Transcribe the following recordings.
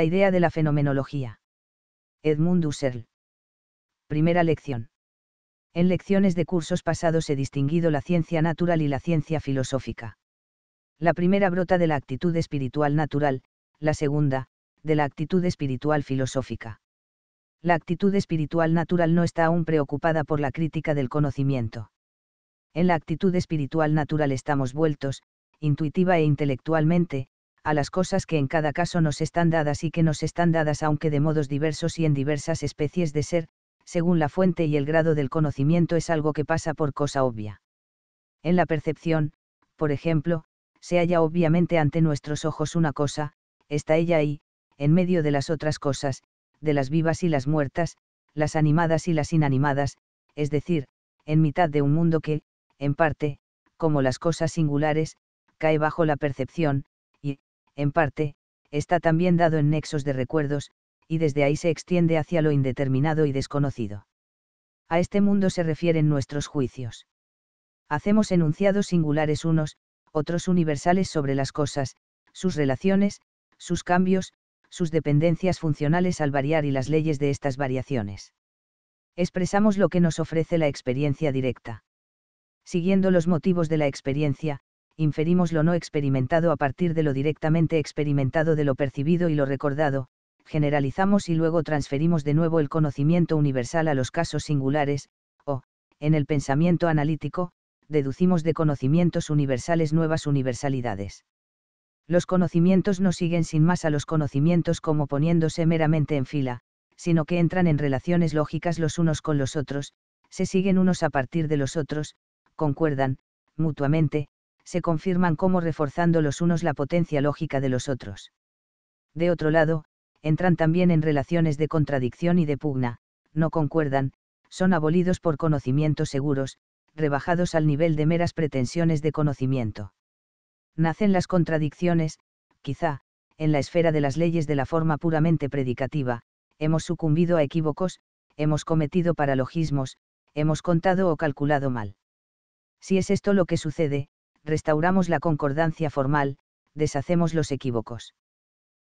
La idea de la fenomenología. Edmund Husserl. Primera lección. En lecciones de cursos pasados he distinguido la ciencia natural y la ciencia filosófica. La primera brota de la actitud espiritual natural, la segunda, de la actitud espiritual filosófica. La actitud espiritual natural no está aún preocupada por la crítica del conocimiento. En la actitud espiritual natural estamos vueltos, intuitiva e intelectualmente, a las cosas que en cada caso nos están dadas y que nos están dadas aunque de modos diversos y en diversas especies de ser, según la fuente y el grado del conocimiento es algo que pasa por cosa obvia. En la percepción, por ejemplo, se halla obviamente ante nuestros ojos una cosa, está ella ahí, en medio de las otras cosas, de las vivas y las muertas, las animadas y las inanimadas, es decir, en mitad de un mundo que, en parte, como las cosas singulares, cae bajo la percepción, en parte, está también dado en nexos de recuerdos, y desde ahí se extiende hacia lo indeterminado y desconocido. A este mundo se refieren nuestros juicios. Hacemos enunciados singulares unos, otros universales sobre las cosas, sus relaciones, sus cambios, sus dependencias funcionales al variar y las leyes de estas variaciones. Expresamos lo que nos ofrece la experiencia directa. Siguiendo los motivos de la experiencia, inferimos lo no experimentado a partir de lo directamente experimentado de lo percibido y lo recordado, generalizamos y luego transferimos de nuevo el conocimiento universal a los casos singulares, o, en el pensamiento analítico, deducimos de conocimientos universales nuevas universalidades. Los conocimientos no siguen sin más a los conocimientos como poniéndose meramente en fila, sino que entran en relaciones lógicas los unos con los otros, se siguen unos a partir de los otros, concuerdan, mutuamente, se confirman como reforzando los unos la potencia lógica de los otros. De otro lado, entran también en relaciones de contradicción y de pugna, no concuerdan, son abolidos por conocimientos seguros, rebajados al nivel de meras pretensiones de conocimiento. Nacen las contradicciones, quizá, en la esfera de las leyes de la forma puramente predicativa, hemos sucumbido a equívocos, hemos cometido paralogismos, hemos contado o calculado mal. Si es esto lo que sucede, restauramos la concordancia formal, deshacemos los equívocos.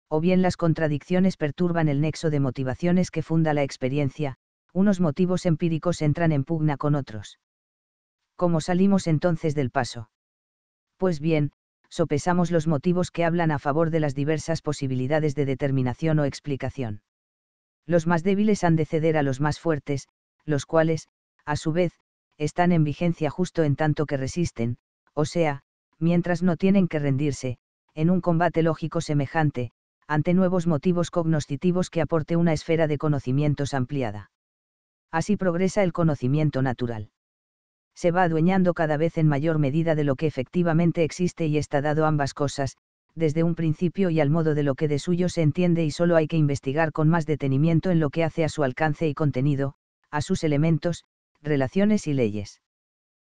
O bien las contradicciones perturban el nexo de motivaciones que funda la experiencia, unos motivos empíricos entran en pugna con otros. ¿Cómo salimos entonces del paso? Pues bien, sopesamos los motivos que hablan a favor de las diversas posibilidades de determinación o explicación. Los más débiles han de ceder a los más fuertes, los cuales, a su vez, están en vigencia justo en tanto que resisten, o sea, mientras no tienen que rendirse, en un combate lógico semejante, ante nuevos motivos cognoscitivos que aporte una esfera de conocimientos ampliada. Así progresa el conocimiento natural. Se va adueñando cada vez en mayor medida de lo que efectivamente existe y está dado ambas cosas, desde un principio y al modo de lo que de suyo se entiende y solo hay que investigar con más detenimiento en lo que hace a su alcance y contenido, a sus elementos, relaciones y leyes.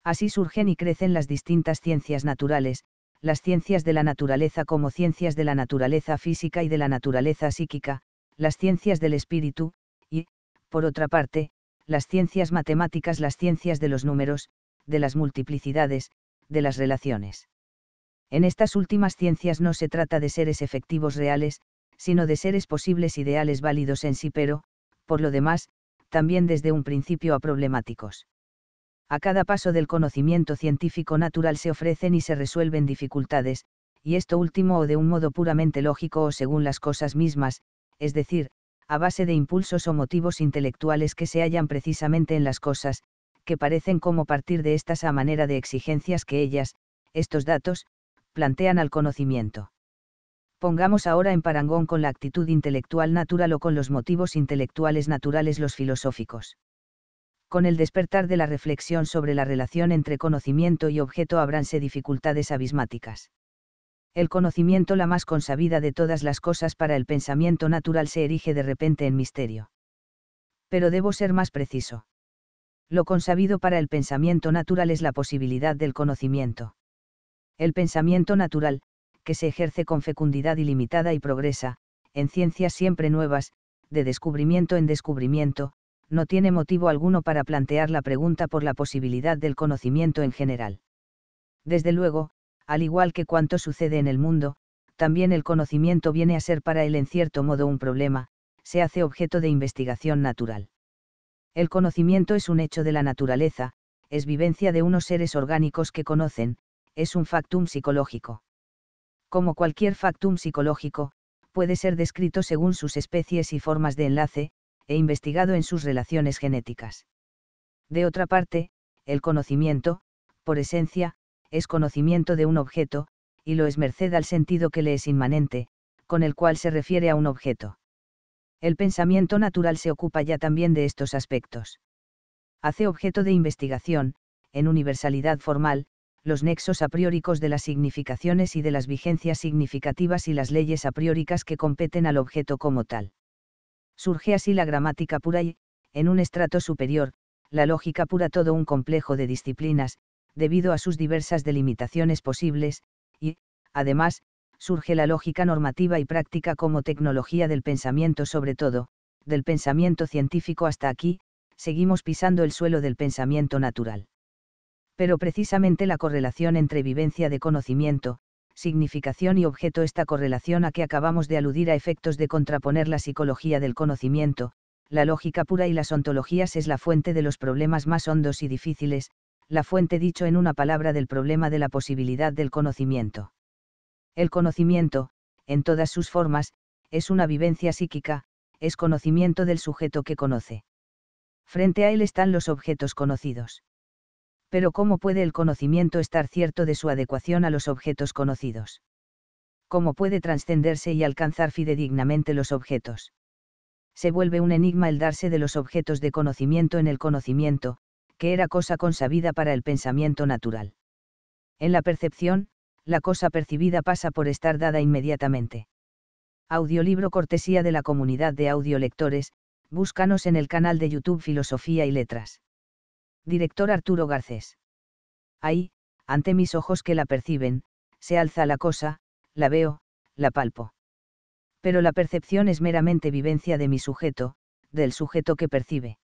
Así surgen y crecen las distintas ciencias naturales, las ciencias de la naturaleza como ciencias de la naturaleza física y de la naturaleza psíquica, las ciencias del espíritu, y, por otra parte, las ciencias matemáticas, las ciencias de los números, de las multiplicidades, de las relaciones. En estas últimas ciencias no se trata de seres efectivos reales, sino de seres posibles ideales válidos en sí, pero, por lo demás, también desde un principio a problemáticos a cada paso del conocimiento científico natural se ofrecen y se resuelven dificultades, y esto último o de un modo puramente lógico o según las cosas mismas, es decir, a base de impulsos o motivos intelectuales que se hallan precisamente en las cosas, que parecen como partir de estas a manera de exigencias que ellas, estos datos, plantean al conocimiento. Pongamos ahora en parangón con la actitud intelectual natural o con los motivos intelectuales naturales los filosóficos con el despertar de la reflexión sobre la relación entre conocimiento y objeto habránse dificultades abismáticas. El conocimiento, la más consabida de todas las cosas para el pensamiento natural, se erige de repente en misterio. Pero debo ser más preciso. Lo consabido para el pensamiento natural es la posibilidad del conocimiento. El pensamiento natural, que se ejerce con fecundidad ilimitada y progresa, en ciencias siempre nuevas, de descubrimiento en descubrimiento, no tiene motivo alguno para plantear la pregunta por la posibilidad del conocimiento en general. Desde luego, al igual que cuanto sucede en el mundo, también el conocimiento viene a ser para él en cierto modo un problema, se hace objeto de investigación natural. El conocimiento es un hecho de la naturaleza, es vivencia de unos seres orgánicos que conocen, es un factum psicológico. Como cualquier factum psicológico, puede ser descrito según sus especies y formas de enlace, e investigado en sus relaciones genéticas. De otra parte, el conocimiento, por esencia, es conocimiento de un objeto, y lo es merced al sentido que le es inmanente, con el cual se refiere a un objeto. El pensamiento natural se ocupa ya también de estos aspectos. Hace objeto de investigación, en universalidad formal, los nexos aprióricos de las significaciones y de las vigencias significativas y las leyes aprióricas que competen al objeto como tal. Surge así la gramática pura y, en un estrato superior, la lógica pura todo un complejo de disciplinas, debido a sus diversas delimitaciones posibles, y, además, surge la lógica normativa y práctica como tecnología del pensamiento sobre todo, del pensamiento científico hasta aquí, seguimos pisando el suelo del pensamiento natural. Pero precisamente la correlación entre vivencia de conocimiento, significación y objeto esta correlación a que acabamos de aludir a efectos de contraponer la psicología del conocimiento, la lógica pura y las ontologías es la fuente de los problemas más hondos y difíciles, la fuente dicho en una palabra del problema de la posibilidad del conocimiento. El conocimiento, en todas sus formas, es una vivencia psíquica, es conocimiento del sujeto que conoce. Frente a él están los objetos conocidos pero ¿cómo puede el conocimiento estar cierto de su adecuación a los objetos conocidos? ¿Cómo puede trascenderse y alcanzar fidedignamente los objetos? Se vuelve un enigma el darse de los objetos de conocimiento en el conocimiento, que era cosa consabida para el pensamiento natural. En la percepción, la cosa percibida pasa por estar dada inmediatamente. Audiolibro cortesía de la comunidad de audiolectores, búscanos en el canal de YouTube Filosofía y Letras director Arturo Garcés. Ahí, ante mis ojos que la perciben, se alza la cosa, la veo, la palpo. Pero la percepción es meramente vivencia de mi sujeto, del sujeto que percibe.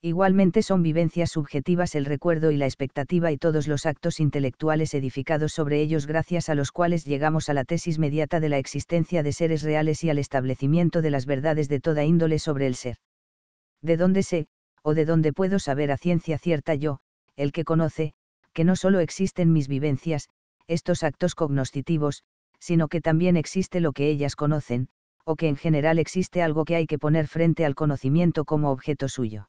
Igualmente son vivencias subjetivas el recuerdo y la expectativa y todos los actos intelectuales edificados sobre ellos gracias a los cuales llegamos a la tesis mediata de la existencia de seres reales y al establecimiento de las verdades de toda índole sobre el ser. De dónde sé o de dónde puedo saber a ciencia cierta yo, el que conoce, que no solo existen mis vivencias, estos actos cognoscitivos, sino que también existe lo que ellas conocen, o que en general existe algo que hay que poner frente al conocimiento como objeto suyo.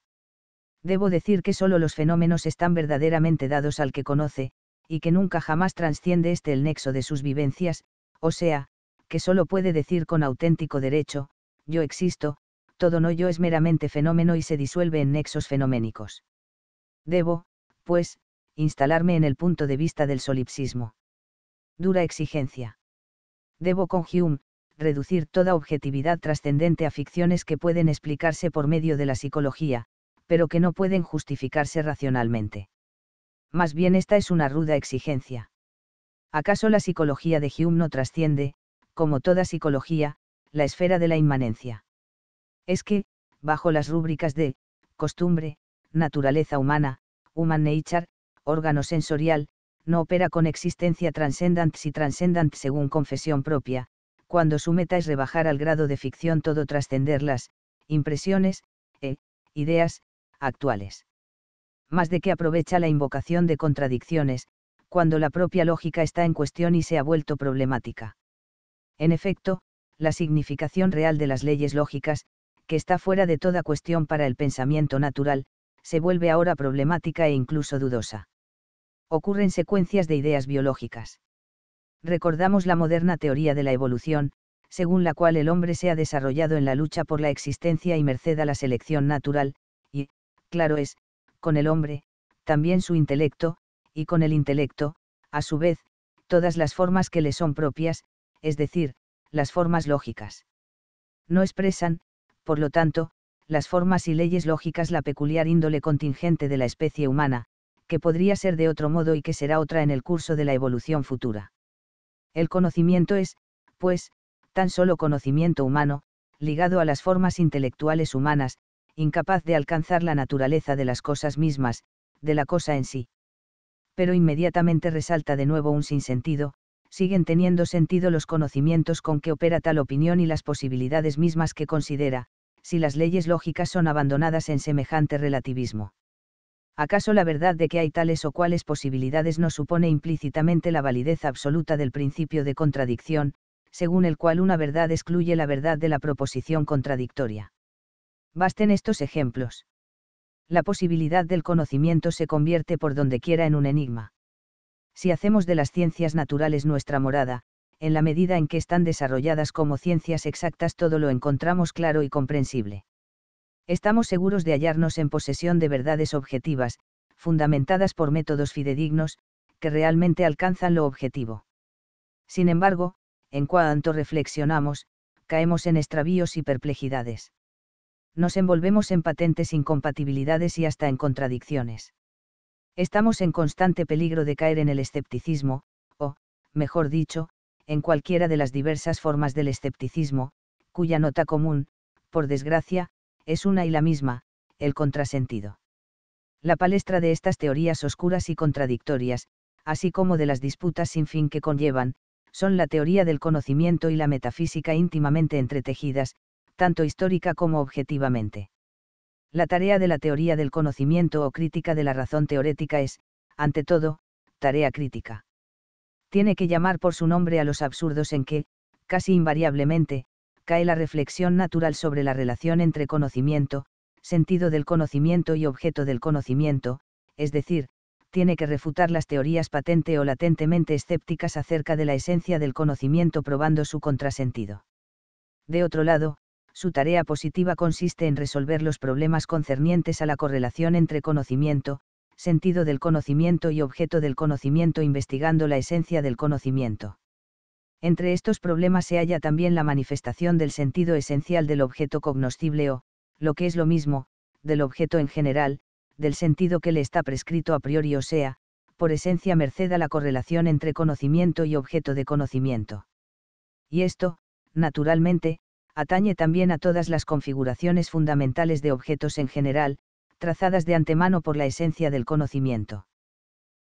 Debo decir que solo los fenómenos están verdaderamente dados al que conoce, y que nunca jamás transciende este el nexo de sus vivencias, o sea, que solo puede decir con auténtico derecho, yo existo, todo no yo es meramente fenómeno y se disuelve en nexos fenoménicos. Debo, pues, instalarme en el punto de vista del solipsismo. Dura exigencia. Debo con Hume, reducir toda objetividad trascendente a ficciones que pueden explicarse por medio de la psicología, pero que no pueden justificarse racionalmente. Más bien esta es una ruda exigencia. ¿Acaso la psicología de Hume no trasciende, como toda psicología, la esfera de la inmanencia? es que, bajo las rúbricas de costumbre, naturaleza humana, human nature, órgano sensorial, no opera con existencia transcendant si transcendant según confesión propia, cuando su meta es rebajar al grado de ficción todo trascender las impresiones e ideas actuales. Más de que aprovecha la invocación de contradicciones, cuando la propia lógica está en cuestión y se ha vuelto problemática. En efecto, la significación real de las leyes lógicas, que está fuera de toda cuestión para el pensamiento natural, se vuelve ahora problemática e incluso dudosa. Ocurren secuencias de ideas biológicas. Recordamos la moderna teoría de la evolución, según la cual el hombre se ha desarrollado en la lucha por la existencia y merced a la selección natural, y, claro es, con el hombre, también su intelecto, y con el intelecto, a su vez, todas las formas que le son propias, es decir, las formas lógicas. No expresan, por lo tanto, las formas y leyes lógicas la peculiar índole contingente de la especie humana, que podría ser de otro modo y que será otra en el curso de la evolución futura. El conocimiento es, pues, tan solo conocimiento humano, ligado a las formas intelectuales humanas, incapaz de alcanzar la naturaleza de las cosas mismas, de la cosa en sí. Pero inmediatamente resalta de nuevo un sinsentido, siguen teniendo sentido los conocimientos con que opera tal opinión y las posibilidades mismas que considera, si las leyes lógicas son abandonadas en semejante relativismo. ¿Acaso la verdad de que hay tales o cuales posibilidades no supone implícitamente la validez absoluta del principio de contradicción, según el cual una verdad excluye la verdad de la proposición contradictoria? Basten estos ejemplos. La posibilidad del conocimiento se convierte por donde quiera en un enigma. Si hacemos de las ciencias naturales nuestra morada, en la medida en que están desarrolladas como ciencias exactas todo lo encontramos claro y comprensible. Estamos seguros de hallarnos en posesión de verdades objetivas, fundamentadas por métodos fidedignos, que realmente alcanzan lo objetivo. Sin embargo, en cuanto reflexionamos, caemos en extravíos y perplejidades. Nos envolvemos en patentes incompatibilidades y hasta en contradicciones. Estamos en constante peligro de caer en el escepticismo, o, mejor dicho, en cualquiera de las diversas formas del escepticismo, cuya nota común, por desgracia, es una y la misma, el contrasentido. La palestra de estas teorías oscuras y contradictorias, así como de las disputas sin fin que conllevan, son la teoría del conocimiento y la metafísica íntimamente entretejidas, tanto histórica como objetivamente. La tarea de la teoría del conocimiento o crítica de la razón teorética es, ante todo, tarea crítica tiene que llamar por su nombre a los absurdos en que, casi invariablemente, cae la reflexión natural sobre la relación entre conocimiento, sentido del conocimiento y objeto del conocimiento, es decir, tiene que refutar las teorías patente o latentemente escépticas acerca de la esencia del conocimiento probando su contrasentido. De otro lado, su tarea positiva consiste en resolver los problemas concernientes a la correlación entre conocimiento, sentido del conocimiento y objeto del conocimiento investigando la esencia del conocimiento. Entre estos problemas se halla también la manifestación del sentido esencial del objeto cognoscible o, lo que es lo mismo, del objeto en general, del sentido que le está prescrito a priori o sea, por esencia merced a la correlación entre conocimiento y objeto de conocimiento. Y esto, naturalmente, atañe también a todas las configuraciones fundamentales de objetos en general, trazadas de antemano por la esencia del conocimiento.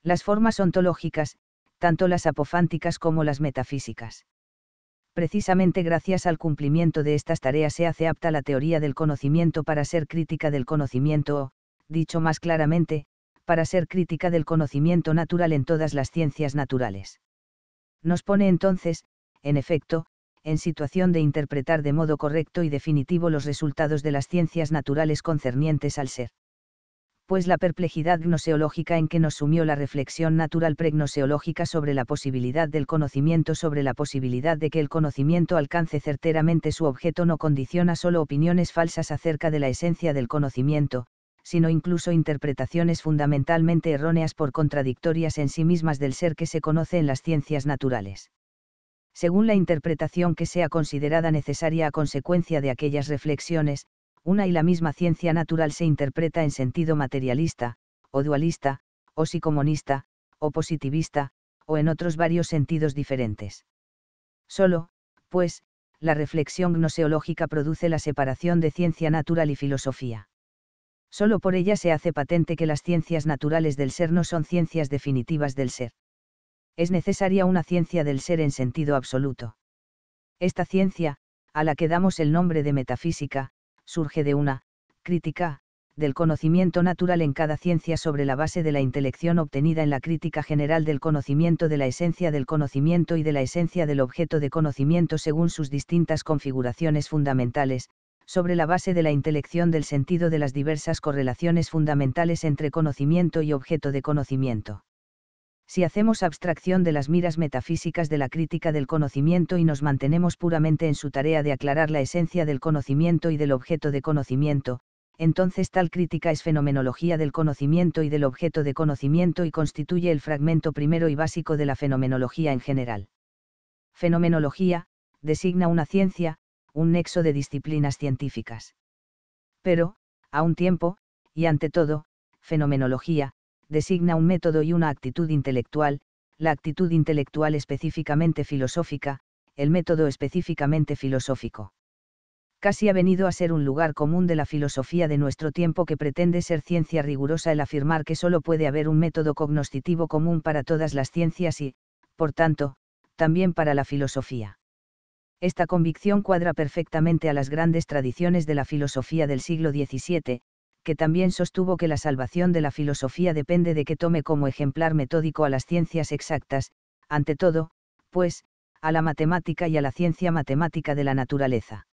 Las formas ontológicas, tanto las apofánticas como las metafísicas. Precisamente gracias al cumplimiento de estas tareas se hace apta la teoría del conocimiento para ser crítica del conocimiento o, dicho más claramente, para ser crítica del conocimiento natural en todas las ciencias naturales. Nos pone entonces, en efecto, en situación de interpretar de modo correcto y definitivo los resultados de las ciencias naturales concernientes al ser pues la perplejidad gnoseológica en que nos sumió la reflexión natural pregnoseológica sobre la posibilidad del conocimiento, sobre la posibilidad de que el conocimiento alcance certeramente su objeto, no condiciona solo opiniones falsas acerca de la esencia del conocimiento, sino incluso interpretaciones fundamentalmente erróneas por contradictorias en sí mismas del ser que se conoce en las ciencias naturales. Según la interpretación que sea considerada necesaria a consecuencia de aquellas reflexiones, una y la misma ciencia natural se interpreta en sentido materialista, o dualista, o psicomonista, o positivista, o en otros varios sentidos diferentes. Solo, pues, la reflexión gnoseológica produce la separación de ciencia natural y filosofía. Solo por ella se hace patente que las ciencias naturales del ser no son ciencias definitivas del ser. Es necesaria una ciencia del ser en sentido absoluto. Esta ciencia, a la que damos el nombre de metafísica, surge de una crítica del conocimiento natural en cada ciencia sobre la base de la intelección obtenida en la crítica general del conocimiento de la esencia del conocimiento y de la esencia del objeto de conocimiento según sus distintas configuraciones fundamentales, sobre la base de la intelección del sentido de las diversas correlaciones fundamentales entre conocimiento y objeto de conocimiento si hacemos abstracción de las miras metafísicas de la crítica del conocimiento y nos mantenemos puramente en su tarea de aclarar la esencia del conocimiento y del objeto de conocimiento, entonces tal crítica es fenomenología del conocimiento y del objeto de conocimiento y constituye el fragmento primero y básico de la fenomenología en general. Fenomenología, designa una ciencia, un nexo de disciplinas científicas. Pero, a un tiempo, y ante todo, fenomenología, designa un método y una actitud intelectual, la actitud intelectual específicamente filosófica, el método específicamente filosófico. Casi ha venido a ser un lugar común de la filosofía de nuestro tiempo que pretende ser ciencia rigurosa el afirmar que solo puede haber un método cognoscitivo común para todas las ciencias y, por tanto, también para la filosofía. Esta convicción cuadra perfectamente a las grandes tradiciones de la filosofía del siglo XVII, que también sostuvo que la salvación de la filosofía depende de que tome como ejemplar metódico a las ciencias exactas, ante todo, pues, a la matemática y a la ciencia matemática de la naturaleza.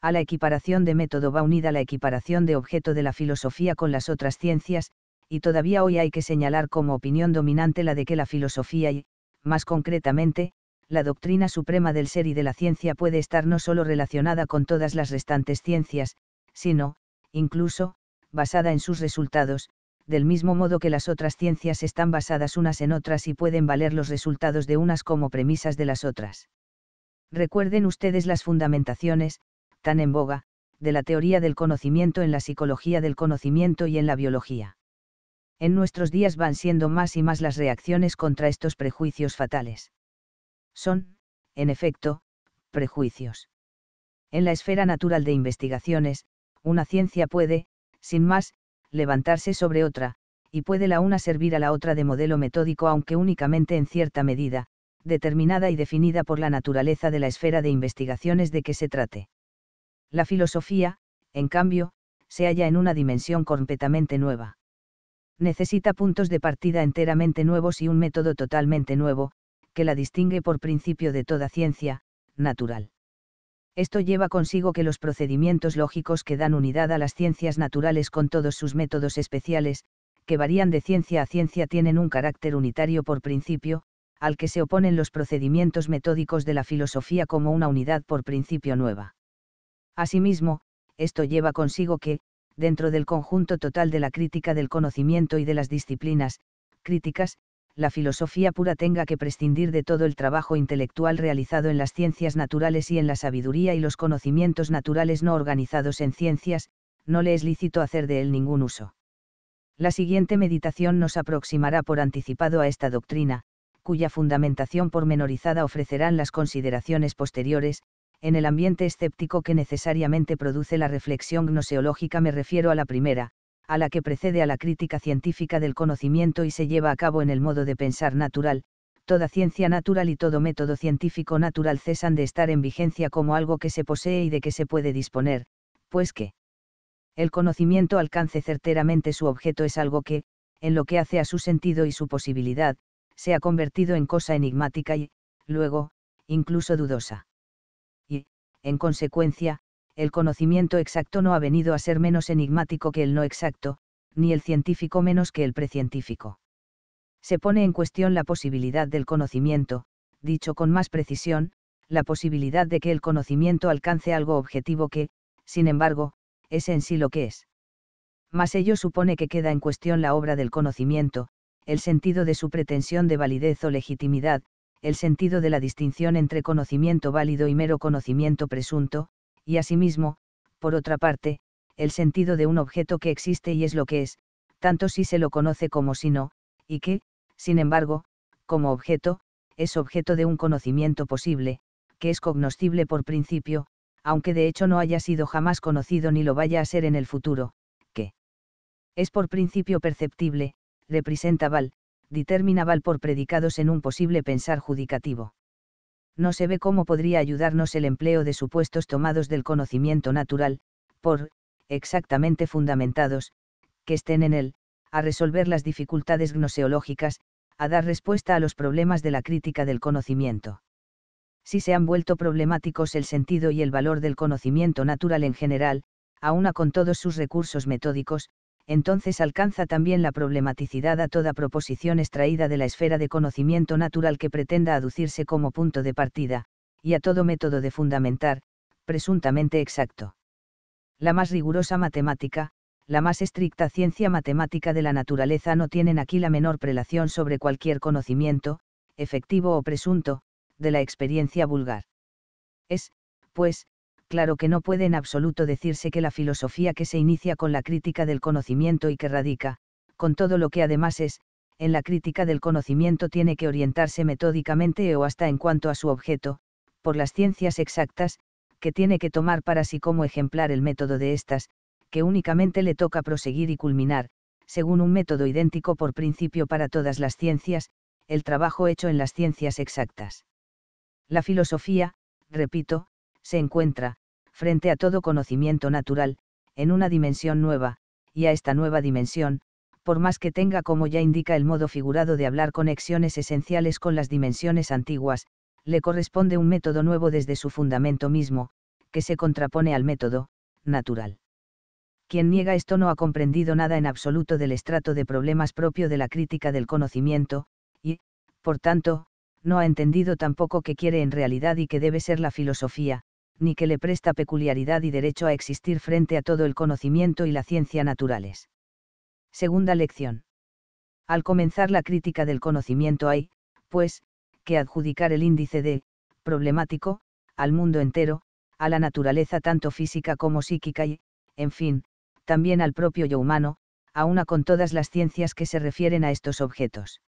A la equiparación de método va unida la equiparación de objeto de la filosofía con las otras ciencias, y todavía hoy hay que señalar como opinión dominante la de que la filosofía y, más concretamente, la doctrina suprema del ser y de la ciencia puede estar no solo relacionada con todas las restantes ciencias, sino, incluso, basada en sus resultados, del mismo modo que las otras ciencias están basadas unas en otras y pueden valer los resultados de unas como premisas de las otras. Recuerden ustedes las fundamentaciones, tan en boga, de la teoría del conocimiento en la psicología del conocimiento y en la biología. En nuestros días van siendo más y más las reacciones contra estos prejuicios fatales. Son, en efecto, prejuicios. En la esfera natural de investigaciones, una ciencia puede, sin más, levantarse sobre otra, y puede la una servir a la otra de modelo metódico aunque únicamente en cierta medida, determinada y definida por la naturaleza de la esfera de investigaciones de que se trate. La filosofía, en cambio, se halla en una dimensión completamente nueva. Necesita puntos de partida enteramente nuevos y un método totalmente nuevo, que la distingue por principio de toda ciencia, natural. Esto lleva consigo que los procedimientos lógicos que dan unidad a las ciencias naturales con todos sus métodos especiales, que varían de ciencia a ciencia, tienen un carácter unitario por principio, al que se oponen los procedimientos metódicos de la filosofía como una unidad por principio nueva. Asimismo, esto lleva consigo que, dentro del conjunto total de la crítica del conocimiento y de las disciplinas, críticas, la filosofía pura tenga que prescindir de todo el trabajo intelectual realizado en las ciencias naturales y en la sabiduría y los conocimientos naturales no organizados en ciencias, no le es lícito hacer de él ningún uso. La siguiente meditación nos aproximará por anticipado a esta doctrina, cuya fundamentación pormenorizada ofrecerán las consideraciones posteriores, en el ambiente escéptico que necesariamente produce la reflexión gnoseológica me refiero a la primera, a la que precede a la crítica científica del conocimiento y se lleva a cabo en el modo de pensar natural, toda ciencia natural y todo método científico natural cesan de estar en vigencia como algo que se posee y de que se puede disponer, pues que el conocimiento alcance certeramente su objeto es algo que, en lo que hace a su sentido y su posibilidad, se ha convertido en cosa enigmática y, luego, incluso dudosa. Y, en consecuencia, el conocimiento exacto no ha venido a ser menos enigmático que el no exacto, ni el científico menos que el precientífico. Se pone en cuestión la posibilidad del conocimiento, dicho con más precisión, la posibilidad de que el conocimiento alcance algo objetivo que, sin embargo, es en sí lo que es. Mas ello supone que queda en cuestión la obra del conocimiento, el sentido de su pretensión de validez o legitimidad, el sentido de la distinción entre conocimiento válido y mero conocimiento presunto, y asimismo, por otra parte, el sentido de un objeto que existe y es lo que es, tanto si se lo conoce como si no, y que, sin embargo, como objeto, es objeto de un conocimiento posible, que es cognoscible por principio, aunque de hecho no haya sido jamás conocido ni lo vaya a ser en el futuro, que es por principio perceptible, representa val, determina val por predicados en un posible pensar judicativo no se ve cómo podría ayudarnos el empleo de supuestos tomados del conocimiento natural, por, exactamente fundamentados, que estén en él, a resolver las dificultades gnoseológicas, a dar respuesta a los problemas de la crítica del conocimiento. Si se han vuelto problemáticos el sentido y el valor del conocimiento natural en general, una con todos sus recursos metódicos, entonces alcanza también la problematicidad a toda proposición extraída de la esfera de conocimiento natural que pretenda aducirse como punto de partida, y a todo método de fundamentar, presuntamente exacto. La más rigurosa matemática, la más estricta ciencia matemática de la naturaleza no tienen aquí la menor prelación sobre cualquier conocimiento, efectivo o presunto, de la experiencia vulgar. Es, pues, claro que no puede en absoluto decirse que la filosofía que se inicia con la crítica del conocimiento y que radica, con todo lo que además es, en la crítica del conocimiento tiene que orientarse metódicamente o hasta en cuanto a su objeto, por las ciencias exactas, que tiene que tomar para sí como ejemplar el método de estas, que únicamente le toca proseguir y culminar, según un método idéntico por principio para todas las ciencias, el trabajo hecho en las ciencias exactas. La filosofía, repito, se encuentra, frente a todo conocimiento natural, en una dimensión nueva, y a esta nueva dimensión, por más que tenga como ya indica el modo figurado de hablar conexiones esenciales con las dimensiones antiguas, le corresponde un método nuevo desde su fundamento mismo, que se contrapone al método, natural. Quien niega esto no ha comprendido nada en absoluto del estrato de problemas propio de la crítica del conocimiento, y, por tanto, no ha entendido tampoco que quiere en realidad y que debe ser la filosofía, ni que le presta peculiaridad y derecho a existir frente a todo el conocimiento y la ciencia naturales. Segunda lección. Al comenzar la crítica del conocimiento hay, pues, que adjudicar el índice de problemático, al mundo entero, a la naturaleza tanto física como psíquica y, en fin, también al propio yo humano, a una con todas las ciencias que se refieren a estos objetos.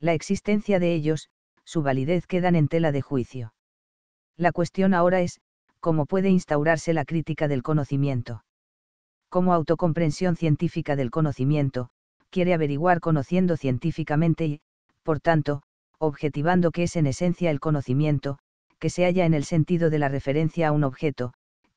La existencia de ellos, su validez quedan en tela de juicio. La cuestión ahora es, cómo puede instaurarse la crítica del conocimiento. Como autocomprensión científica del conocimiento, quiere averiguar conociendo científicamente y, por tanto, objetivando que es en esencia el conocimiento, que se halla en el sentido de la referencia a un objeto,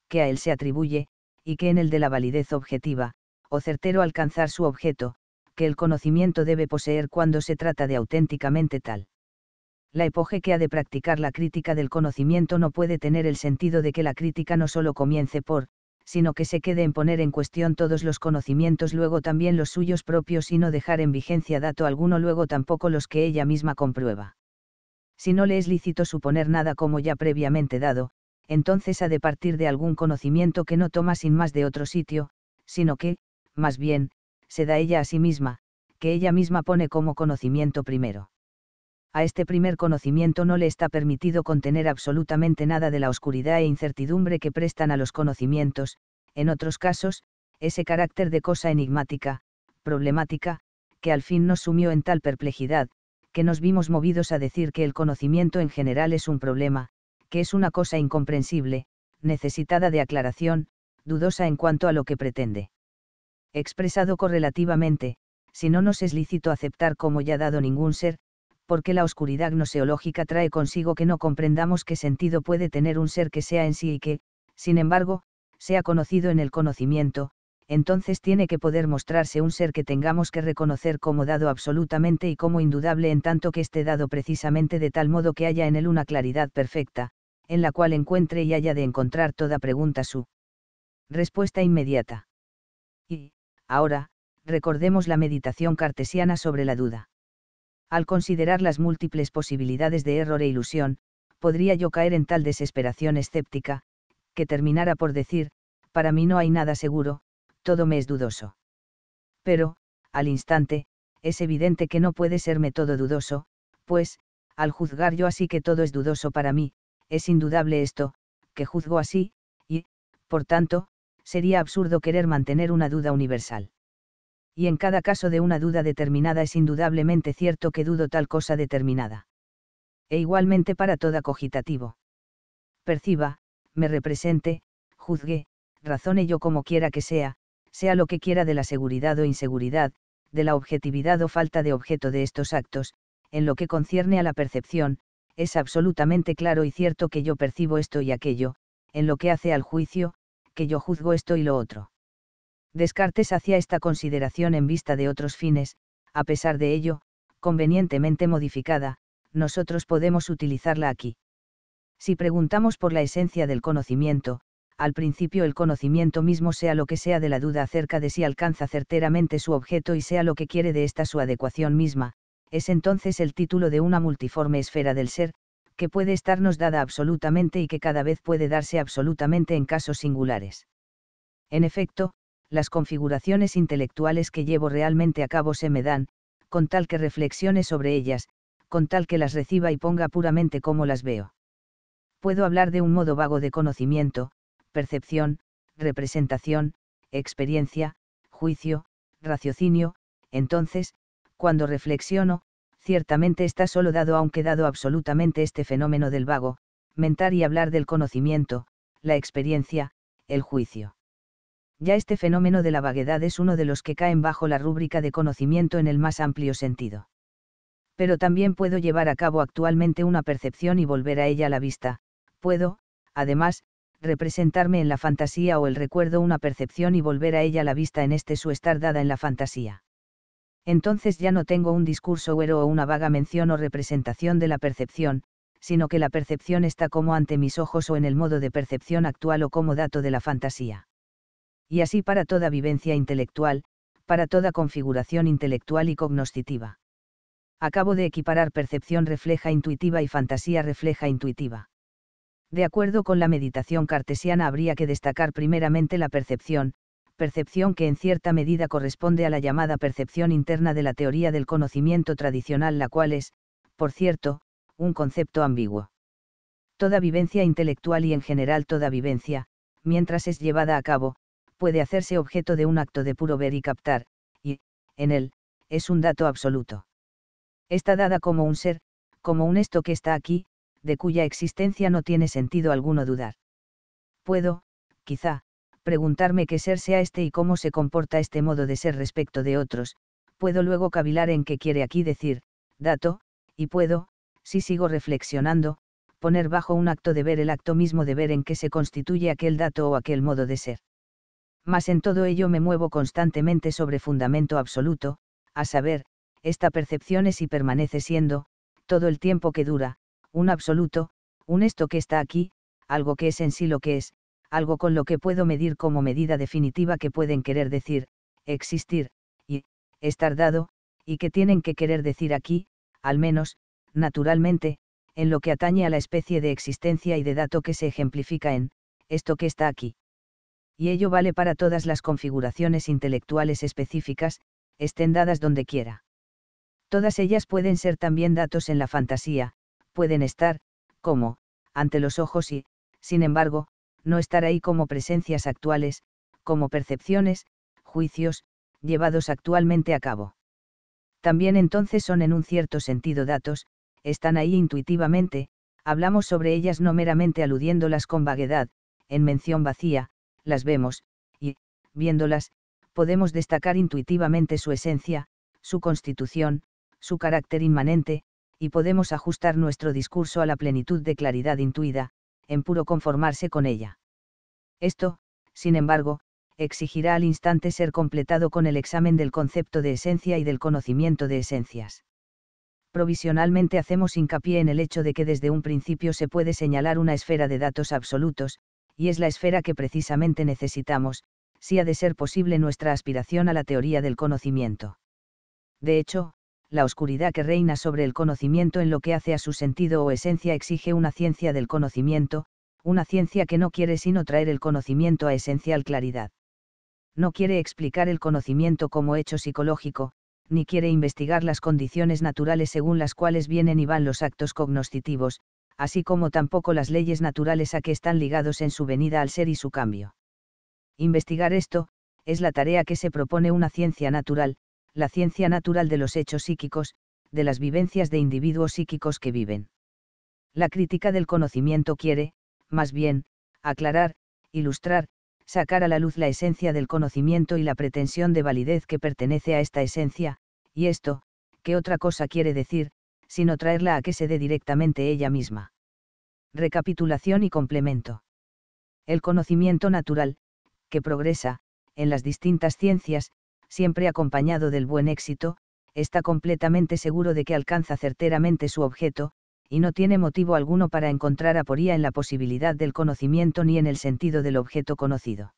que a él se atribuye, y que en el de la validez objetiva, o certero alcanzar su objeto, que el conocimiento debe poseer cuando se trata de auténticamente tal la epoge que ha de practicar la crítica del conocimiento no puede tener el sentido de que la crítica no solo comience por, sino que se quede en poner en cuestión todos los conocimientos luego también los suyos propios y no dejar en vigencia dato alguno luego tampoco los que ella misma comprueba. Si no le es lícito suponer nada como ya previamente dado, entonces ha de partir de algún conocimiento que no toma sin más de otro sitio, sino que, más bien, se da ella a sí misma, que ella misma pone como conocimiento primero a este primer conocimiento no le está permitido contener absolutamente nada de la oscuridad e incertidumbre que prestan a los conocimientos, en otros casos, ese carácter de cosa enigmática, problemática, que al fin nos sumió en tal perplejidad, que nos vimos movidos a decir que el conocimiento en general es un problema, que es una cosa incomprensible, necesitada de aclaración, dudosa en cuanto a lo que pretende. Expresado correlativamente, si no nos es lícito aceptar como ya dado ningún ser, porque la oscuridad gnoseológica trae consigo que no comprendamos qué sentido puede tener un ser que sea en sí y que, sin embargo, sea conocido en el conocimiento, entonces tiene que poder mostrarse un ser que tengamos que reconocer como dado absolutamente y como indudable en tanto que esté dado precisamente de tal modo que haya en él una claridad perfecta, en la cual encuentre y haya de encontrar toda pregunta su respuesta inmediata. Y, ahora, recordemos la meditación cartesiana sobre la duda al considerar las múltiples posibilidades de error e ilusión, podría yo caer en tal desesperación escéptica, que terminara por decir, para mí no hay nada seguro, todo me es dudoso. Pero, al instante, es evidente que no puede serme todo dudoso, pues, al juzgar yo así que todo es dudoso para mí, es indudable esto, que juzgo así, y, por tanto, sería absurdo querer mantener una duda universal y en cada caso de una duda determinada es indudablemente cierto que dudo tal cosa determinada. E igualmente para toda cogitativo. Perciba, me represente, juzgue, razone yo como quiera que sea, sea lo que quiera de la seguridad o inseguridad, de la objetividad o falta de objeto de estos actos, en lo que concierne a la percepción, es absolutamente claro y cierto que yo percibo esto y aquello, en lo que hace al juicio, que yo juzgo esto y lo otro. Descartes hacía esta consideración en vista de otros fines, a pesar de ello, convenientemente modificada, nosotros podemos utilizarla aquí. Si preguntamos por la esencia del conocimiento, al principio el conocimiento mismo sea lo que sea de la duda acerca de si alcanza certeramente su objeto y sea lo que quiere de esta su adecuación misma, es entonces el título de una multiforme esfera del ser, que puede estarnos dada absolutamente y que cada vez puede darse absolutamente en casos singulares. En efecto, las configuraciones intelectuales que llevo realmente a cabo se me dan, con tal que reflexione sobre ellas, con tal que las reciba y ponga puramente como las veo. Puedo hablar de un modo vago de conocimiento, percepción, representación, experiencia, juicio, raciocinio, entonces, cuando reflexiono, ciertamente está solo dado aunque dado absolutamente este fenómeno del vago, mentar y hablar del conocimiento, la experiencia, el juicio ya este fenómeno de la vaguedad es uno de los que caen bajo la rúbrica de conocimiento en el más amplio sentido. Pero también puedo llevar a cabo actualmente una percepción y volver a ella la vista, puedo, además, representarme en la fantasía o el recuerdo una percepción y volver a ella la vista en este su estar dada en la fantasía. Entonces ya no tengo un discurso uero o una vaga mención o representación de la percepción, sino que la percepción está como ante mis ojos o en el modo de percepción actual o como dato de la fantasía y así para toda vivencia intelectual, para toda configuración intelectual y cognoscitiva. Acabo de equiparar percepción refleja intuitiva y fantasía refleja intuitiva. De acuerdo con la meditación cartesiana habría que destacar primeramente la percepción, percepción que en cierta medida corresponde a la llamada percepción interna de la teoría del conocimiento tradicional, la cual es, por cierto, un concepto ambiguo. Toda vivencia intelectual y en general toda vivencia, mientras es llevada a cabo, puede hacerse objeto de un acto de puro ver y captar, y, en él, es un dato absoluto. Está dada como un ser, como un esto que está aquí, de cuya existencia no tiene sentido alguno dudar. Puedo, quizá, preguntarme qué ser sea este y cómo se comporta este modo de ser respecto de otros, puedo luego cavilar en qué quiere aquí decir, dato, y puedo, si sigo reflexionando, poner bajo un acto de ver el acto mismo de ver en qué se constituye aquel dato o aquel modo de ser mas en todo ello me muevo constantemente sobre fundamento absoluto, a saber, esta percepción es y permanece siendo, todo el tiempo que dura, un absoluto, un esto que está aquí, algo que es en sí lo que es, algo con lo que puedo medir como medida definitiva que pueden querer decir, existir, y, estar dado, y que tienen que querer decir aquí, al menos, naturalmente, en lo que atañe a la especie de existencia y de dato que se ejemplifica en, esto que está aquí y ello vale para todas las configuraciones intelectuales específicas, estén donde quiera. Todas ellas pueden ser también datos en la fantasía, pueden estar, como, ante los ojos y, sin embargo, no estar ahí como presencias actuales, como percepciones, juicios, llevados actualmente a cabo. También entonces son en un cierto sentido datos, están ahí intuitivamente, hablamos sobre ellas no meramente aludiéndolas con vaguedad, en mención vacía, las vemos, y, viéndolas, podemos destacar intuitivamente su esencia, su constitución, su carácter inmanente, y podemos ajustar nuestro discurso a la plenitud de claridad intuida, en puro conformarse con ella. Esto, sin embargo, exigirá al instante ser completado con el examen del concepto de esencia y del conocimiento de esencias. Provisionalmente hacemos hincapié en el hecho de que desde un principio se puede señalar una esfera de datos absolutos, y es la esfera que precisamente necesitamos, si ha de ser posible nuestra aspiración a la teoría del conocimiento. De hecho, la oscuridad que reina sobre el conocimiento en lo que hace a su sentido o esencia exige una ciencia del conocimiento, una ciencia que no quiere sino traer el conocimiento a esencial claridad. No quiere explicar el conocimiento como hecho psicológico, ni quiere investigar las condiciones naturales según las cuales vienen y van los actos cognoscitivos, así como tampoco las leyes naturales a que están ligados en su venida al ser y su cambio. Investigar esto, es la tarea que se propone una ciencia natural, la ciencia natural de los hechos psíquicos, de las vivencias de individuos psíquicos que viven. La crítica del conocimiento quiere, más bien, aclarar, ilustrar, sacar a la luz la esencia del conocimiento y la pretensión de validez que pertenece a esta esencia, y esto, ¿qué otra cosa quiere decir? sino traerla a que se dé directamente ella misma. Recapitulación y complemento. El conocimiento natural, que progresa, en las distintas ciencias, siempre acompañado del buen éxito, está completamente seguro de que alcanza certeramente su objeto, y no tiene motivo alguno para encontrar aporía en la posibilidad del conocimiento ni en el sentido del objeto conocido.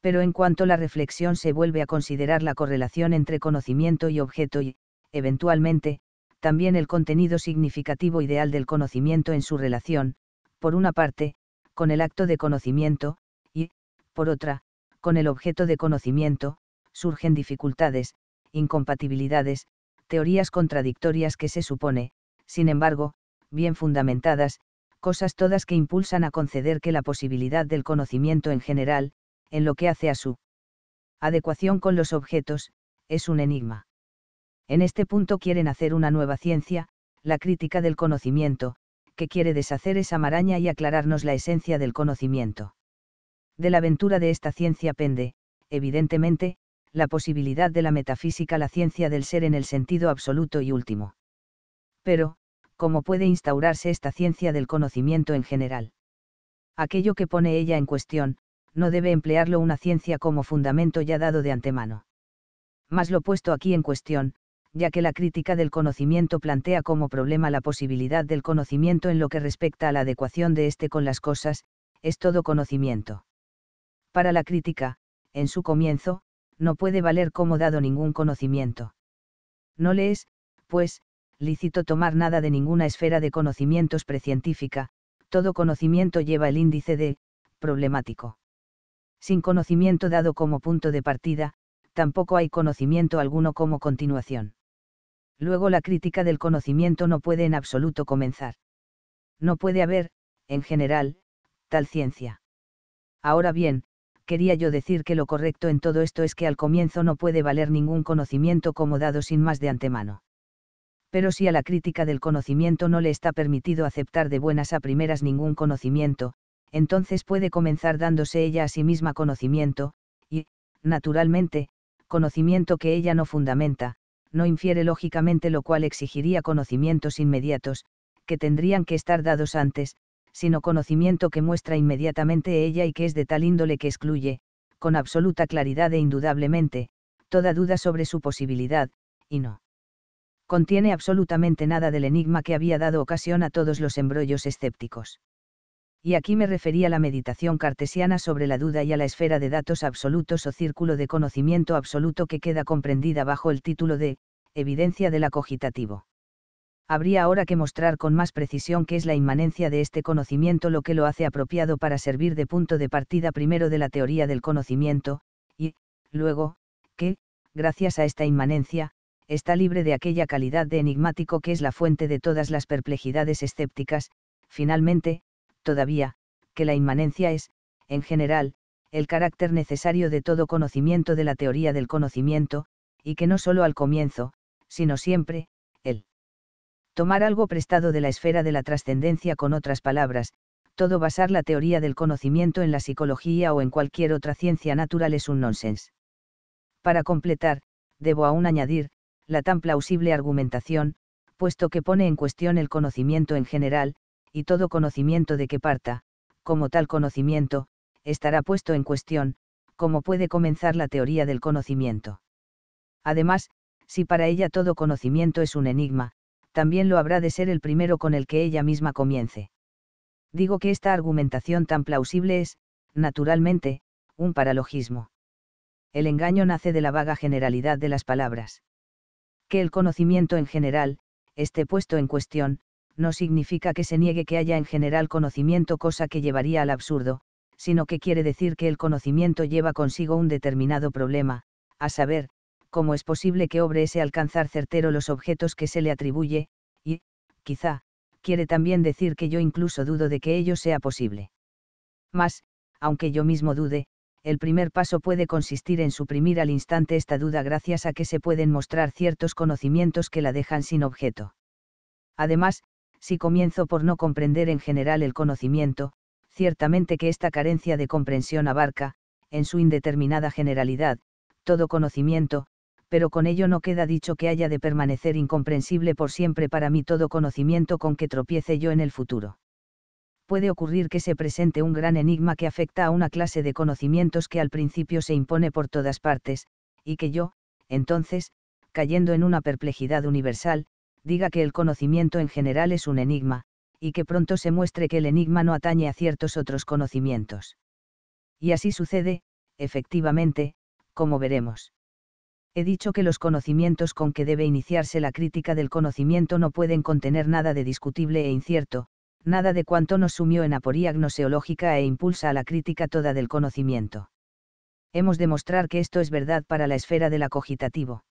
Pero en cuanto la reflexión se vuelve a considerar la correlación entre conocimiento y objeto y, eventualmente, también el contenido significativo ideal del conocimiento en su relación, por una parte, con el acto de conocimiento, y, por otra, con el objeto de conocimiento, surgen dificultades, incompatibilidades, teorías contradictorias que se supone, sin embargo, bien fundamentadas, cosas todas que impulsan a conceder que la posibilidad del conocimiento en general, en lo que hace a su adecuación con los objetos, es un enigma. En este punto quieren hacer una nueva ciencia, la crítica del conocimiento, que quiere deshacer esa maraña y aclararnos la esencia del conocimiento. De la aventura de esta ciencia pende, evidentemente, la posibilidad de la metafísica, la ciencia del ser en el sentido absoluto y último. Pero, ¿cómo puede instaurarse esta ciencia del conocimiento en general? Aquello que pone ella en cuestión, no debe emplearlo una ciencia como fundamento ya dado de antemano. Más lo puesto aquí en cuestión, ya que la crítica del conocimiento plantea como problema la posibilidad del conocimiento en lo que respecta a la adecuación de éste con las cosas, es todo conocimiento. Para la crítica, en su comienzo, no puede valer como dado ningún conocimiento. No le es, pues, lícito tomar nada de ninguna esfera de conocimientos precientífica, todo conocimiento lleva el índice de problemático. Sin conocimiento dado como punto de partida, tampoco hay conocimiento alguno como continuación luego la crítica del conocimiento no puede en absoluto comenzar. No puede haber, en general, tal ciencia. Ahora bien, quería yo decir que lo correcto en todo esto es que al comienzo no puede valer ningún conocimiento como dado sin más de antemano. Pero si a la crítica del conocimiento no le está permitido aceptar de buenas a primeras ningún conocimiento, entonces puede comenzar dándose ella a sí misma conocimiento, y, naturalmente, conocimiento que ella no fundamenta, no infiere lógicamente lo cual exigiría conocimientos inmediatos, que tendrían que estar dados antes, sino conocimiento que muestra inmediatamente ella y que es de tal índole que excluye, con absoluta claridad e indudablemente, toda duda sobre su posibilidad, y no contiene absolutamente nada del enigma que había dado ocasión a todos los embrollos escépticos y aquí me refería a la meditación cartesiana sobre la duda y a la esfera de datos absolutos o círculo de conocimiento absoluto que queda comprendida bajo el título de evidencia del acogitativo. Habría ahora que mostrar con más precisión qué es la inmanencia de este conocimiento lo que lo hace apropiado para servir de punto de partida primero de la teoría del conocimiento, y, luego, que, gracias a esta inmanencia, está libre de aquella calidad de enigmático que es la fuente de todas las perplejidades escépticas, finalmente, todavía, que la inmanencia es, en general, el carácter necesario de todo conocimiento de la teoría del conocimiento, y que no solo al comienzo, sino siempre, el tomar algo prestado de la esfera de la trascendencia con otras palabras, todo basar la teoría del conocimiento en la psicología o en cualquier otra ciencia natural es un nonsense. Para completar, debo aún añadir, la tan plausible argumentación, puesto que pone en cuestión el conocimiento en general, y todo conocimiento de que parta, como tal conocimiento, estará puesto en cuestión, como puede comenzar la teoría del conocimiento. Además, si para ella todo conocimiento es un enigma, también lo habrá de ser el primero con el que ella misma comience. Digo que esta argumentación tan plausible es, naturalmente, un paralogismo. El engaño nace de la vaga generalidad de las palabras. Que el conocimiento en general, esté puesto en cuestión, no significa que se niegue que haya en general conocimiento, cosa que llevaría al absurdo, sino que quiere decir que el conocimiento lleva consigo un determinado problema, a saber, cómo es posible que obre ese alcanzar certero los objetos que se le atribuye, y, quizá, quiere también decir que yo incluso dudo de que ello sea posible. Mas, aunque yo mismo dude, el primer paso puede consistir en suprimir al instante esta duda gracias a que se pueden mostrar ciertos conocimientos que la dejan sin objeto. Además, si comienzo por no comprender en general el conocimiento, ciertamente que esta carencia de comprensión abarca, en su indeterminada generalidad, todo conocimiento, pero con ello no queda dicho que haya de permanecer incomprensible por siempre para mí todo conocimiento con que tropiece yo en el futuro. Puede ocurrir que se presente un gran enigma que afecta a una clase de conocimientos que al principio se impone por todas partes, y que yo, entonces, cayendo en una perplejidad universal, diga que el conocimiento en general es un enigma, y que pronto se muestre que el enigma no atañe a ciertos otros conocimientos. Y así sucede, efectivamente, como veremos. He dicho que los conocimientos con que debe iniciarse la crítica del conocimiento no pueden contener nada de discutible e incierto, nada de cuanto nos sumió en aporía gnoseológica e impulsa a la crítica toda del conocimiento. Hemos de mostrar que esto es verdad para la esfera del acogitativo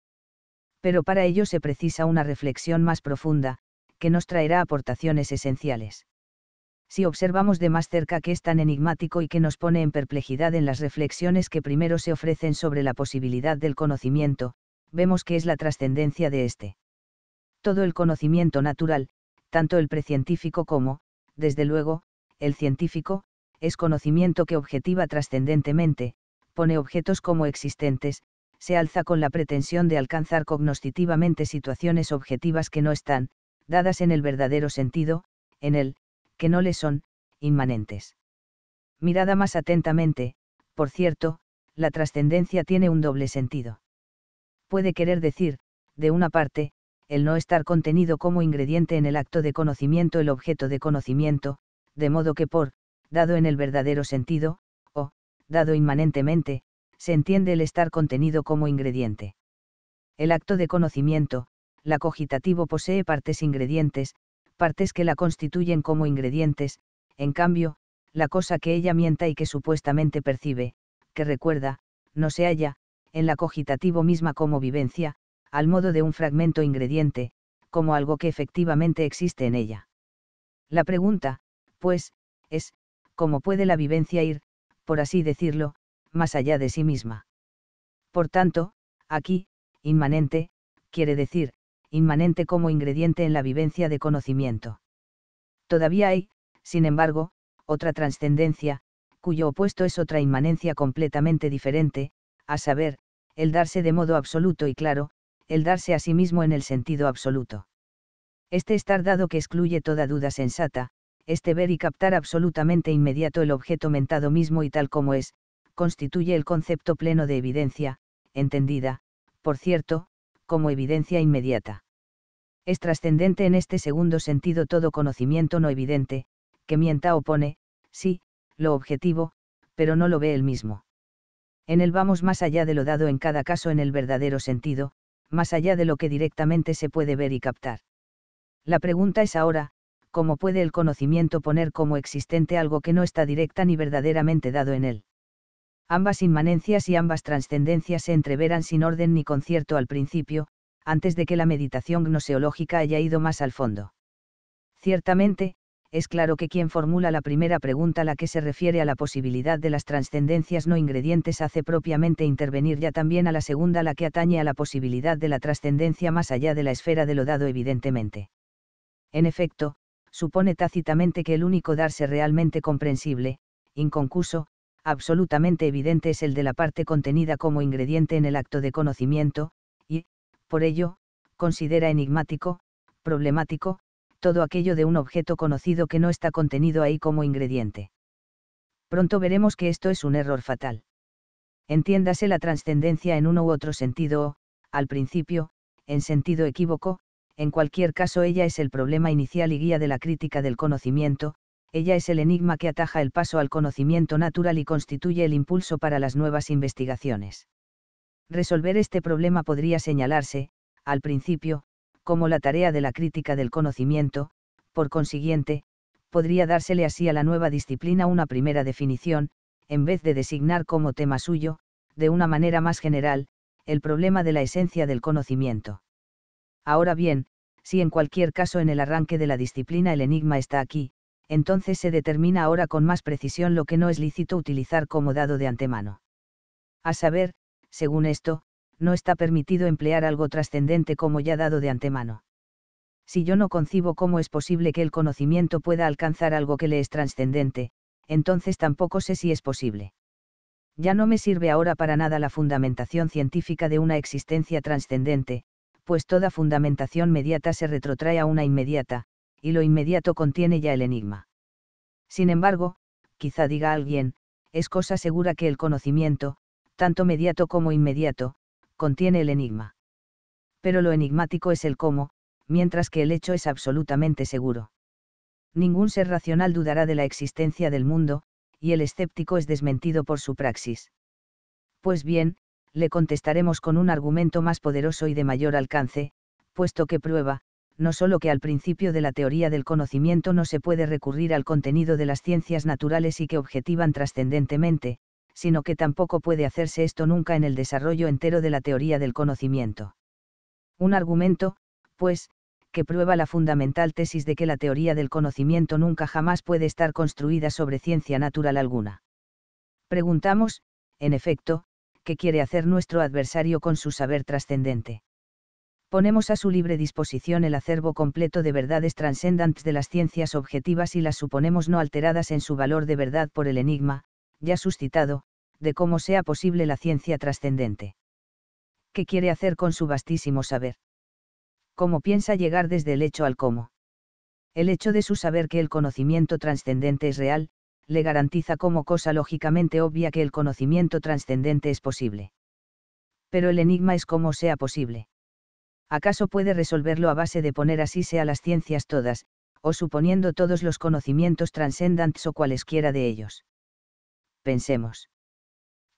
pero para ello se precisa una reflexión más profunda, que nos traerá aportaciones esenciales. Si observamos de más cerca que es tan enigmático y que nos pone en perplejidad en las reflexiones que primero se ofrecen sobre la posibilidad del conocimiento, vemos que es la trascendencia de éste. Todo el conocimiento natural, tanto el precientífico como, desde luego, el científico, es conocimiento que objetiva trascendentemente, pone objetos como existentes, se alza con la pretensión de alcanzar cognoscitivamente situaciones objetivas que no están, dadas en el verdadero sentido, en el, que no le son, inmanentes. Mirada más atentamente, por cierto, la trascendencia tiene un doble sentido. Puede querer decir, de una parte, el no estar contenido como ingrediente en el acto de conocimiento el objeto de conocimiento, de modo que por, dado en el verdadero sentido, o, dado inmanentemente, se entiende el estar contenido como ingrediente. El acto de conocimiento, la cogitativo posee partes ingredientes, partes que la constituyen como ingredientes, en cambio, la cosa que ella mienta y que supuestamente percibe, que recuerda, no se halla, en la cogitativo misma como vivencia, al modo de un fragmento ingrediente, como algo que efectivamente existe en ella. La pregunta, pues, es, ¿cómo puede la vivencia ir, por así decirlo, más allá de sí misma. Por tanto, aquí, inmanente, quiere decir, inmanente como ingrediente en la vivencia de conocimiento. Todavía hay, sin embargo, otra trascendencia, cuyo opuesto es otra inmanencia completamente diferente, a saber, el darse de modo absoluto y claro, el darse a sí mismo en el sentido absoluto. Este estar dado que excluye toda duda sensata, este ver y captar absolutamente inmediato el objeto mentado mismo y tal como es, constituye el concepto pleno de evidencia, entendida, por cierto, como evidencia inmediata. Es trascendente en este segundo sentido todo conocimiento no evidente, que mienta o pone, sí, lo objetivo, pero no lo ve él mismo. En él vamos más allá de lo dado en cada caso en el verdadero sentido, más allá de lo que directamente se puede ver y captar. La pregunta es ahora, ¿cómo puede el conocimiento poner como existente algo que no está directa ni verdaderamente dado en él? Ambas inmanencias y ambas trascendencias se entreveran sin orden ni concierto al principio, antes de que la meditación gnoseológica haya ido más al fondo. Ciertamente, es claro que quien formula la primera pregunta la que se refiere a la posibilidad de las trascendencias no ingredientes hace propiamente intervenir ya también a la segunda la que atañe a la posibilidad de la trascendencia más allá de la esfera de lo dado evidentemente. En efecto, supone tácitamente que el único darse realmente comprensible, inconcuso, absolutamente evidente es el de la parte contenida como ingrediente en el acto de conocimiento, y, por ello, considera enigmático, problemático, todo aquello de un objeto conocido que no está contenido ahí como ingrediente. Pronto veremos que esto es un error fatal. Entiéndase la trascendencia en uno u otro sentido o, al principio, en sentido equívoco, en cualquier caso ella es el problema inicial y guía de la crítica del conocimiento, ella es el enigma que ataja el paso al conocimiento natural y constituye el impulso para las nuevas investigaciones. Resolver este problema podría señalarse, al principio, como la tarea de la crítica del conocimiento, por consiguiente, podría dársele así a la nueva disciplina una primera definición, en vez de designar como tema suyo, de una manera más general, el problema de la esencia del conocimiento. Ahora bien, si en cualquier caso en el arranque de la disciplina el enigma está aquí, entonces se determina ahora con más precisión lo que no es lícito utilizar como dado de antemano. A saber, según esto, no está permitido emplear algo trascendente como ya dado de antemano. Si yo no concibo cómo es posible que el conocimiento pueda alcanzar algo que le es trascendente, entonces tampoco sé si es posible. Ya no me sirve ahora para nada la fundamentación científica de una existencia trascendente, pues toda fundamentación mediata se retrotrae a una inmediata, y lo inmediato contiene ya el enigma. Sin embargo, quizá diga alguien, es cosa segura que el conocimiento, tanto mediato como inmediato, contiene el enigma. Pero lo enigmático es el cómo, mientras que el hecho es absolutamente seguro. Ningún ser racional dudará de la existencia del mundo, y el escéptico es desmentido por su praxis. Pues bien, le contestaremos con un argumento más poderoso y de mayor alcance, puesto que prueba, no solo que al principio de la teoría del conocimiento no se puede recurrir al contenido de las ciencias naturales y que objetivan trascendentemente, sino que tampoco puede hacerse esto nunca en el desarrollo entero de la teoría del conocimiento. Un argumento, pues, que prueba la fundamental tesis de que la teoría del conocimiento nunca jamás puede estar construida sobre ciencia natural alguna. Preguntamos, en efecto, qué quiere hacer nuestro adversario con su saber trascendente ponemos a su libre disposición el acervo completo de verdades transcendentes de las ciencias objetivas y las suponemos no alteradas en su valor de verdad por el enigma, ya suscitado, de cómo sea posible la ciencia trascendente. ¿Qué quiere hacer con su vastísimo saber? ¿Cómo piensa llegar desde el hecho al cómo? El hecho de su saber que el conocimiento trascendente es real, le garantiza como cosa lógicamente obvia que el conocimiento trascendente es posible. Pero el enigma es cómo sea posible ¿acaso puede resolverlo a base de poner así sea las ciencias todas, o suponiendo todos los conocimientos transcendentes o cualesquiera de ellos? Pensemos.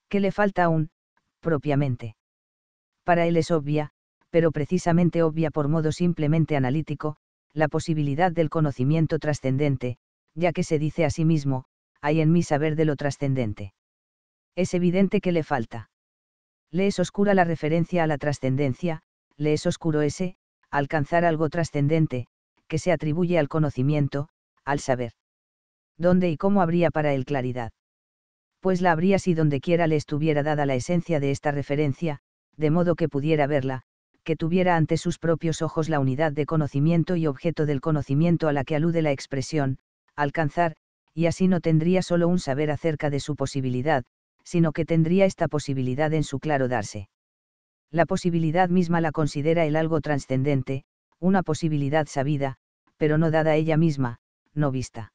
¿Qué le falta aún, propiamente? Para él es obvia, pero precisamente obvia por modo simplemente analítico, la posibilidad del conocimiento trascendente, ya que se dice a sí mismo, hay en mí saber de lo trascendente. Es evidente que le falta. Le es oscura la referencia a la trascendencia, le es oscuro ese, alcanzar algo trascendente, que se atribuye al conocimiento, al saber. ¿Dónde y cómo habría para él claridad? Pues la habría si dondequiera le estuviera dada la esencia de esta referencia, de modo que pudiera verla, que tuviera ante sus propios ojos la unidad de conocimiento y objeto del conocimiento a la que alude la expresión, alcanzar, y así no tendría solo un saber acerca de su posibilidad, sino que tendría esta posibilidad en su claro darse la posibilidad misma la considera el algo trascendente, una posibilidad sabida, pero no dada ella misma, no vista.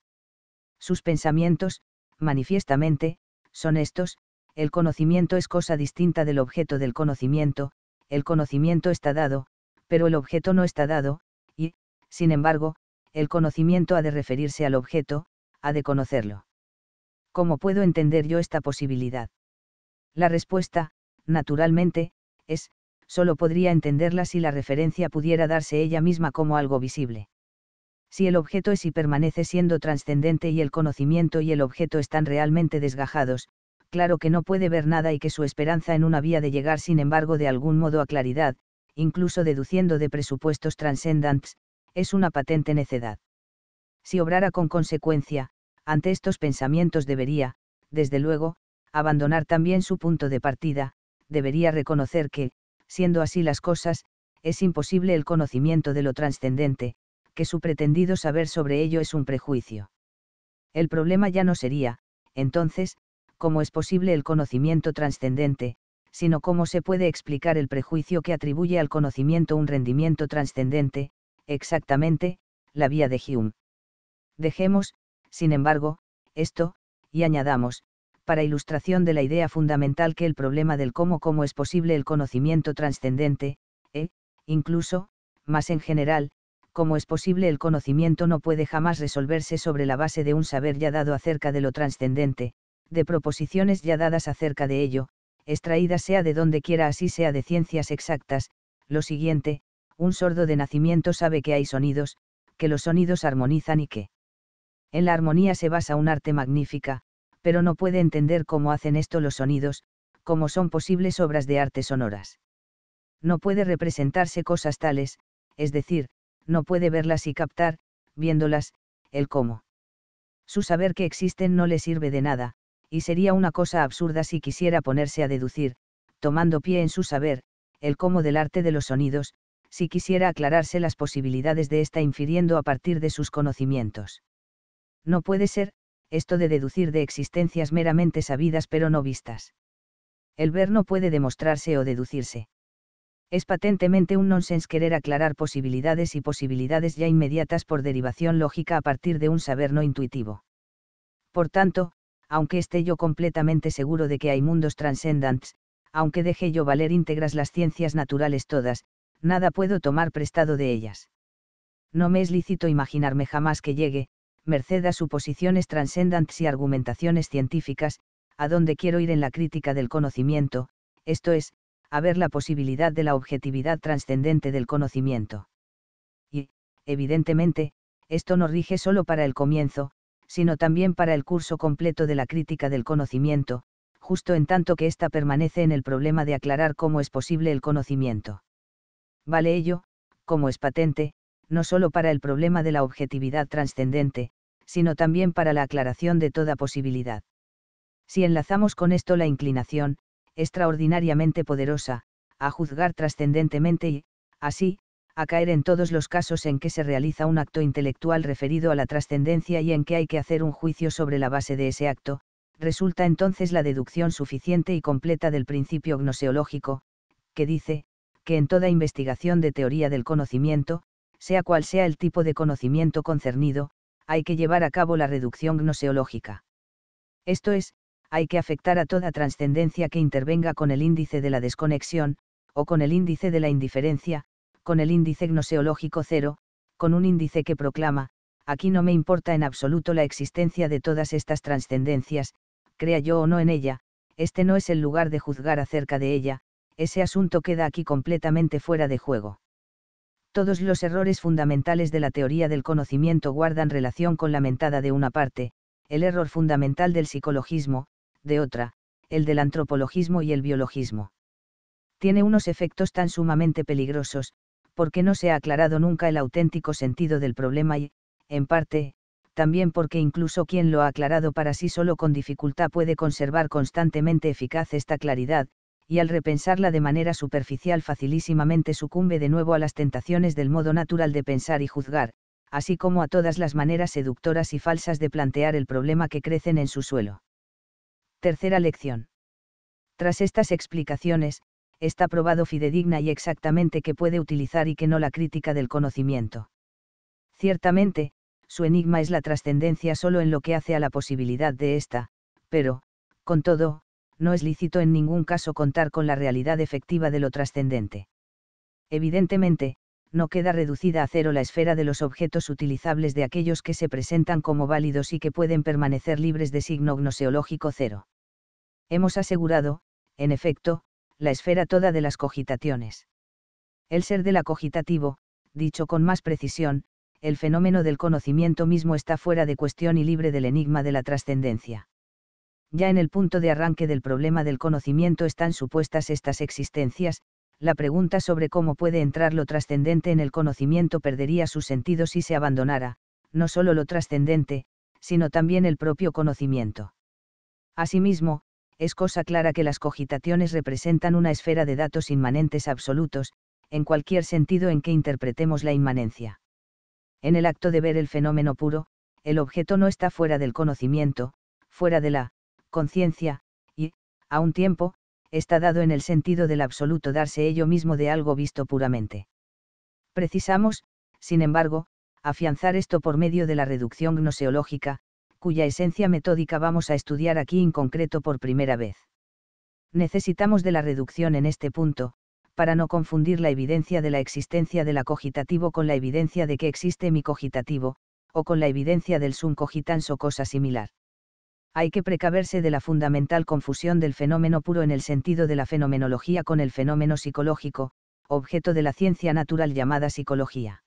Sus pensamientos, manifiestamente, son estos, el conocimiento es cosa distinta del objeto del conocimiento, el conocimiento está dado, pero el objeto no está dado, y, sin embargo, el conocimiento ha de referirse al objeto, ha de conocerlo. ¿Cómo puedo entender yo esta posibilidad? La respuesta, naturalmente, es, solo podría entenderla si la referencia pudiera darse ella misma como algo visible. Si el objeto es y permanece siendo trascendente y el conocimiento y el objeto están realmente desgajados, claro que no puede ver nada y que su esperanza en una vía de llegar sin embargo de algún modo a claridad, incluso deduciendo de presupuestos transcendants, es una patente necedad. Si obrara con consecuencia, ante estos pensamientos debería, desde luego, abandonar también su punto de partida, debería reconocer que, siendo así las cosas, es imposible el conocimiento de lo trascendente, que su pretendido saber sobre ello es un prejuicio. El problema ya no sería, entonces, cómo es posible el conocimiento trascendente, sino cómo se puede explicar el prejuicio que atribuye al conocimiento un rendimiento trascendente, exactamente, la vía de Hume. Dejemos, sin embargo, esto, y añadamos, para ilustración de la idea fundamental que el problema del cómo cómo es posible el conocimiento trascendente, e, incluso, más en general, cómo es posible el conocimiento no puede jamás resolverse sobre la base de un saber ya dado acerca de lo trascendente, de proposiciones ya dadas acerca de ello, extraídas sea de donde quiera así sea de ciencias exactas, lo siguiente, un sordo de nacimiento sabe que hay sonidos, que los sonidos armonizan y que en la armonía se basa un arte magnífica, pero no puede entender cómo hacen esto los sonidos, cómo son posibles obras de arte sonoras. No puede representarse cosas tales, es decir, no puede verlas y captar, viéndolas, el cómo. Su saber que existen no le sirve de nada, y sería una cosa absurda si quisiera ponerse a deducir, tomando pie en su saber, el cómo del arte de los sonidos, si quisiera aclararse las posibilidades de esta infiriendo a partir de sus conocimientos. No puede ser, esto de deducir de existencias meramente sabidas pero no vistas. El ver no puede demostrarse o deducirse. Es patentemente un nonsense querer aclarar posibilidades y posibilidades ya inmediatas por derivación lógica a partir de un saber no intuitivo. Por tanto, aunque esté yo completamente seguro de que hay mundos transcendants, aunque deje yo valer íntegras las ciencias naturales todas, nada puedo tomar prestado de ellas. No me es lícito imaginarme jamás que llegue, merced a suposiciones transcendentes y argumentaciones científicas, a donde quiero ir en la crítica del conocimiento, esto es, a ver la posibilidad de la objetividad trascendente del conocimiento. Y, evidentemente, esto no rige solo para el comienzo, sino también para el curso completo de la crítica del conocimiento, justo en tanto que ésta permanece en el problema de aclarar cómo es posible el conocimiento. Vale ello, como es patente, no solo para el problema de la objetividad trascendente, sino también para la aclaración de toda posibilidad. Si enlazamos con esto la inclinación, extraordinariamente poderosa, a juzgar trascendentemente y, así, a caer en todos los casos en que se realiza un acto intelectual referido a la trascendencia y en que hay que hacer un juicio sobre la base de ese acto, resulta entonces la deducción suficiente y completa del principio gnoseológico, que dice, que en toda investigación de teoría del conocimiento, sea cual sea el tipo de conocimiento concernido, hay que llevar a cabo la reducción gnoseológica. Esto es, hay que afectar a toda trascendencia que intervenga con el índice de la desconexión, o con el índice de la indiferencia, con el índice gnoseológico cero, con un índice que proclama, aquí no me importa en absoluto la existencia de todas estas trascendencias, crea yo o no en ella, este no es el lugar de juzgar acerca de ella, ese asunto queda aquí completamente fuera de juego todos los errores fundamentales de la teoría del conocimiento guardan relación con la mentada de una parte, el error fundamental del psicologismo, de otra, el del antropologismo y el biologismo. Tiene unos efectos tan sumamente peligrosos, porque no se ha aclarado nunca el auténtico sentido del problema y, en parte, también porque incluso quien lo ha aclarado para sí solo con dificultad puede conservar constantemente eficaz esta claridad, y al repensarla de manera superficial facilísimamente sucumbe de nuevo a las tentaciones del modo natural de pensar y juzgar, así como a todas las maneras seductoras y falsas de plantear el problema que crecen en su suelo. Tercera lección. Tras estas explicaciones, está probado fidedigna y exactamente que puede utilizar y que no la crítica del conocimiento. Ciertamente, su enigma es la trascendencia solo en lo que hace a la posibilidad de esta, pero, con todo, no es lícito en ningún caso contar con la realidad efectiva de lo trascendente. Evidentemente, no queda reducida a cero la esfera de los objetos utilizables de aquellos que se presentan como válidos y que pueden permanecer libres de signo gnoseológico cero. Hemos asegurado, en efecto, la esfera toda de las cogitaciones. El ser de la cogitativo, dicho con más precisión, el fenómeno del conocimiento mismo está fuera de cuestión y libre del enigma de la trascendencia. Ya en el punto de arranque del problema del conocimiento están supuestas estas existencias, la pregunta sobre cómo puede entrar lo trascendente en el conocimiento perdería su sentido si se abandonara, no solo lo trascendente, sino también el propio conocimiento. Asimismo, es cosa clara que las cogitaciones representan una esfera de datos inmanentes absolutos, en cualquier sentido en que interpretemos la inmanencia. En el acto de ver el fenómeno puro, el objeto no está fuera del conocimiento, fuera de la conciencia, y, a un tiempo, está dado en el sentido del absoluto darse ello mismo de algo visto puramente. Precisamos, sin embargo, afianzar esto por medio de la reducción gnoseológica, cuya esencia metódica vamos a estudiar aquí en concreto por primera vez. Necesitamos de la reducción en este punto, para no confundir la evidencia de la existencia de la cogitativo con la evidencia de que existe mi cogitativo, o con la evidencia del sum cogitans o cosa similar hay que precaverse de la fundamental confusión del fenómeno puro en el sentido de la fenomenología con el fenómeno psicológico, objeto de la ciencia natural llamada psicología.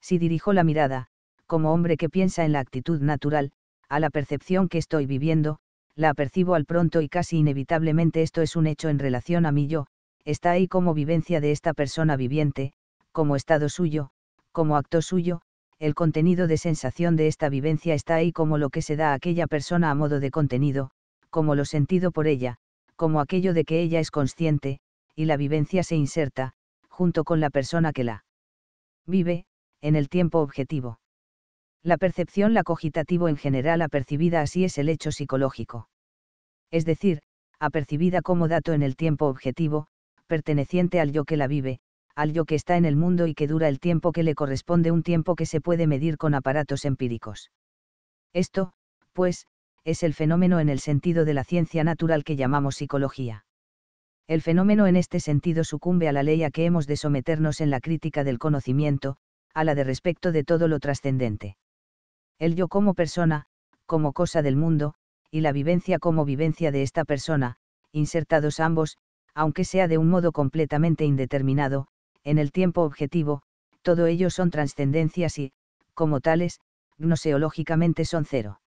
Si dirijo la mirada, como hombre que piensa en la actitud natural, a la percepción que estoy viviendo, la percibo al pronto y casi inevitablemente esto es un hecho en relación a mi yo, está ahí como vivencia de esta persona viviente, como estado suyo, como acto suyo, el contenido de sensación de esta vivencia está ahí como lo que se da a aquella persona a modo de contenido, como lo sentido por ella, como aquello de que ella es consciente, y la vivencia se inserta, junto con la persona que la vive, en el tiempo objetivo. La percepción, la cogitativo en general apercibida así es el hecho psicológico. Es decir, apercibida como dato en el tiempo objetivo, perteneciente al yo que la vive, al yo que está en el mundo y que dura el tiempo que le corresponde un tiempo que se puede medir con aparatos empíricos. Esto, pues, es el fenómeno en el sentido de la ciencia natural que llamamos psicología. El fenómeno en este sentido sucumbe a la ley a que hemos de someternos en la crítica del conocimiento, a la de respecto de todo lo trascendente. El yo como persona, como cosa del mundo, y la vivencia como vivencia de esta persona, insertados ambos, aunque sea de un modo completamente indeterminado, en el tiempo objetivo, todo ello son trascendencias y, como tales, gnoseológicamente son cero.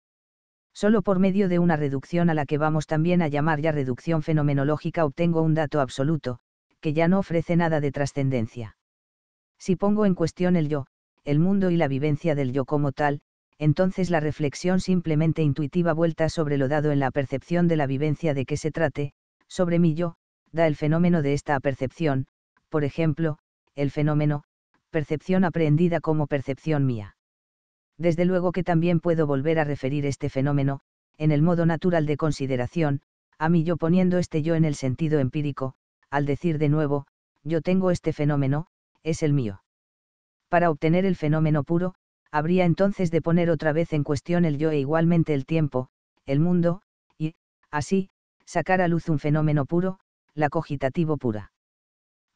Solo por medio de una reducción a la que vamos también a llamar ya reducción fenomenológica obtengo un dato absoluto, que ya no ofrece nada de trascendencia. Si pongo en cuestión el yo, el mundo y la vivencia del yo como tal, entonces la reflexión simplemente intuitiva vuelta sobre lo dado en la percepción de la vivencia de que se trate, sobre mi yo, da el fenómeno de esta percepción, por ejemplo, el fenómeno, percepción aprendida como percepción mía. Desde luego que también puedo volver a referir este fenómeno, en el modo natural de consideración, a mí yo poniendo este yo en el sentido empírico, al decir de nuevo, yo tengo este fenómeno, es el mío. Para obtener el fenómeno puro, habría entonces de poner otra vez en cuestión el yo e igualmente el tiempo, el mundo, y, así, sacar a luz un fenómeno puro, la cogitativo pura.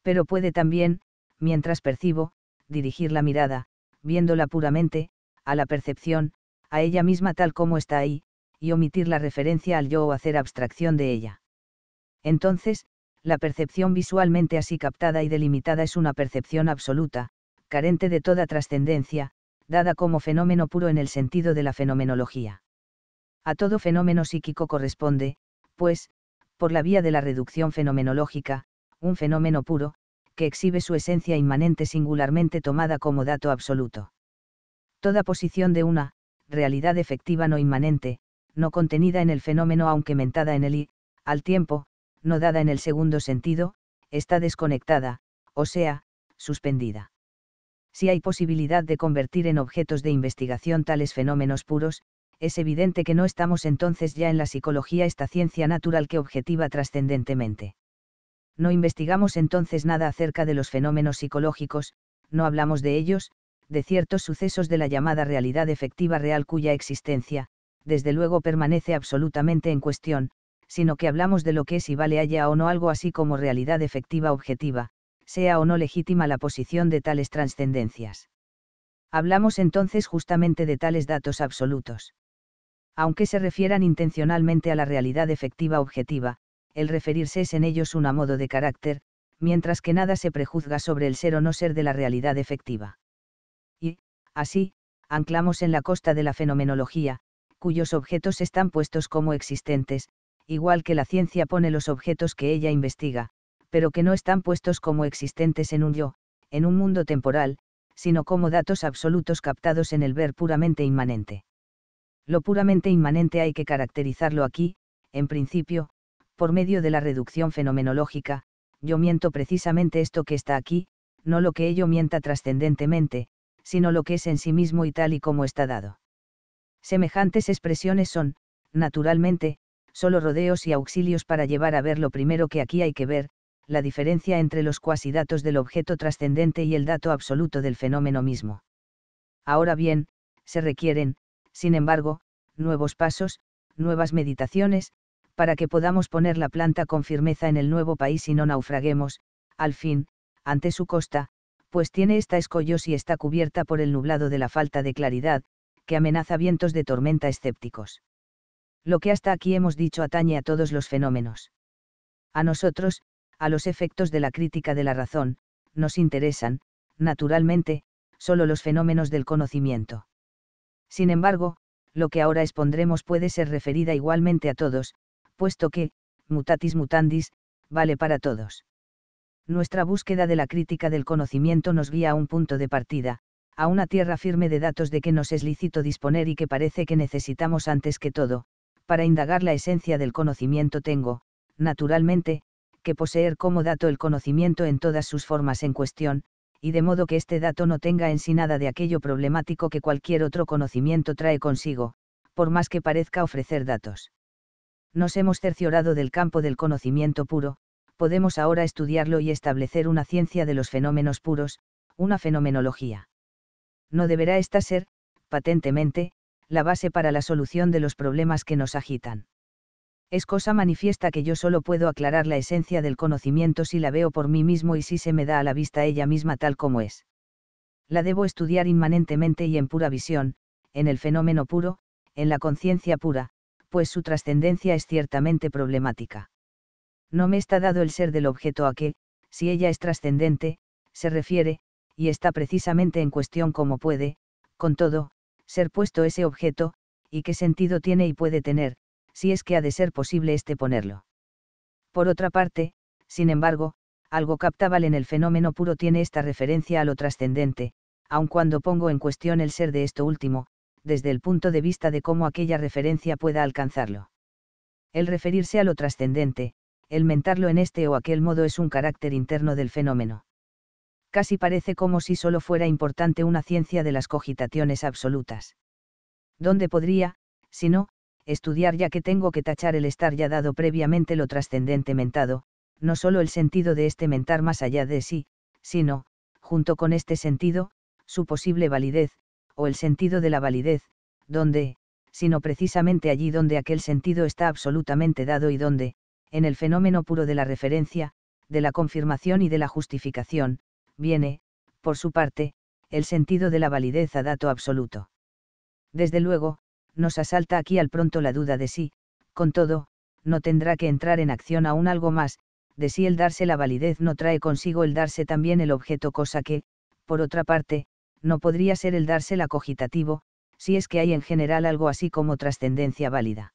Pero puede también, mientras percibo, dirigir la mirada, viéndola puramente, a la percepción, a ella misma tal como está ahí, y omitir la referencia al yo o hacer abstracción de ella. Entonces, la percepción visualmente así captada y delimitada es una percepción absoluta, carente de toda trascendencia, dada como fenómeno puro en el sentido de la fenomenología. A todo fenómeno psíquico corresponde, pues, por la vía de la reducción fenomenológica, un fenómeno puro, que exhibe su esencia inmanente singularmente tomada como dato absoluto. Toda posición de una, realidad efectiva no inmanente, no contenida en el fenómeno aunque mentada en el y, al tiempo, no dada en el segundo sentido, está desconectada, o sea, suspendida. Si hay posibilidad de convertir en objetos de investigación tales fenómenos puros, es evidente que no estamos entonces ya en la psicología esta ciencia natural que objetiva trascendentemente no investigamos entonces nada acerca de los fenómenos psicológicos, no hablamos de ellos, de ciertos sucesos de la llamada realidad efectiva real cuya existencia, desde luego permanece absolutamente en cuestión, sino que hablamos de lo que es y vale haya o no algo así como realidad efectiva objetiva, sea o no legítima la posición de tales trascendencias. Hablamos entonces justamente de tales datos absolutos. Aunque se refieran intencionalmente a la realidad efectiva objetiva, el referirse es en ellos una modo de carácter, mientras que nada se prejuzga sobre el ser o no ser de la realidad efectiva. Y, así, anclamos en la costa de la fenomenología, cuyos objetos están puestos como existentes, igual que la ciencia pone los objetos que ella investiga, pero que no están puestos como existentes en un yo, en un mundo temporal, sino como datos absolutos captados en el ver puramente inmanente. Lo puramente inmanente hay que caracterizarlo aquí, en principio, por medio de la reducción fenomenológica, yo miento precisamente esto que está aquí, no lo que ello mienta trascendentemente, sino lo que es en sí mismo y tal y como está dado. Semejantes expresiones son, naturalmente, solo rodeos y auxilios para llevar a ver lo primero que aquí hay que ver, la diferencia entre los cuasi datos del objeto trascendente y el dato absoluto del fenómeno mismo. Ahora bien, se requieren, sin embargo, nuevos pasos, nuevas meditaciones, para que podamos poner la planta con firmeza en el nuevo país y no naufraguemos, al fin, ante su costa, pues tiene esta escollos y está cubierta por el nublado de la falta de claridad, que amenaza vientos de tormenta escépticos. Lo que hasta aquí hemos dicho atañe a todos los fenómenos. A nosotros, a los efectos de la crítica de la razón, nos interesan, naturalmente, solo los fenómenos del conocimiento. Sin embargo, lo que ahora expondremos puede ser referida igualmente a todos, puesto que, mutatis mutandis, vale para todos. Nuestra búsqueda de la crítica del conocimiento nos guía a un punto de partida, a una tierra firme de datos de que nos es lícito disponer y que parece que necesitamos antes que todo, para indagar la esencia del conocimiento tengo, naturalmente, que poseer como dato el conocimiento en todas sus formas en cuestión, y de modo que este dato no tenga en sí nada de aquello problemático que cualquier otro conocimiento trae consigo, por más que parezca ofrecer datos nos hemos cerciorado del campo del conocimiento puro, podemos ahora estudiarlo y establecer una ciencia de los fenómenos puros, una fenomenología. No deberá esta ser, patentemente, la base para la solución de los problemas que nos agitan. Es cosa manifiesta que yo solo puedo aclarar la esencia del conocimiento si la veo por mí mismo y si se me da a la vista ella misma tal como es. La debo estudiar inmanentemente y en pura visión, en el fenómeno puro, en la conciencia pura, pues su trascendencia es ciertamente problemática. No me está dado el ser del objeto a que, si ella es trascendente, se refiere, y está precisamente en cuestión cómo puede, con todo, ser puesto ese objeto, y qué sentido tiene y puede tener, si es que ha de ser posible este ponerlo. Por otra parte, sin embargo, algo captable en el fenómeno puro tiene esta referencia a lo trascendente, aun cuando pongo en cuestión el ser de esto último, desde el punto de vista de cómo aquella referencia pueda alcanzarlo. El referirse a lo trascendente, el mentarlo en este o aquel modo es un carácter interno del fenómeno. Casi parece como si solo fuera importante una ciencia de las cogitaciones absolutas. ¿Dónde podría, si no, estudiar ya que tengo que tachar el estar ya dado previamente lo trascendente mentado, no solo el sentido de este mentar más allá de sí, sino, junto con este sentido, su posible validez, o el sentido de la validez, donde, sino precisamente allí donde aquel sentido está absolutamente dado y donde, en el fenómeno puro de la referencia, de la confirmación y de la justificación, viene, por su parte, el sentido de la validez a dato absoluto. Desde luego, nos asalta aquí al pronto la duda de si, con todo, no tendrá que entrar en acción aún algo más, de si el darse la validez no trae consigo el darse también el objeto, cosa que, por otra parte, no podría ser el dársela cogitativo, si es que hay en general algo así como trascendencia válida.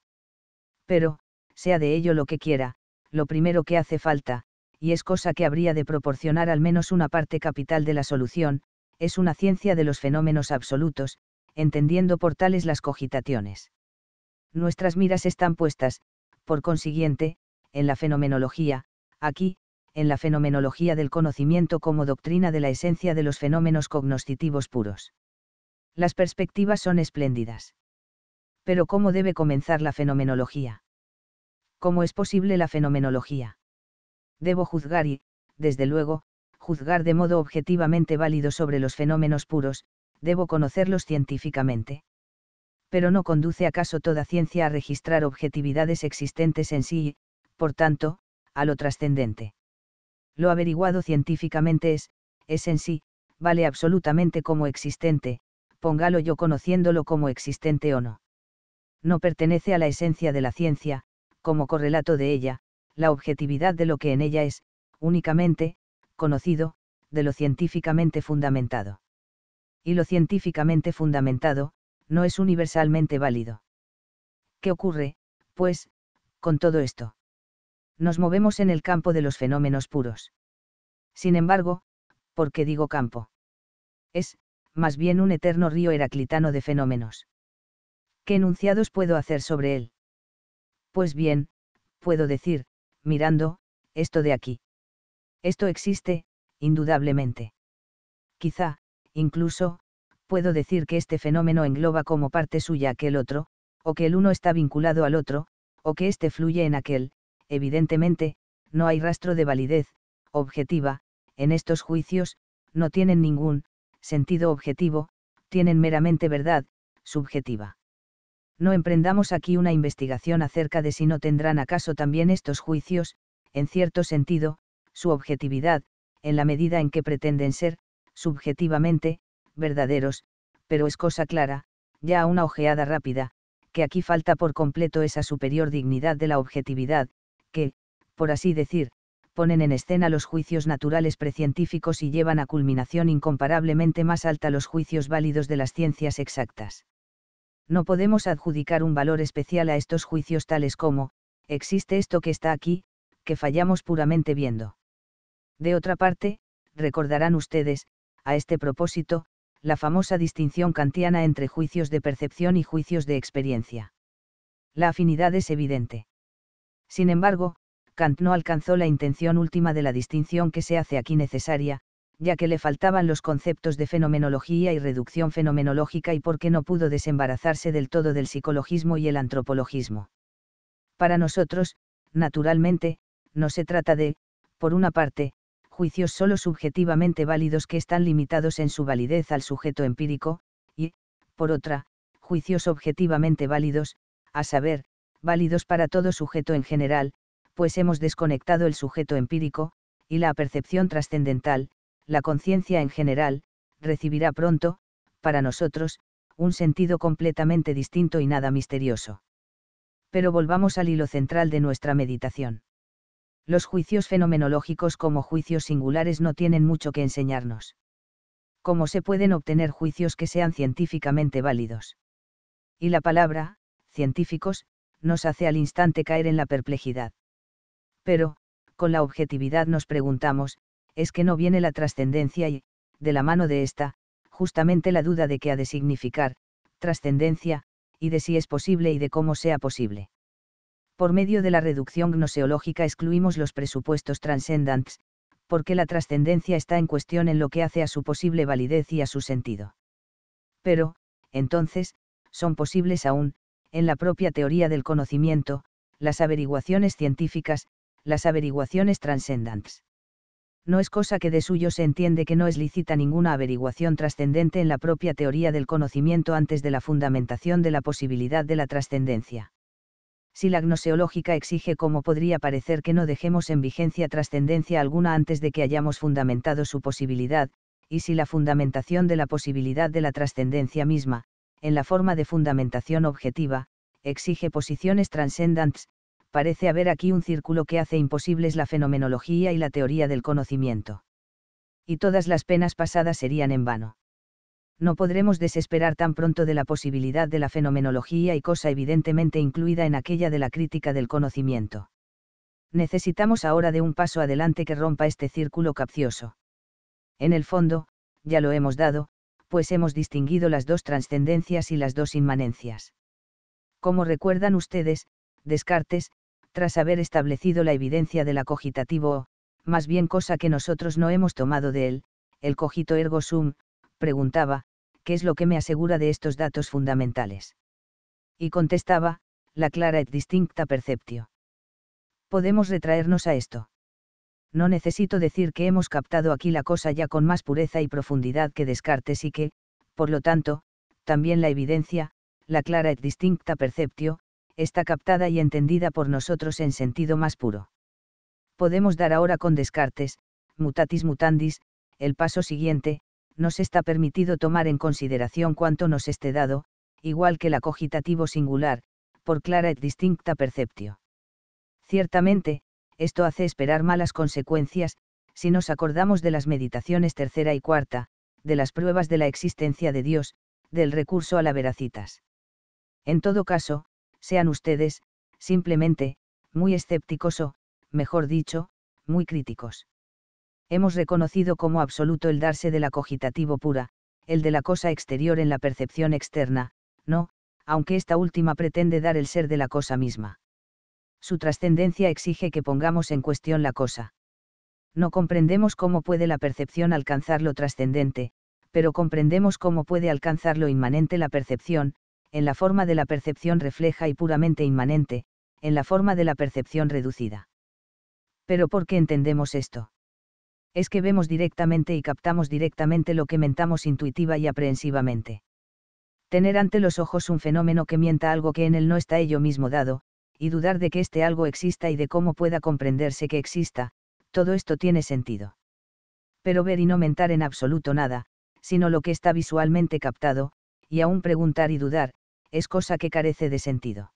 Pero, sea de ello lo que quiera, lo primero que hace falta, y es cosa que habría de proporcionar al menos una parte capital de la solución, es una ciencia de los fenómenos absolutos, entendiendo por tales las cogitaciones. Nuestras miras están puestas, por consiguiente, en la fenomenología, aquí, en la fenomenología del conocimiento como doctrina de la esencia de los fenómenos cognoscitivos puros. Las perspectivas son espléndidas. Pero ¿cómo debe comenzar la fenomenología? ¿Cómo es posible la fenomenología? Debo juzgar y, desde luego, juzgar de modo objetivamente válido sobre los fenómenos puros, debo conocerlos científicamente. Pero no conduce acaso toda ciencia a registrar objetividades existentes en sí y, por tanto, a lo trascendente lo averiguado científicamente es, es en sí, vale absolutamente como existente, póngalo yo conociéndolo como existente o no. No pertenece a la esencia de la ciencia, como correlato de ella, la objetividad de lo que en ella es, únicamente, conocido, de lo científicamente fundamentado. Y lo científicamente fundamentado, no es universalmente válido. ¿Qué ocurre, pues, con todo esto? nos movemos en el campo de los fenómenos puros. Sin embargo, ¿por qué digo campo? Es, más bien un eterno río heraclitano de fenómenos. ¿Qué enunciados puedo hacer sobre él? Pues bien, puedo decir, mirando, esto de aquí. Esto existe, indudablemente. Quizá, incluso, puedo decir que este fenómeno engloba como parte suya aquel otro, o que el uno está vinculado al otro, o que este fluye en aquel, evidentemente, no hay rastro de validez, objetiva, en estos juicios, no tienen ningún, sentido objetivo, tienen meramente verdad, subjetiva. No emprendamos aquí una investigación acerca de si no tendrán acaso también estos juicios, en cierto sentido, su objetividad, en la medida en que pretenden ser, subjetivamente, verdaderos, pero es cosa clara, ya a una ojeada rápida, que aquí falta por completo esa superior dignidad de la objetividad, que, por así decir, ponen en escena los juicios naturales precientíficos y llevan a culminación incomparablemente más alta los juicios válidos de las ciencias exactas. No podemos adjudicar un valor especial a estos juicios tales como, existe esto que está aquí, que fallamos puramente viendo. De otra parte, recordarán ustedes, a este propósito, la famosa distinción kantiana entre juicios de percepción y juicios de experiencia. La afinidad es evidente. Sin embargo, Kant no alcanzó la intención última de la distinción que se hace aquí necesaria, ya que le faltaban los conceptos de fenomenología y reducción fenomenológica y porque no pudo desembarazarse del todo del psicologismo y el antropologismo. Para nosotros, naturalmente, no se trata de, por una parte, juicios solo subjetivamente válidos que están limitados en su validez al sujeto empírico, y, por otra, juicios objetivamente válidos, a saber, válidos para todo sujeto en general, pues hemos desconectado el sujeto empírico, y la percepción trascendental, la conciencia en general, recibirá pronto, para nosotros, un sentido completamente distinto y nada misterioso. Pero volvamos al hilo central de nuestra meditación. Los juicios fenomenológicos como juicios singulares no tienen mucho que enseñarnos. ¿Cómo se pueden obtener juicios que sean científicamente válidos? Y la palabra, científicos, nos hace al instante caer en la perplejidad. Pero, con la objetividad nos preguntamos, es que no viene la trascendencia y, de la mano de esta, justamente la duda de qué ha de significar, trascendencia, y de si es posible y de cómo sea posible. Por medio de la reducción gnoseológica excluimos los presupuestos transcendants, porque la trascendencia está en cuestión en lo que hace a su posible validez y a su sentido. Pero, entonces, son posibles aún, en la propia teoría del conocimiento, las averiguaciones científicas, las averiguaciones transcendentes. No es cosa que de suyo se entiende que no es lícita ninguna averiguación trascendente en la propia teoría del conocimiento antes de la fundamentación de la posibilidad de la trascendencia. Si la gnoseológica exige como podría parecer que no dejemos en vigencia trascendencia alguna antes de que hayamos fundamentado su posibilidad, y si la fundamentación de la posibilidad de la trascendencia misma, en la forma de fundamentación objetiva, exige posiciones transcendentes. parece haber aquí un círculo que hace imposibles la fenomenología y la teoría del conocimiento. Y todas las penas pasadas serían en vano. No podremos desesperar tan pronto de la posibilidad de la fenomenología y cosa evidentemente incluida en aquella de la crítica del conocimiento. Necesitamos ahora de un paso adelante que rompa este círculo capcioso. En el fondo, ya lo hemos dado, pues hemos distinguido las dos trascendencias y las dos inmanencias. Como recuerdan ustedes, Descartes, tras haber establecido la evidencia del acogitativo o, más bien cosa que nosotros no hemos tomado de él, el cogito ergo sum, preguntaba, ¿qué es lo que me asegura de estos datos fundamentales? Y contestaba, la clara et distinta perceptio. Podemos retraernos a esto no necesito decir que hemos captado aquí la cosa ya con más pureza y profundidad que Descartes y que, por lo tanto, también la evidencia, la clara et distincta perceptio, está captada y entendida por nosotros en sentido más puro. Podemos dar ahora con Descartes, mutatis mutandis, el paso siguiente, nos está permitido tomar en consideración cuanto nos esté dado, igual que la cogitativo singular, por clara et distincta perceptio. Ciertamente, esto hace esperar malas consecuencias, si nos acordamos de las meditaciones tercera y cuarta, de las pruebas de la existencia de Dios, del recurso a la veracitas. En todo caso, sean ustedes, simplemente, muy escépticos o, mejor dicho, muy críticos. Hemos reconocido como absoluto el darse de la cogitativo pura, el de la cosa exterior en la percepción externa, no, aunque esta última pretende dar el ser de la cosa misma su trascendencia exige que pongamos en cuestión la cosa. No comprendemos cómo puede la percepción alcanzar lo trascendente, pero comprendemos cómo puede alcanzar lo inmanente la percepción, en la forma de la percepción refleja y puramente inmanente, en la forma de la percepción reducida. Pero ¿por qué entendemos esto? Es que vemos directamente y captamos directamente lo que mentamos intuitiva y aprehensivamente. Tener ante los ojos un fenómeno que mienta algo que en él no está ello mismo dado, y dudar de que este algo exista y de cómo pueda comprenderse que exista, todo esto tiene sentido. Pero ver y no mentar en absoluto nada, sino lo que está visualmente captado, y aún preguntar y dudar, es cosa que carece de sentido.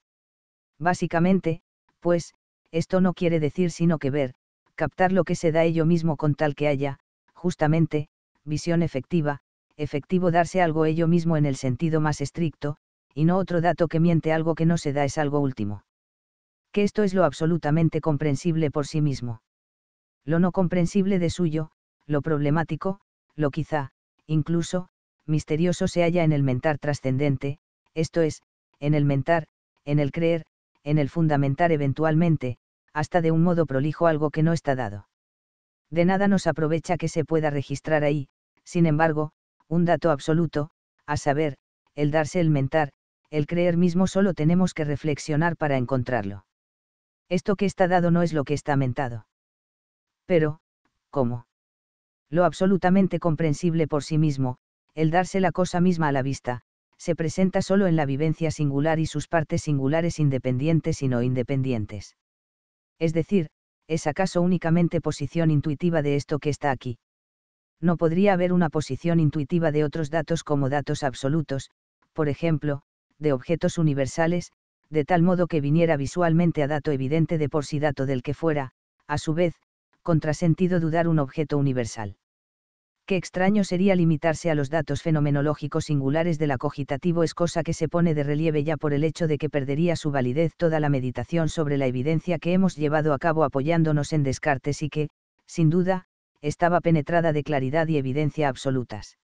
Básicamente, pues, esto no quiere decir sino que ver, captar lo que se da ello mismo con tal que haya, justamente, visión efectiva, efectivo darse algo ello mismo en el sentido más estricto, y no otro dato que miente algo que no se da es algo último que esto es lo absolutamente comprensible por sí mismo. Lo no comprensible de suyo, lo problemático, lo quizá, incluso, misterioso se halla en el mentar trascendente, esto es, en el mentar, en el creer, en el fundamentar eventualmente, hasta de un modo prolijo algo que no está dado. De nada nos aprovecha que se pueda registrar ahí, sin embargo, un dato absoluto, a saber, el darse el mentar, el creer mismo solo tenemos que reflexionar para encontrarlo. Esto que está dado no es lo que está mentado. Pero, ¿cómo? Lo absolutamente comprensible por sí mismo, el darse la cosa misma a la vista, se presenta solo en la vivencia singular y sus partes singulares independientes y no independientes. Es decir, ¿es acaso únicamente posición intuitiva de esto que está aquí? No podría haber una posición intuitiva de otros datos como datos absolutos, por ejemplo, de objetos universales, de tal modo que viniera visualmente a dato evidente de por sí dato del que fuera, a su vez, contrasentido dudar un objeto universal. Qué extraño sería limitarse a los datos fenomenológicos singulares del acogitativo es cosa que se pone de relieve ya por el hecho de que perdería su validez toda la meditación sobre la evidencia que hemos llevado a cabo apoyándonos en Descartes y que, sin duda, estaba penetrada de claridad y evidencia absolutas.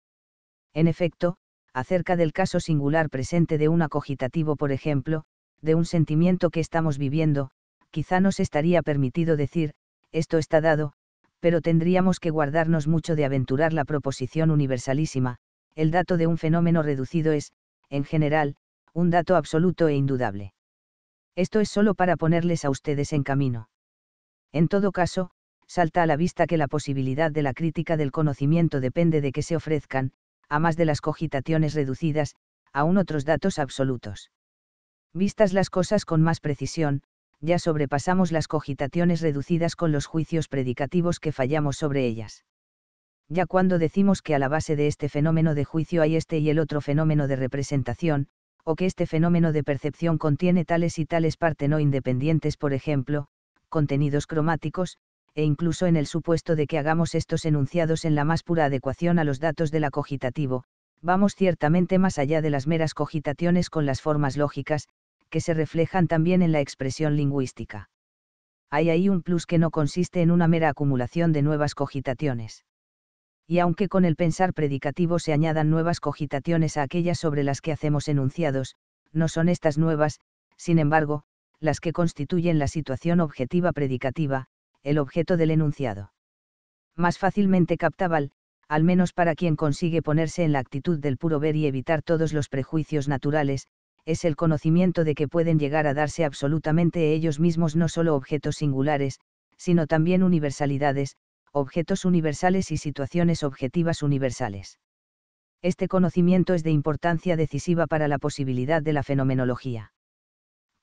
En efecto, acerca del caso singular presente de un acogitativo por ejemplo, de un sentimiento que estamos viviendo, quizá nos estaría permitido decir, esto está dado, pero tendríamos que guardarnos mucho de aventurar la proposición universalísima, el dato de un fenómeno reducido es, en general, un dato absoluto e indudable. Esto es solo para ponerles a ustedes en camino. En todo caso, salta a la vista que la posibilidad de la crítica del conocimiento depende de que se ofrezcan, a más de las cogitaciones reducidas, aún otros datos absolutos. Vistas las cosas con más precisión, ya sobrepasamos las cogitaciones reducidas con los juicios predicativos que fallamos sobre ellas. Ya cuando decimos que a la base de este fenómeno de juicio hay este y el otro fenómeno de representación, o que este fenómeno de percepción contiene tales y tales partes no independientes, por ejemplo, contenidos cromáticos, e incluso en el supuesto de que hagamos estos enunciados en la más pura adecuación a los datos del acogitativo, vamos ciertamente más allá de las meras cogitaciones con las formas lógicas, que se reflejan también en la expresión lingüística. Hay ahí un plus que no consiste en una mera acumulación de nuevas cogitaciones. Y aunque con el pensar predicativo se añadan nuevas cogitaciones a aquellas sobre las que hacemos enunciados, no son estas nuevas, sin embargo, las que constituyen la situación objetiva predicativa, el objeto del enunciado. Más fácilmente captable, al menos para quien consigue ponerse en la actitud del puro ver y evitar todos los prejuicios naturales, es el conocimiento de que pueden llegar a darse absolutamente ellos mismos no solo objetos singulares, sino también universalidades, objetos universales y situaciones objetivas universales. Este conocimiento es de importancia decisiva para la posibilidad de la fenomenología.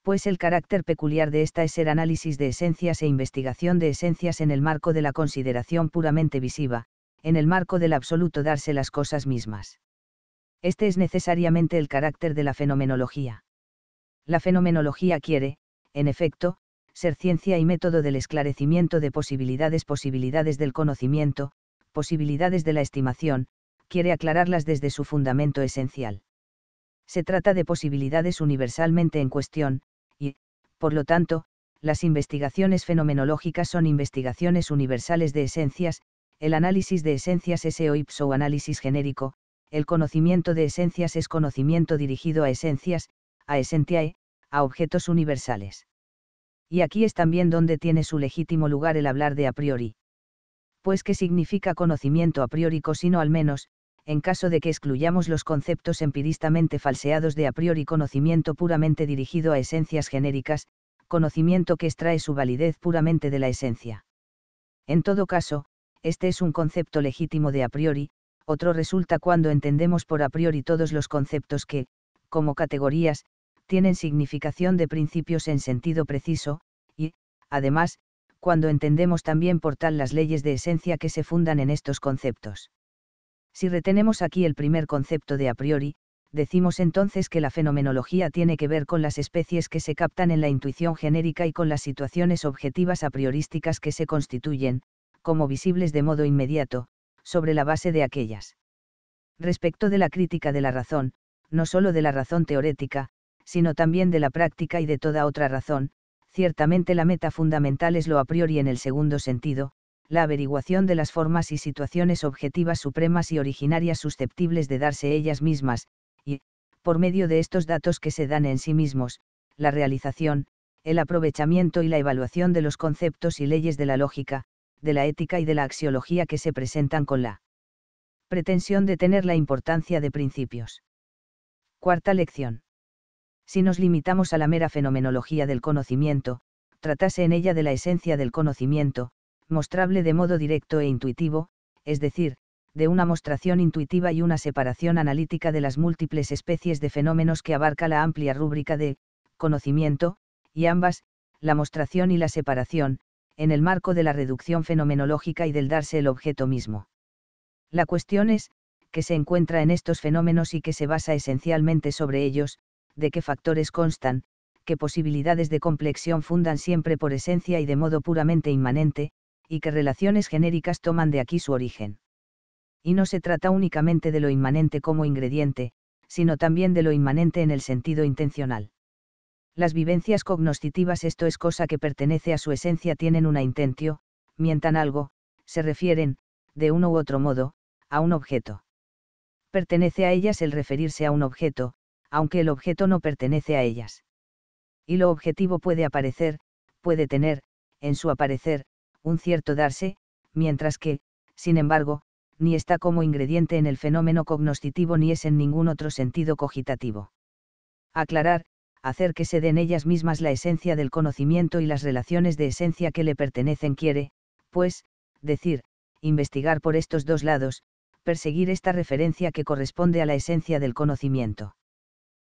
Pues el carácter peculiar de esta es ser análisis de esencias e investigación de esencias en el marco de la consideración puramente visiva, en el marco del absoluto darse las cosas mismas este es necesariamente el carácter de la fenomenología. La fenomenología quiere, en efecto, ser ciencia y método del esclarecimiento de posibilidades, posibilidades del conocimiento, posibilidades de la estimación, quiere aclararlas desde su fundamento esencial. Se trata de posibilidades universalmente en cuestión, y, por lo tanto, las investigaciones fenomenológicas son investigaciones universales de esencias, el análisis de esencias es o análisis genérico, el conocimiento de esencias es conocimiento dirigido a esencias, a esentiae, a objetos universales. Y aquí es también donde tiene su legítimo lugar el hablar de a priori. Pues ¿qué significa conocimiento a priori sino al menos, en caso de que excluyamos los conceptos empiristamente falseados de a priori conocimiento puramente dirigido a esencias genéricas, conocimiento que extrae su validez puramente de la esencia. En todo caso, este es un concepto legítimo de a priori, otro resulta cuando entendemos por a priori todos los conceptos que, como categorías, tienen significación de principios en sentido preciso, y, además, cuando entendemos también por tal las leyes de esencia que se fundan en estos conceptos. Si retenemos aquí el primer concepto de a priori, decimos entonces que la fenomenología tiene que ver con las especies que se captan en la intuición genérica y con las situaciones objetivas a priorísticas que se constituyen, como visibles de modo inmediato, sobre la base de aquellas. Respecto de la crítica de la razón, no sólo de la razón teorética, sino también de la práctica y de toda otra razón, ciertamente la meta fundamental es lo a priori en el segundo sentido, la averiguación de las formas y situaciones objetivas supremas y originarias susceptibles de darse ellas mismas, y, por medio de estos datos que se dan en sí mismos, la realización, el aprovechamiento y la evaluación de los conceptos y leyes de la lógica, de la ética y de la axiología que se presentan con la pretensión de tener la importancia de principios. Cuarta lección. Si nos limitamos a la mera fenomenología del conocimiento, tratase en ella de la esencia del conocimiento, mostrable de modo directo e intuitivo, es decir, de una mostración intuitiva y una separación analítica de las múltiples especies de fenómenos que abarca la amplia rúbrica de conocimiento, y ambas, la mostración y la separación, en el marco de la reducción fenomenológica y del darse el objeto mismo. La cuestión es, que se encuentra en estos fenómenos y que se basa esencialmente sobre ellos, de qué factores constan, qué posibilidades de complexión fundan siempre por esencia y de modo puramente inmanente, y qué relaciones genéricas toman de aquí su origen. Y no se trata únicamente de lo inmanente como ingrediente, sino también de lo inmanente en el sentido intencional. Las vivencias cognoscitivas, esto es cosa que pertenece a su esencia, tienen una intentio, mientan algo, se refieren, de uno u otro modo, a un objeto. Pertenece a ellas el referirse a un objeto, aunque el objeto no pertenece a ellas. Y lo objetivo puede aparecer, puede tener, en su aparecer, un cierto darse, mientras que, sin embargo, ni está como ingrediente en el fenómeno cognoscitivo ni es en ningún otro sentido cogitativo. Aclarar, hacer que se den ellas mismas la esencia del conocimiento y las relaciones de esencia que le pertenecen quiere, pues, decir, investigar por estos dos lados, perseguir esta referencia que corresponde a la esencia del conocimiento.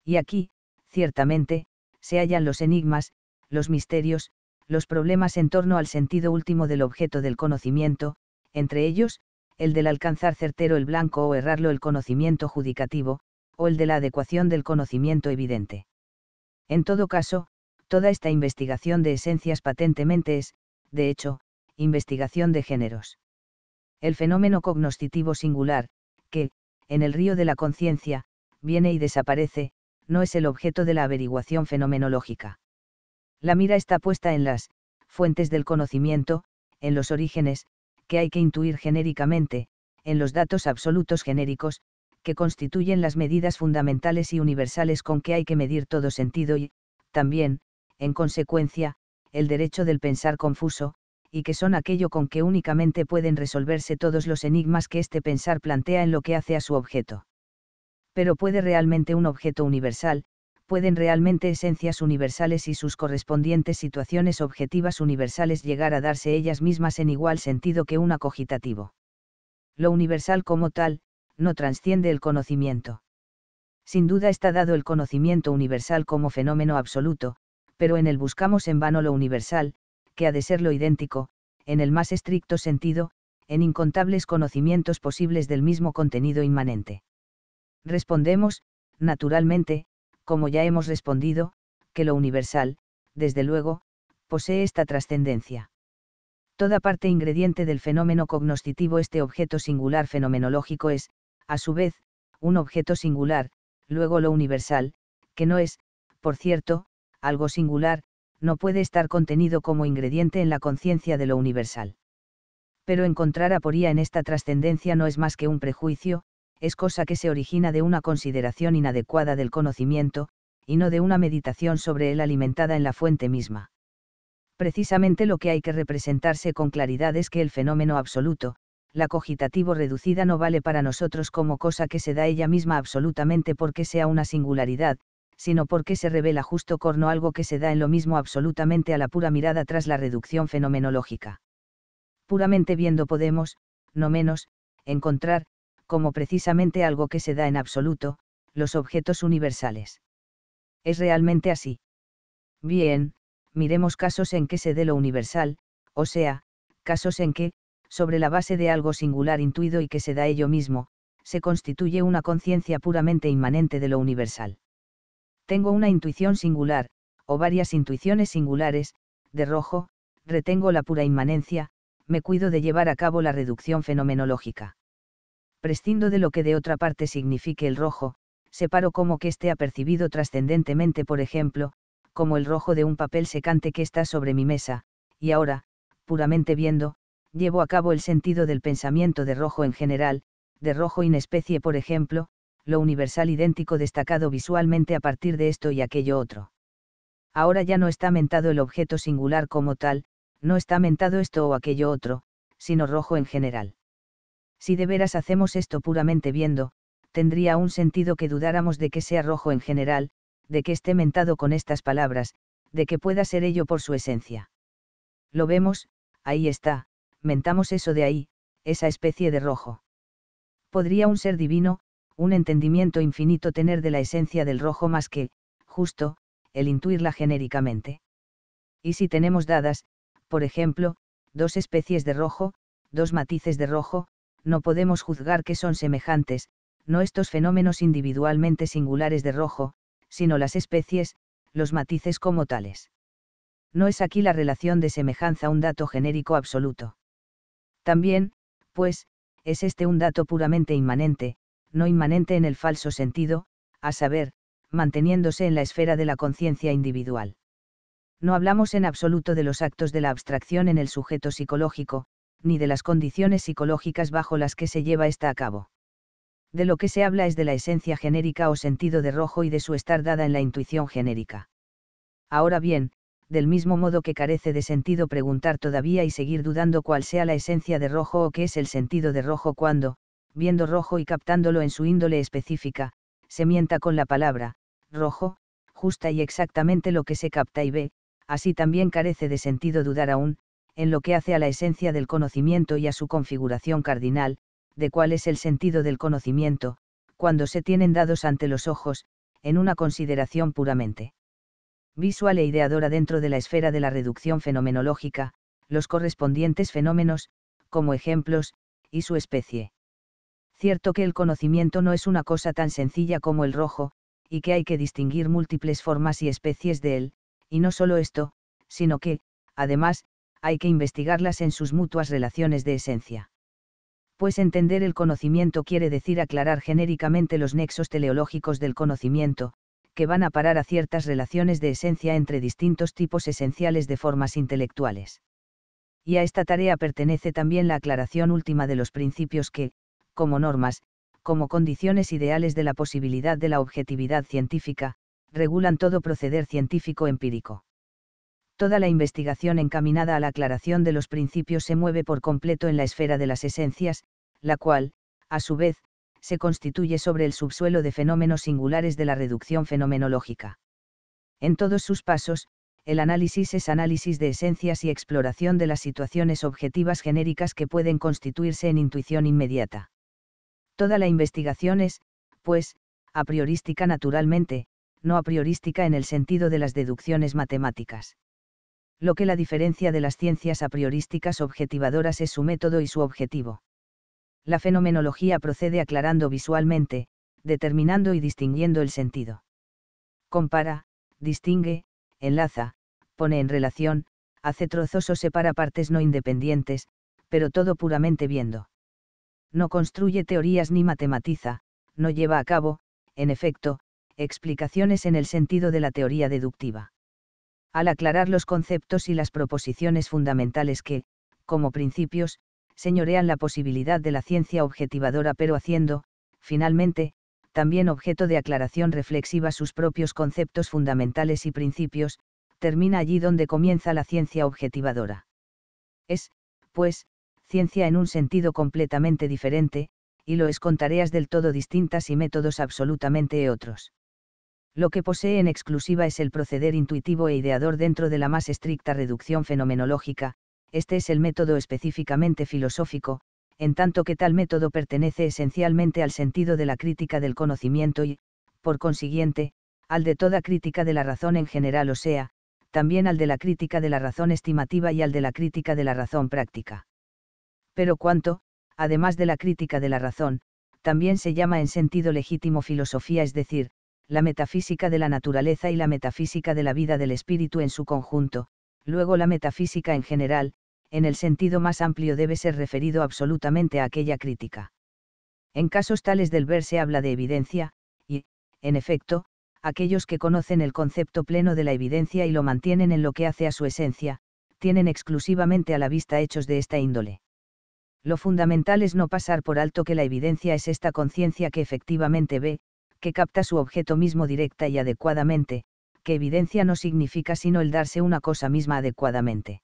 Y aquí, ciertamente, se hallan los enigmas, los misterios, los problemas en torno al sentido último del objeto del conocimiento, entre ellos, el del alcanzar certero el blanco o errarlo el conocimiento judicativo, o el de la adecuación del conocimiento evidente. En todo caso, toda esta investigación de esencias patentemente es, de hecho, investigación de géneros. El fenómeno cognoscitivo singular, que, en el río de la conciencia, viene y desaparece, no es el objeto de la averiguación fenomenológica. La mira está puesta en las fuentes del conocimiento, en los orígenes, que hay que intuir genéricamente, en los datos absolutos genéricos, que constituyen las medidas fundamentales y universales con que hay que medir todo sentido y, también, en consecuencia, el derecho del pensar confuso, y que son aquello con que únicamente pueden resolverse todos los enigmas que este pensar plantea en lo que hace a su objeto. Pero puede realmente un objeto universal, pueden realmente esencias universales y sus correspondientes situaciones objetivas universales llegar a darse ellas mismas en igual sentido que un acogitativo. Lo universal como tal, no transciende el conocimiento. Sin duda está dado el conocimiento universal como fenómeno absoluto, pero en él buscamos en vano lo universal, que ha de ser lo idéntico, en el más estricto sentido, en incontables conocimientos posibles del mismo contenido inmanente. Respondemos, naturalmente, como ya hemos respondido, que lo universal, desde luego, posee esta trascendencia. Toda parte ingrediente del fenómeno cognoscitivo este objeto singular fenomenológico es, a su vez, un objeto singular, luego lo universal, que no es, por cierto, algo singular, no puede estar contenido como ingrediente en la conciencia de lo universal. Pero encontrar aporía en esta trascendencia no es más que un prejuicio, es cosa que se origina de una consideración inadecuada del conocimiento, y no de una meditación sobre él alimentada en la fuente misma. Precisamente lo que hay que representarse con claridad es que el fenómeno absoluto, la cogitativo reducida no vale para nosotros como cosa que se da ella misma absolutamente porque sea una singularidad, sino porque se revela justo corno algo que se da en lo mismo absolutamente a la pura mirada tras la reducción fenomenológica. Puramente viendo podemos, no menos, encontrar, como precisamente algo que se da en absoluto, los objetos universales. ¿Es realmente así? Bien, miremos casos en que se dé lo universal, o sea, casos en que, sobre la base de algo singular intuido y que se da ello mismo, se constituye una conciencia puramente inmanente de lo universal. Tengo una intuición singular, o varias intuiciones singulares, de rojo, retengo la pura inmanencia, me cuido de llevar a cabo la reducción fenomenológica. Prescindo de lo que de otra parte signifique el rojo, separo como que esté apercibido trascendentemente, por ejemplo, como el rojo de un papel secante que está sobre mi mesa, y ahora, puramente viendo, llevo a cabo el sentido del pensamiento de rojo en general, de rojo in especie por ejemplo, lo universal idéntico destacado visualmente a partir de esto y aquello otro. Ahora ya no está mentado el objeto singular como tal, no está mentado esto o aquello otro, sino rojo en general. Si de veras hacemos esto puramente viendo, tendría un sentido que dudáramos de que sea rojo en general, de que esté mentado con estas palabras, de que pueda ser ello por su esencia. Lo vemos, ahí está, eso de ahí, esa especie de rojo. Podría un ser divino, un entendimiento infinito tener de la esencia del rojo más que, justo, el intuirla genéricamente. Y si tenemos dadas, por ejemplo, dos especies de rojo, dos matices de rojo, no podemos juzgar que son semejantes, no estos fenómenos individualmente singulares de rojo, sino las especies, los matices como tales. No es aquí la relación de semejanza un dato genérico absoluto. También, pues, es este un dato puramente inmanente, no inmanente en el falso sentido, a saber, manteniéndose en la esfera de la conciencia individual. No hablamos en absoluto de los actos de la abstracción en el sujeto psicológico, ni de las condiciones psicológicas bajo las que se lleva ésta a cabo. De lo que se habla es de la esencia genérica o sentido de rojo y de su estar dada en la intuición genérica. Ahora bien, del mismo modo que carece de sentido preguntar todavía y seguir dudando cuál sea la esencia de rojo o qué es el sentido de rojo cuando, viendo rojo y captándolo en su índole específica, se mienta con la palabra, rojo, justa y exactamente lo que se capta y ve, así también carece de sentido dudar aún, en lo que hace a la esencia del conocimiento y a su configuración cardinal, de cuál es el sentido del conocimiento, cuando se tienen dados ante los ojos, en una consideración puramente visual e ideadora dentro de la esfera de la reducción fenomenológica, los correspondientes fenómenos, como ejemplos, y su especie. Cierto que el conocimiento no es una cosa tan sencilla como el rojo, y que hay que distinguir múltiples formas y especies de él, y no solo esto, sino que, además, hay que investigarlas en sus mutuas relaciones de esencia. Pues entender el conocimiento quiere decir aclarar genéricamente los nexos teleológicos del conocimiento, que van a parar a ciertas relaciones de esencia entre distintos tipos esenciales de formas intelectuales. Y a esta tarea pertenece también la aclaración última de los principios que, como normas, como condiciones ideales de la posibilidad de la objetividad científica, regulan todo proceder científico empírico. Toda la investigación encaminada a la aclaración de los principios se mueve por completo en la esfera de las esencias, la cual, a su vez, se constituye sobre el subsuelo de fenómenos singulares de la reducción fenomenológica. En todos sus pasos, el análisis es análisis de esencias y exploración de las situaciones objetivas genéricas que pueden constituirse en intuición inmediata. Toda la investigación es, pues, a priorística naturalmente, no a priorística en el sentido de las deducciones matemáticas. Lo que la diferencia de las ciencias a priorísticas objetivadoras es su método y su objetivo la fenomenología procede aclarando visualmente, determinando y distinguiendo el sentido. Compara, distingue, enlaza, pone en relación, hace trozos o separa partes no independientes, pero todo puramente viendo. No construye teorías ni matematiza, no lleva a cabo, en efecto, explicaciones en el sentido de la teoría deductiva. Al aclarar los conceptos y las proposiciones fundamentales que, como principios, señorean la posibilidad de la ciencia objetivadora pero haciendo, finalmente, también objeto de aclaración reflexiva sus propios conceptos fundamentales y principios, termina allí donde comienza la ciencia objetivadora. Es, pues, ciencia en un sentido completamente diferente, y lo es con tareas del todo distintas y métodos absolutamente otros. Lo que posee en exclusiva es el proceder intuitivo e ideador dentro de la más estricta reducción fenomenológica, este es el método específicamente filosófico, en tanto que tal método pertenece esencialmente al sentido de la crítica del conocimiento y, por consiguiente, al de toda crítica de la razón en general, o sea, también al de la crítica de la razón estimativa y al de la crítica de la razón práctica. Pero cuanto, además de la crítica de la razón, también se llama en sentido legítimo filosofía, es decir, la metafísica de la naturaleza y la metafísica de la vida del espíritu en su conjunto, luego la metafísica en general, en el sentido más amplio debe ser referido absolutamente a aquella crítica. En casos tales del ver se habla de evidencia, y, en efecto, aquellos que conocen el concepto pleno de la evidencia y lo mantienen en lo que hace a su esencia, tienen exclusivamente a la vista hechos de esta índole. Lo fundamental es no pasar por alto que la evidencia es esta conciencia que efectivamente ve, que capta su objeto mismo directa y adecuadamente, que evidencia no significa sino el darse una cosa misma adecuadamente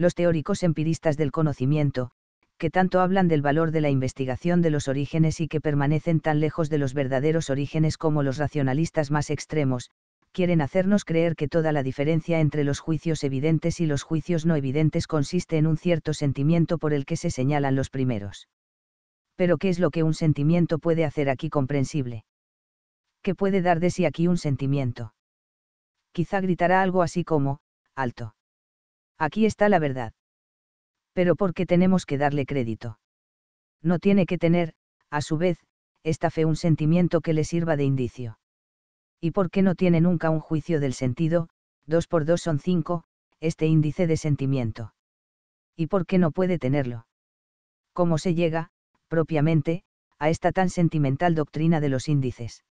los teóricos empiristas del conocimiento, que tanto hablan del valor de la investigación de los orígenes y que permanecen tan lejos de los verdaderos orígenes como los racionalistas más extremos, quieren hacernos creer que toda la diferencia entre los juicios evidentes y los juicios no evidentes consiste en un cierto sentimiento por el que se señalan los primeros. Pero ¿qué es lo que un sentimiento puede hacer aquí comprensible? ¿Qué puede dar de sí aquí un sentimiento? Quizá gritará algo así como, alto. Aquí está la verdad. Pero ¿por qué tenemos que darle crédito? No tiene que tener, a su vez, esta fe un sentimiento que le sirva de indicio. ¿Y por qué no tiene nunca un juicio del sentido? 2 por 2 son 5, este índice de sentimiento. ¿Y por qué no puede tenerlo? ¿Cómo se llega, propiamente, a esta tan sentimental doctrina de los índices?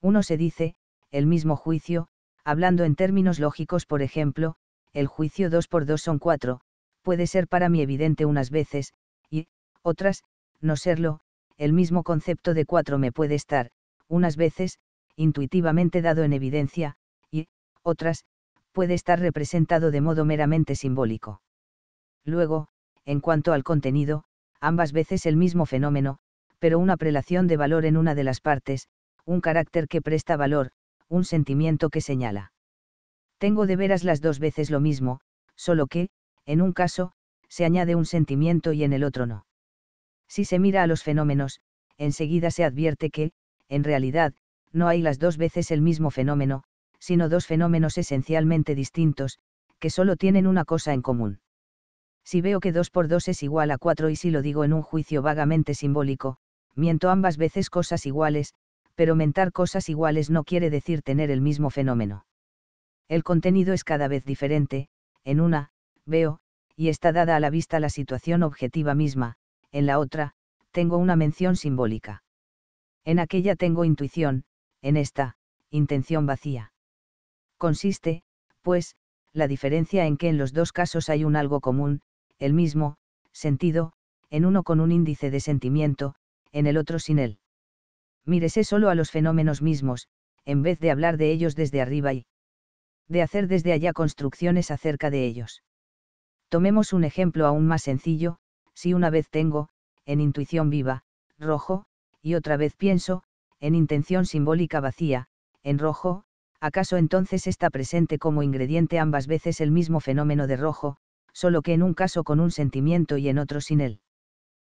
Uno se dice, el mismo juicio, hablando en términos lógicos, por ejemplo, el juicio 2 por 2 son 4, puede ser para mí evidente unas veces, y, otras, no serlo, el mismo concepto de 4 me puede estar, unas veces, intuitivamente dado en evidencia, y, otras, puede estar representado de modo meramente simbólico. Luego, en cuanto al contenido, ambas veces el mismo fenómeno, pero una prelación de valor en una de las partes, un carácter que presta valor, un sentimiento que señala. Tengo de veras las dos veces lo mismo, solo que, en un caso, se añade un sentimiento y en el otro no. Si se mira a los fenómenos, enseguida se advierte que, en realidad, no hay las dos veces el mismo fenómeno, sino dos fenómenos esencialmente distintos, que solo tienen una cosa en común. Si veo que 2 por 2 es igual a 4 y si lo digo en un juicio vagamente simbólico, miento ambas veces cosas iguales, pero mentar cosas iguales no quiere decir tener el mismo fenómeno. El contenido es cada vez diferente, en una, veo, y está dada a la vista la situación objetiva misma, en la otra, tengo una mención simbólica. En aquella tengo intuición, en esta, intención vacía. Consiste, pues, la diferencia en que en los dos casos hay un algo común, el mismo, sentido, en uno con un índice de sentimiento, en el otro sin él. Mírese solo a los fenómenos mismos, en vez de hablar de ellos desde arriba y de hacer desde allá construcciones acerca de ellos. Tomemos un ejemplo aún más sencillo, si una vez tengo, en intuición viva, rojo, y otra vez pienso, en intención simbólica vacía, en rojo, acaso entonces está presente como ingrediente ambas veces el mismo fenómeno de rojo, solo que en un caso con un sentimiento y en otro sin él.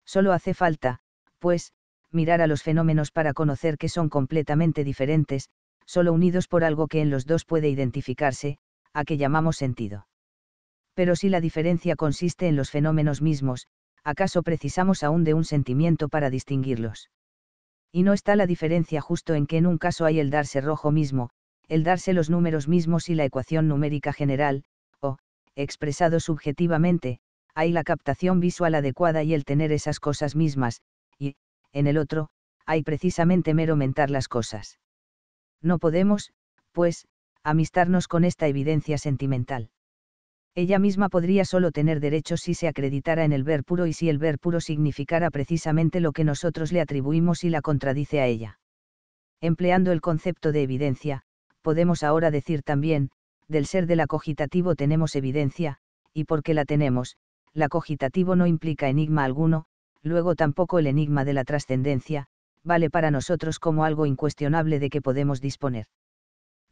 Solo hace falta, pues, mirar a los fenómenos para conocer que son completamente diferentes, solo unidos por algo que en los dos puede identificarse, a que llamamos sentido. Pero si la diferencia consiste en los fenómenos mismos, ¿acaso precisamos aún de un sentimiento para distinguirlos? Y no está la diferencia justo en que en un caso hay el darse rojo mismo, el darse los números mismos y la ecuación numérica general, o, expresado subjetivamente, hay la captación visual adecuada y el tener esas cosas mismas, y, en el otro, hay precisamente mero mentar las cosas. No podemos, pues, amistarnos con esta evidencia sentimental. Ella misma podría solo tener derecho si se acreditara en el ver puro y si el ver puro significara precisamente lo que nosotros le atribuimos y la contradice a ella. Empleando el concepto de evidencia, podemos ahora decir también, del ser de la cogitativo tenemos evidencia, y porque la tenemos, la cogitativo no implica enigma alguno, luego tampoco el enigma de la trascendencia, vale para nosotros como algo incuestionable de que podemos disponer.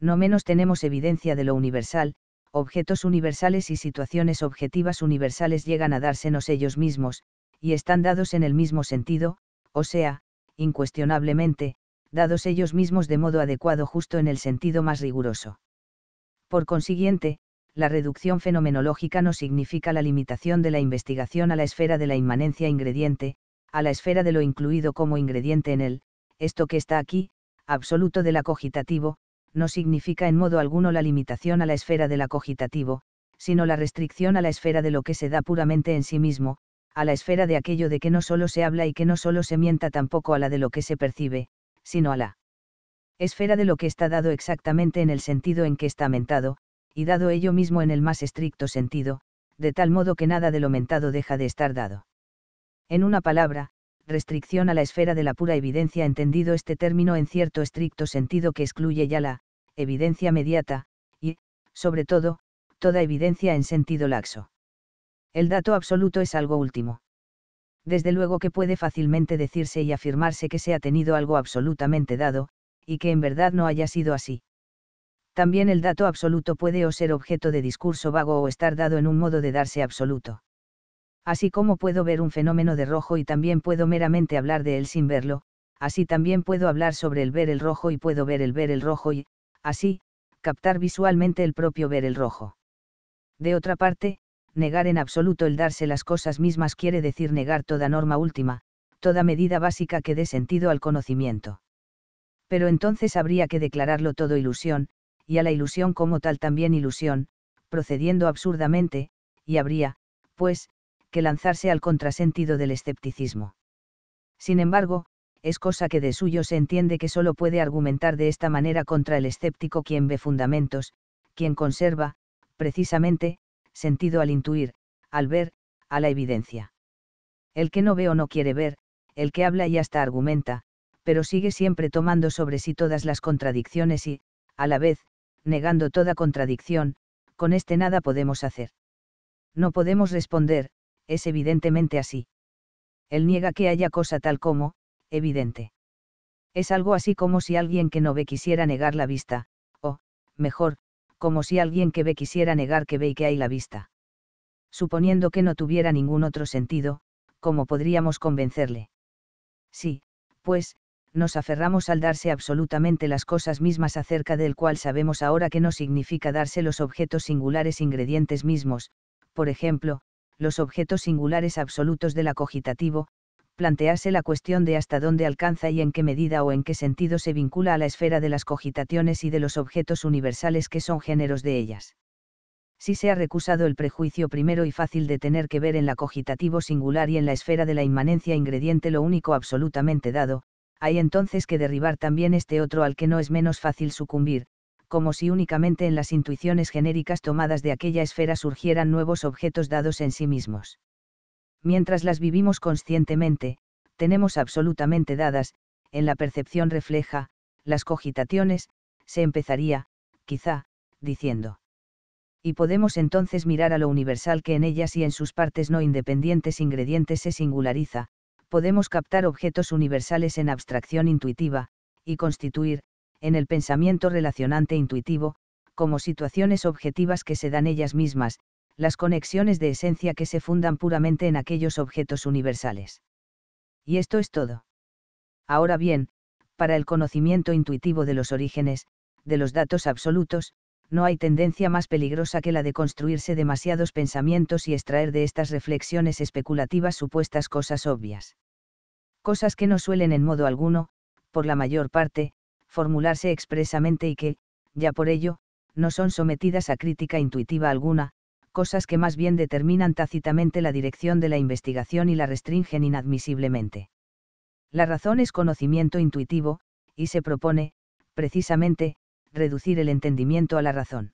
No menos tenemos evidencia de lo universal, objetos universales y situaciones objetivas universales llegan a dársenos ellos mismos, y están dados en el mismo sentido, o sea, incuestionablemente, dados ellos mismos de modo adecuado justo en el sentido más riguroso. Por consiguiente, la reducción fenomenológica no significa la limitación de la investigación a la esfera de la inmanencia ingrediente, a la esfera de lo incluido como ingrediente en él, esto que está aquí, absoluto del acogitativo, no significa en modo alguno la limitación a la esfera del acogitativo, sino la restricción a la esfera de lo que se da puramente en sí mismo, a la esfera de aquello de que no solo se habla y que no solo se mienta tampoco a la de lo que se percibe, sino a la esfera de lo que está dado exactamente en el sentido en que está mentado, y dado ello mismo en el más estricto sentido, de tal modo que nada de lo mentado deja de estar dado. En una palabra, restricción a la esfera de la pura evidencia entendido este término en cierto estricto sentido que excluye ya la evidencia mediata, y, sobre todo, toda evidencia en sentido laxo. El dato absoluto es algo último. Desde luego que puede fácilmente decirse y afirmarse que se ha tenido algo absolutamente dado, y que en verdad no haya sido así. También el dato absoluto puede o ser objeto de discurso vago o estar dado en un modo de darse absoluto. Así como puedo ver un fenómeno de rojo y también puedo meramente hablar de él sin verlo, así también puedo hablar sobre el ver el rojo y puedo ver el ver el rojo y, así, captar visualmente el propio ver el rojo. De otra parte, negar en absoluto el darse las cosas mismas quiere decir negar toda norma última, toda medida básica que dé sentido al conocimiento. Pero entonces habría que declararlo todo ilusión, y a la ilusión como tal también ilusión, procediendo absurdamente, y habría, pues, que lanzarse al contrasentido del escepticismo. Sin embargo, es cosa que de suyo se entiende que solo puede argumentar de esta manera contra el escéptico quien ve fundamentos, quien conserva, precisamente, sentido al intuir, al ver, a la evidencia. El que no ve o no quiere ver, el que habla y hasta argumenta, pero sigue siempre tomando sobre sí todas las contradicciones y, a la vez, negando toda contradicción, con este nada podemos hacer. No podemos responder, es evidentemente así. Él niega que haya cosa tal como, evidente. Es algo así como si alguien que no ve quisiera negar la vista, o, mejor, como si alguien que ve quisiera negar que ve y que hay la vista. Suponiendo que no tuviera ningún otro sentido, ¿cómo podríamos convencerle? Sí, pues, nos aferramos al darse absolutamente las cosas mismas acerca del cual sabemos ahora que no significa darse los objetos singulares ingredientes mismos, por ejemplo, los objetos singulares absolutos del cogitativo, plantearse la cuestión de hasta dónde alcanza y en qué medida o en qué sentido se vincula a la esfera de las cogitaciones y de los objetos universales que son géneros de ellas. Si se ha recusado el prejuicio primero y fácil de tener que ver en la cogitativo singular y en la esfera de la inmanencia ingrediente lo único absolutamente dado, hay entonces que derribar también este otro al que no es menos fácil sucumbir, como si únicamente en las intuiciones genéricas tomadas de aquella esfera surgieran nuevos objetos dados en sí mismos. Mientras las vivimos conscientemente, tenemos absolutamente dadas, en la percepción refleja, las cogitaciones, se empezaría, quizá, diciendo. Y podemos entonces mirar a lo universal que en ellas y en sus partes no independientes ingredientes se singulariza, podemos captar objetos universales en abstracción intuitiva, y constituir, en el pensamiento relacionante intuitivo, como situaciones objetivas que se dan ellas mismas, las conexiones de esencia que se fundan puramente en aquellos objetos universales. Y esto es todo. Ahora bien, para el conocimiento intuitivo de los orígenes, de los datos absolutos, no hay tendencia más peligrosa que la de construirse demasiados pensamientos y extraer de estas reflexiones especulativas supuestas cosas obvias. Cosas que no suelen en modo alguno, por la mayor parte, formularse expresamente y que, ya por ello, no son sometidas a crítica intuitiva alguna, cosas que más bien determinan tácitamente la dirección de la investigación y la restringen inadmisiblemente. La razón es conocimiento intuitivo, y se propone, precisamente, reducir el entendimiento a la razón.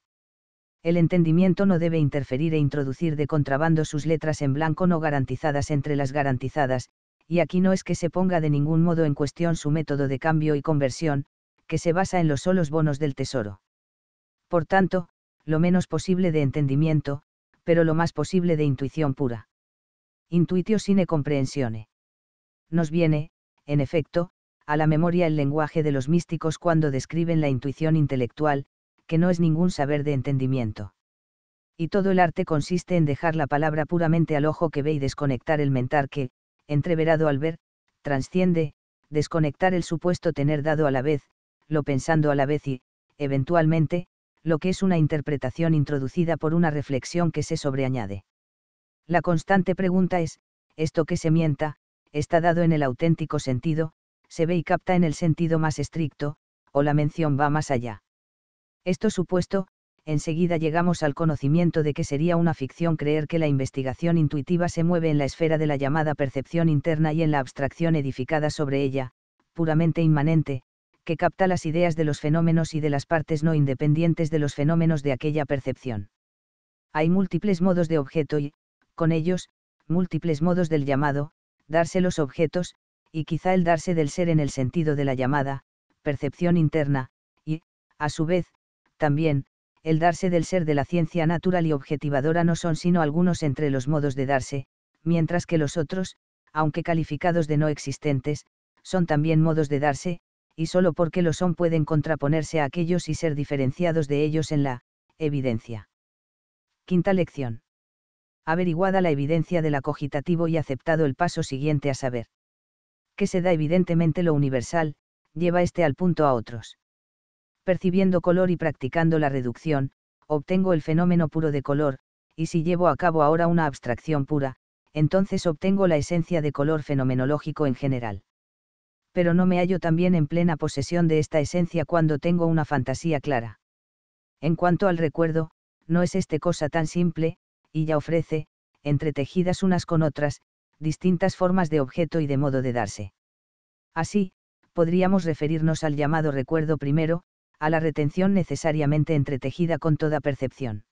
El entendimiento no debe interferir e introducir de contrabando sus letras en blanco no garantizadas entre las garantizadas, y aquí no es que se ponga de ningún modo en cuestión su método de cambio y conversión, que se basa en los solos bonos del tesoro. Por tanto, lo menos posible de entendimiento, pero lo más posible de intuición pura. Intuitio sine comprensione. Nos viene, en efecto, a la memoria el lenguaje de los místicos cuando describen la intuición intelectual, que no es ningún saber de entendimiento. Y todo el arte consiste en dejar la palabra puramente al ojo que ve y desconectar el mental que, entreverado al ver, transciende, desconectar el supuesto tener dado a la vez, lo pensando a la vez y, eventualmente, lo que es una interpretación introducida por una reflexión que se sobreañade. La constante pregunta es, esto que se mienta, está dado en el auténtico sentido, se ve y capta en el sentido más estricto, o la mención va más allá. Esto supuesto, enseguida llegamos al conocimiento de que sería una ficción creer que la investigación intuitiva se mueve en la esfera de la llamada percepción interna y en la abstracción edificada sobre ella, puramente inmanente, que capta las ideas de los fenómenos y de las partes no independientes de los fenómenos de aquella percepción. Hay múltiples modos de objeto y, con ellos, múltiples modos del llamado, darse los objetos, y quizá el darse del ser en el sentido de la llamada, percepción interna, y, a su vez, también, el darse del ser de la ciencia natural y objetivadora no son sino algunos entre los modos de darse, mientras que los otros, aunque calificados de no existentes, son también modos de darse, y solo porque lo son pueden contraponerse a aquellos y ser diferenciados de ellos en la evidencia. Quinta lección. Averiguada la evidencia del acogitativo y aceptado el paso siguiente a saber. Que se da evidentemente lo universal, lleva este al punto a otros. Percibiendo color y practicando la reducción, obtengo el fenómeno puro de color, y si llevo a cabo ahora una abstracción pura, entonces obtengo la esencia de color fenomenológico en general pero no me hallo también en plena posesión de esta esencia cuando tengo una fantasía clara. En cuanto al recuerdo, no es este cosa tan simple, y ya ofrece, entretejidas unas con otras, distintas formas de objeto y de modo de darse. Así, podríamos referirnos al llamado recuerdo primero, a la retención necesariamente entretejida con toda percepción.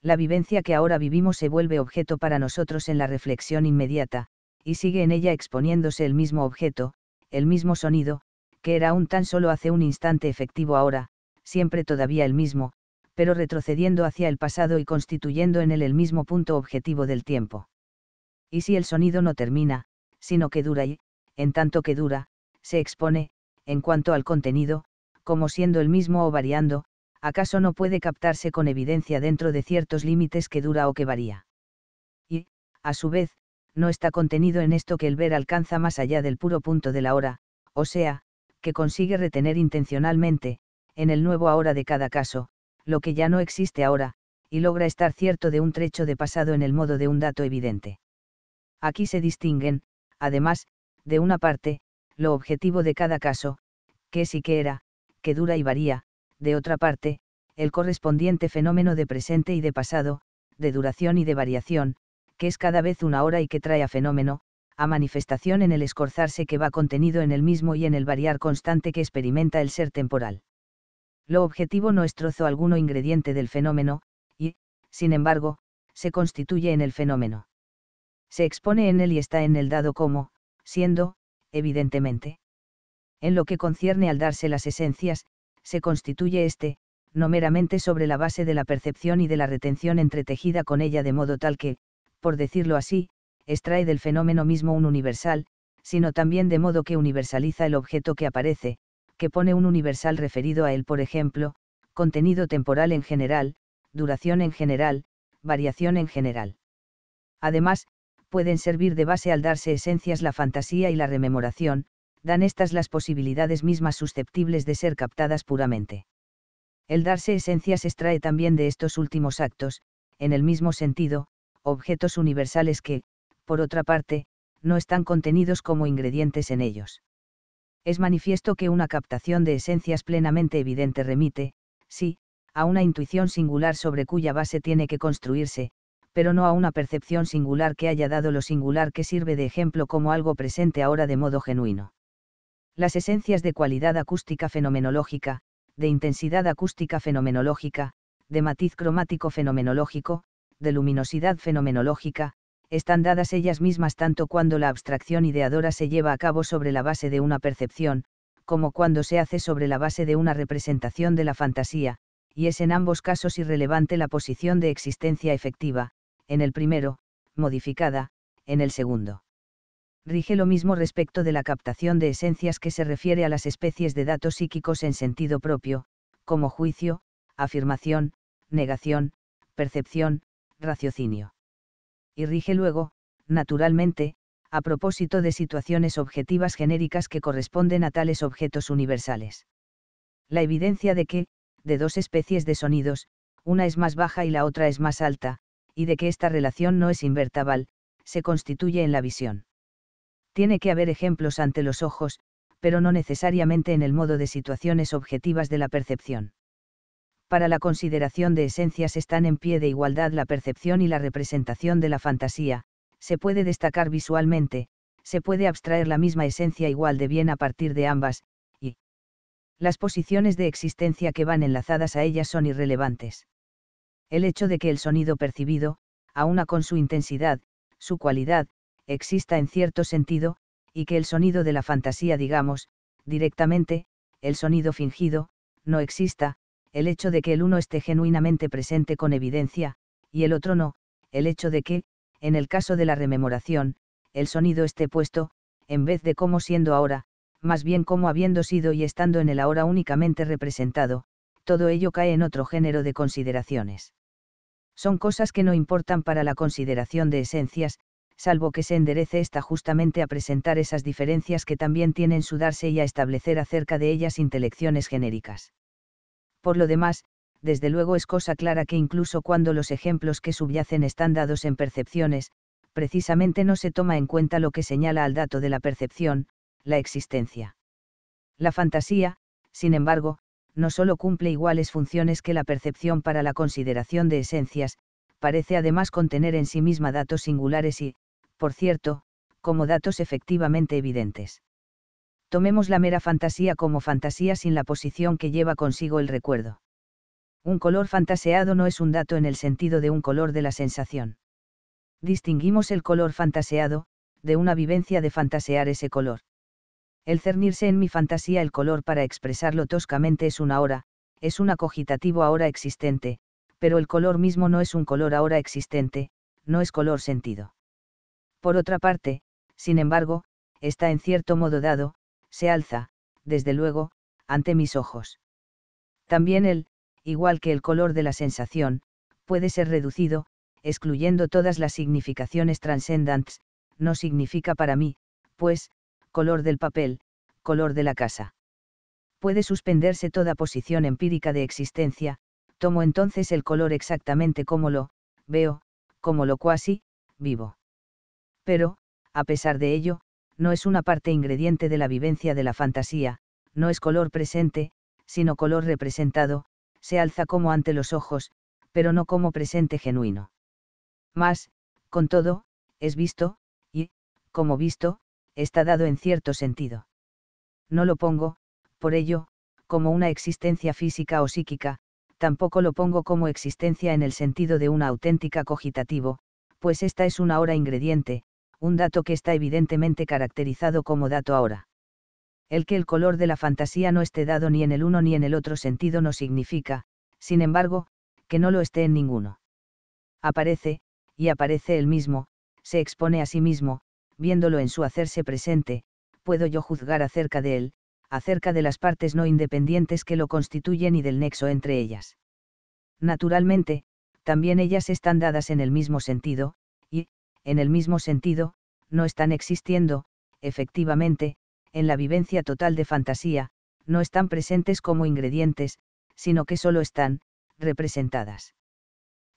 La vivencia que ahora vivimos se vuelve objeto para nosotros en la reflexión inmediata, y sigue en ella exponiéndose el mismo objeto, el mismo sonido, que era aún tan solo hace un instante efectivo ahora, siempre todavía el mismo, pero retrocediendo hacia el pasado y constituyendo en él el mismo punto objetivo del tiempo. Y si el sonido no termina, sino que dura y, en tanto que dura, se expone, en cuanto al contenido, como siendo el mismo o variando, acaso no puede captarse con evidencia dentro de ciertos límites que dura o que varía. Y, a su vez, no está contenido en esto que el ver alcanza más allá del puro punto de la hora, o sea, que consigue retener intencionalmente, en el nuevo ahora de cada caso, lo que ya no existe ahora, y logra estar cierto de un trecho de pasado en el modo de un dato evidente. Aquí se distinguen, además, de una parte, lo objetivo de cada caso, que es y que era, que dura y varía, de otra parte, el correspondiente fenómeno de presente y de pasado, de duración y de variación, que es cada vez una hora y que trae a fenómeno, a manifestación en el escorzarse que va contenido en el mismo y en el variar constante que experimenta el ser temporal. Lo objetivo no es trozo alguno ingrediente del fenómeno, y, sin embargo, se constituye en el fenómeno. Se expone en él y está en el dado como, siendo, evidentemente. En lo que concierne al darse las esencias, se constituye éste, no meramente sobre la base de la percepción y de la retención entretejida con ella de modo tal que, por decirlo así, extrae del fenómeno mismo un universal, sino también de modo que universaliza el objeto que aparece, que pone un universal referido a él, por ejemplo, contenido temporal en general, duración en general, variación en general. Además, pueden servir de base al darse esencias la fantasía y la rememoración, dan estas las posibilidades mismas susceptibles de ser captadas puramente. El darse esencias extrae también de estos últimos actos, en el mismo sentido, objetos universales que, por otra parte, no están contenidos como ingredientes en ellos. Es manifiesto que una captación de esencias plenamente evidente remite, sí, a una intuición singular sobre cuya base tiene que construirse, pero no a una percepción singular que haya dado lo singular que sirve de ejemplo como algo presente ahora de modo genuino. Las esencias de cualidad acústica fenomenológica, de intensidad acústica fenomenológica, de matiz cromático fenomenológico, de luminosidad fenomenológica, están dadas ellas mismas tanto cuando la abstracción ideadora se lleva a cabo sobre la base de una percepción, como cuando se hace sobre la base de una representación de la fantasía, y es en ambos casos irrelevante la posición de existencia efectiva, en el primero, modificada, en el segundo. Rige lo mismo respecto de la captación de esencias que se refiere a las especies de datos psíquicos en sentido propio, como juicio, afirmación, negación, percepción, raciocinio. Y rige luego, naturalmente, a propósito de situaciones objetivas genéricas que corresponden a tales objetos universales. La evidencia de que, de dos especies de sonidos, una es más baja y la otra es más alta, y de que esta relación no es invertabal, se constituye en la visión. Tiene que haber ejemplos ante los ojos, pero no necesariamente en el modo de situaciones objetivas de la percepción para la consideración de esencias están en pie de igualdad la percepción y la representación de la fantasía, se puede destacar visualmente, se puede abstraer la misma esencia igual de bien a partir de ambas, y las posiciones de existencia que van enlazadas a ellas son irrelevantes. El hecho de que el sonido percibido, aúna con su intensidad, su cualidad, exista en cierto sentido, y que el sonido de la fantasía digamos, directamente, el sonido fingido, no exista, el hecho de que el uno esté genuinamente presente con evidencia, y el otro no, el hecho de que, en el caso de la rememoración, el sonido esté puesto, en vez de como siendo ahora, más bien como habiendo sido y estando en el ahora únicamente representado, todo ello cae en otro género de consideraciones. Son cosas que no importan para la consideración de esencias, salvo que se enderece esta justamente a presentar esas diferencias que también tienen su darse y a establecer acerca de ellas intelecciones genéricas. Por lo demás, desde luego es cosa clara que incluso cuando los ejemplos que subyacen están dados en percepciones, precisamente no se toma en cuenta lo que señala al dato de la percepción, la existencia. La fantasía, sin embargo, no solo cumple iguales funciones que la percepción para la consideración de esencias, parece además contener en sí misma datos singulares y, por cierto, como datos efectivamente evidentes tomemos la mera fantasía como fantasía sin la posición que lleva consigo el recuerdo. Un color fantaseado no es un dato en el sentido de un color de la sensación. Distinguimos el color fantaseado, de una vivencia de fantasear ese color. El cernirse en mi fantasía el color para expresarlo toscamente es una hora, es un acogitativo ahora existente, pero el color mismo no es un color ahora existente, no es color sentido. Por otra parte, sin embargo, está en cierto modo dado, se alza, desde luego, ante mis ojos. También él, igual que el color de la sensación, puede ser reducido, excluyendo todas las significaciones transcendentes, no significa para mí, pues, color del papel, color de la casa. Puede suspenderse toda posición empírica de existencia, tomo entonces el color exactamente como lo, veo, como lo cuasi, vivo. Pero, a pesar de ello, no es una parte ingrediente de la vivencia de la fantasía, no es color presente, sino color representado, se alza como ante los ojos, pero no como presente genuino. Mas, con todo, es visto, y, como visto, está dado en cierto sentido. No lo pongo, por ello, como una existencia física o psíquica, tampoco lo pongo como existencia en el sentido de una auténtica cogitativo, pues esta es una hora ingrediente, un dato que está evidentemente caracterizado como dato ahora. El que el color de la fantasía no esté dado ni en el uno ni en el otro sentido no significa, sin embargo, que no lo esté en ninguno. Aparece, y aparece el mismo, se expone a sí mismo, viéndolo en su hacerse presente, puedo yo juzgar acerca de él, acerca de las partes no independientes que lo constituyen y del nexo entre ellas. Naturalmente, también ellas están dadas en el mismo sentido, en el mismo sentido, no están existiendo, efectivamente, en la vivencia total de fantasía, no están presentes como ingredientes, sino que solo están, representadas.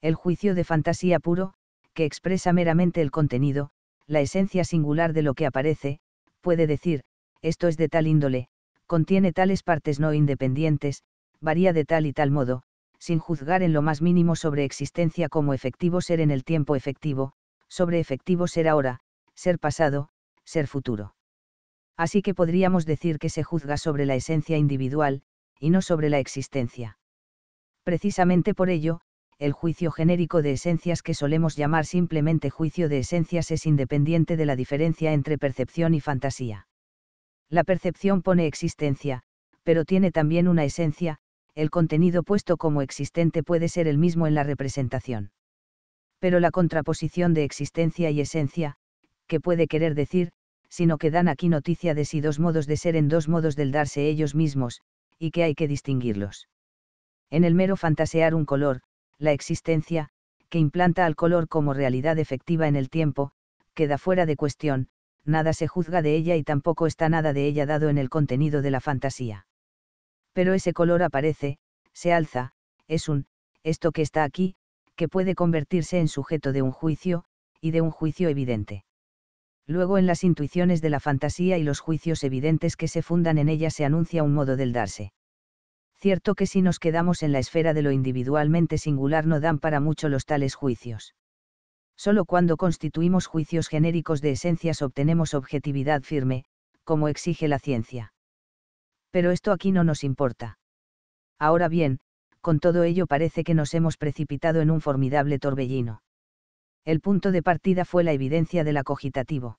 El juicio de fantasía puro, que expresa meramente el contenido, la esencia singular de lo que aparece, puede decir, esto es de tal índole, contiene tales partes no independientes, varía de tal y tal modo, sin juzgar en lo más mínimo sobre existencia como efectivo ser en el tiempo efectivo, sobre efectivo ser ahora, ser pasado, ser futuro. Así que podríamos decir que se juzga sobre la esencia individual, y no sobre la existencia. Precisamente por ello, el juicio genérico de esencias que solemos llamar simplemente juicio de esencias es independiente de la diferencia entre percepción y fantasía. La percepción pone existencia, pero tiene también una esencia, el contenido puesto como existente puede ser el mismo en la representación pero la contraposición de existencia y esencia, que puede querer decir, sino que dan aquí noticia de si dos modos de ser en dos modos del darse ellos mismos, y que hay que distinguirlos. En el mero fantasear un color, la existencia, que implanta al color como realidad efectiva en el tiempo, queda fuera de cuestión, nada se juzga de ella y tampoco está nada de ella dado en el contenido de la fantasía. Pero ese color aparece, se alza, es un, esto que está aquí, que puede convertirse en sujeto de un juicio, y de un juicio evidente. Luego en las intuiciones de la fantasía y los juicios evidentes que se fundan en ella se anuncia un modo del darse. Cierto que si nos quedamos en la esfera de lo individualmente singular no dan para mucho los tales juicios. Solo cuando constituimos juicios genéricos de esencias obtenemos objetividad firme, como exige la ciencia. Pero esto aquí no nos importa. Ahora bien, con todo ello parece que nos hemos precipitado en un formidable torbellino. El punto de partida fue la evidencia del acogitativo.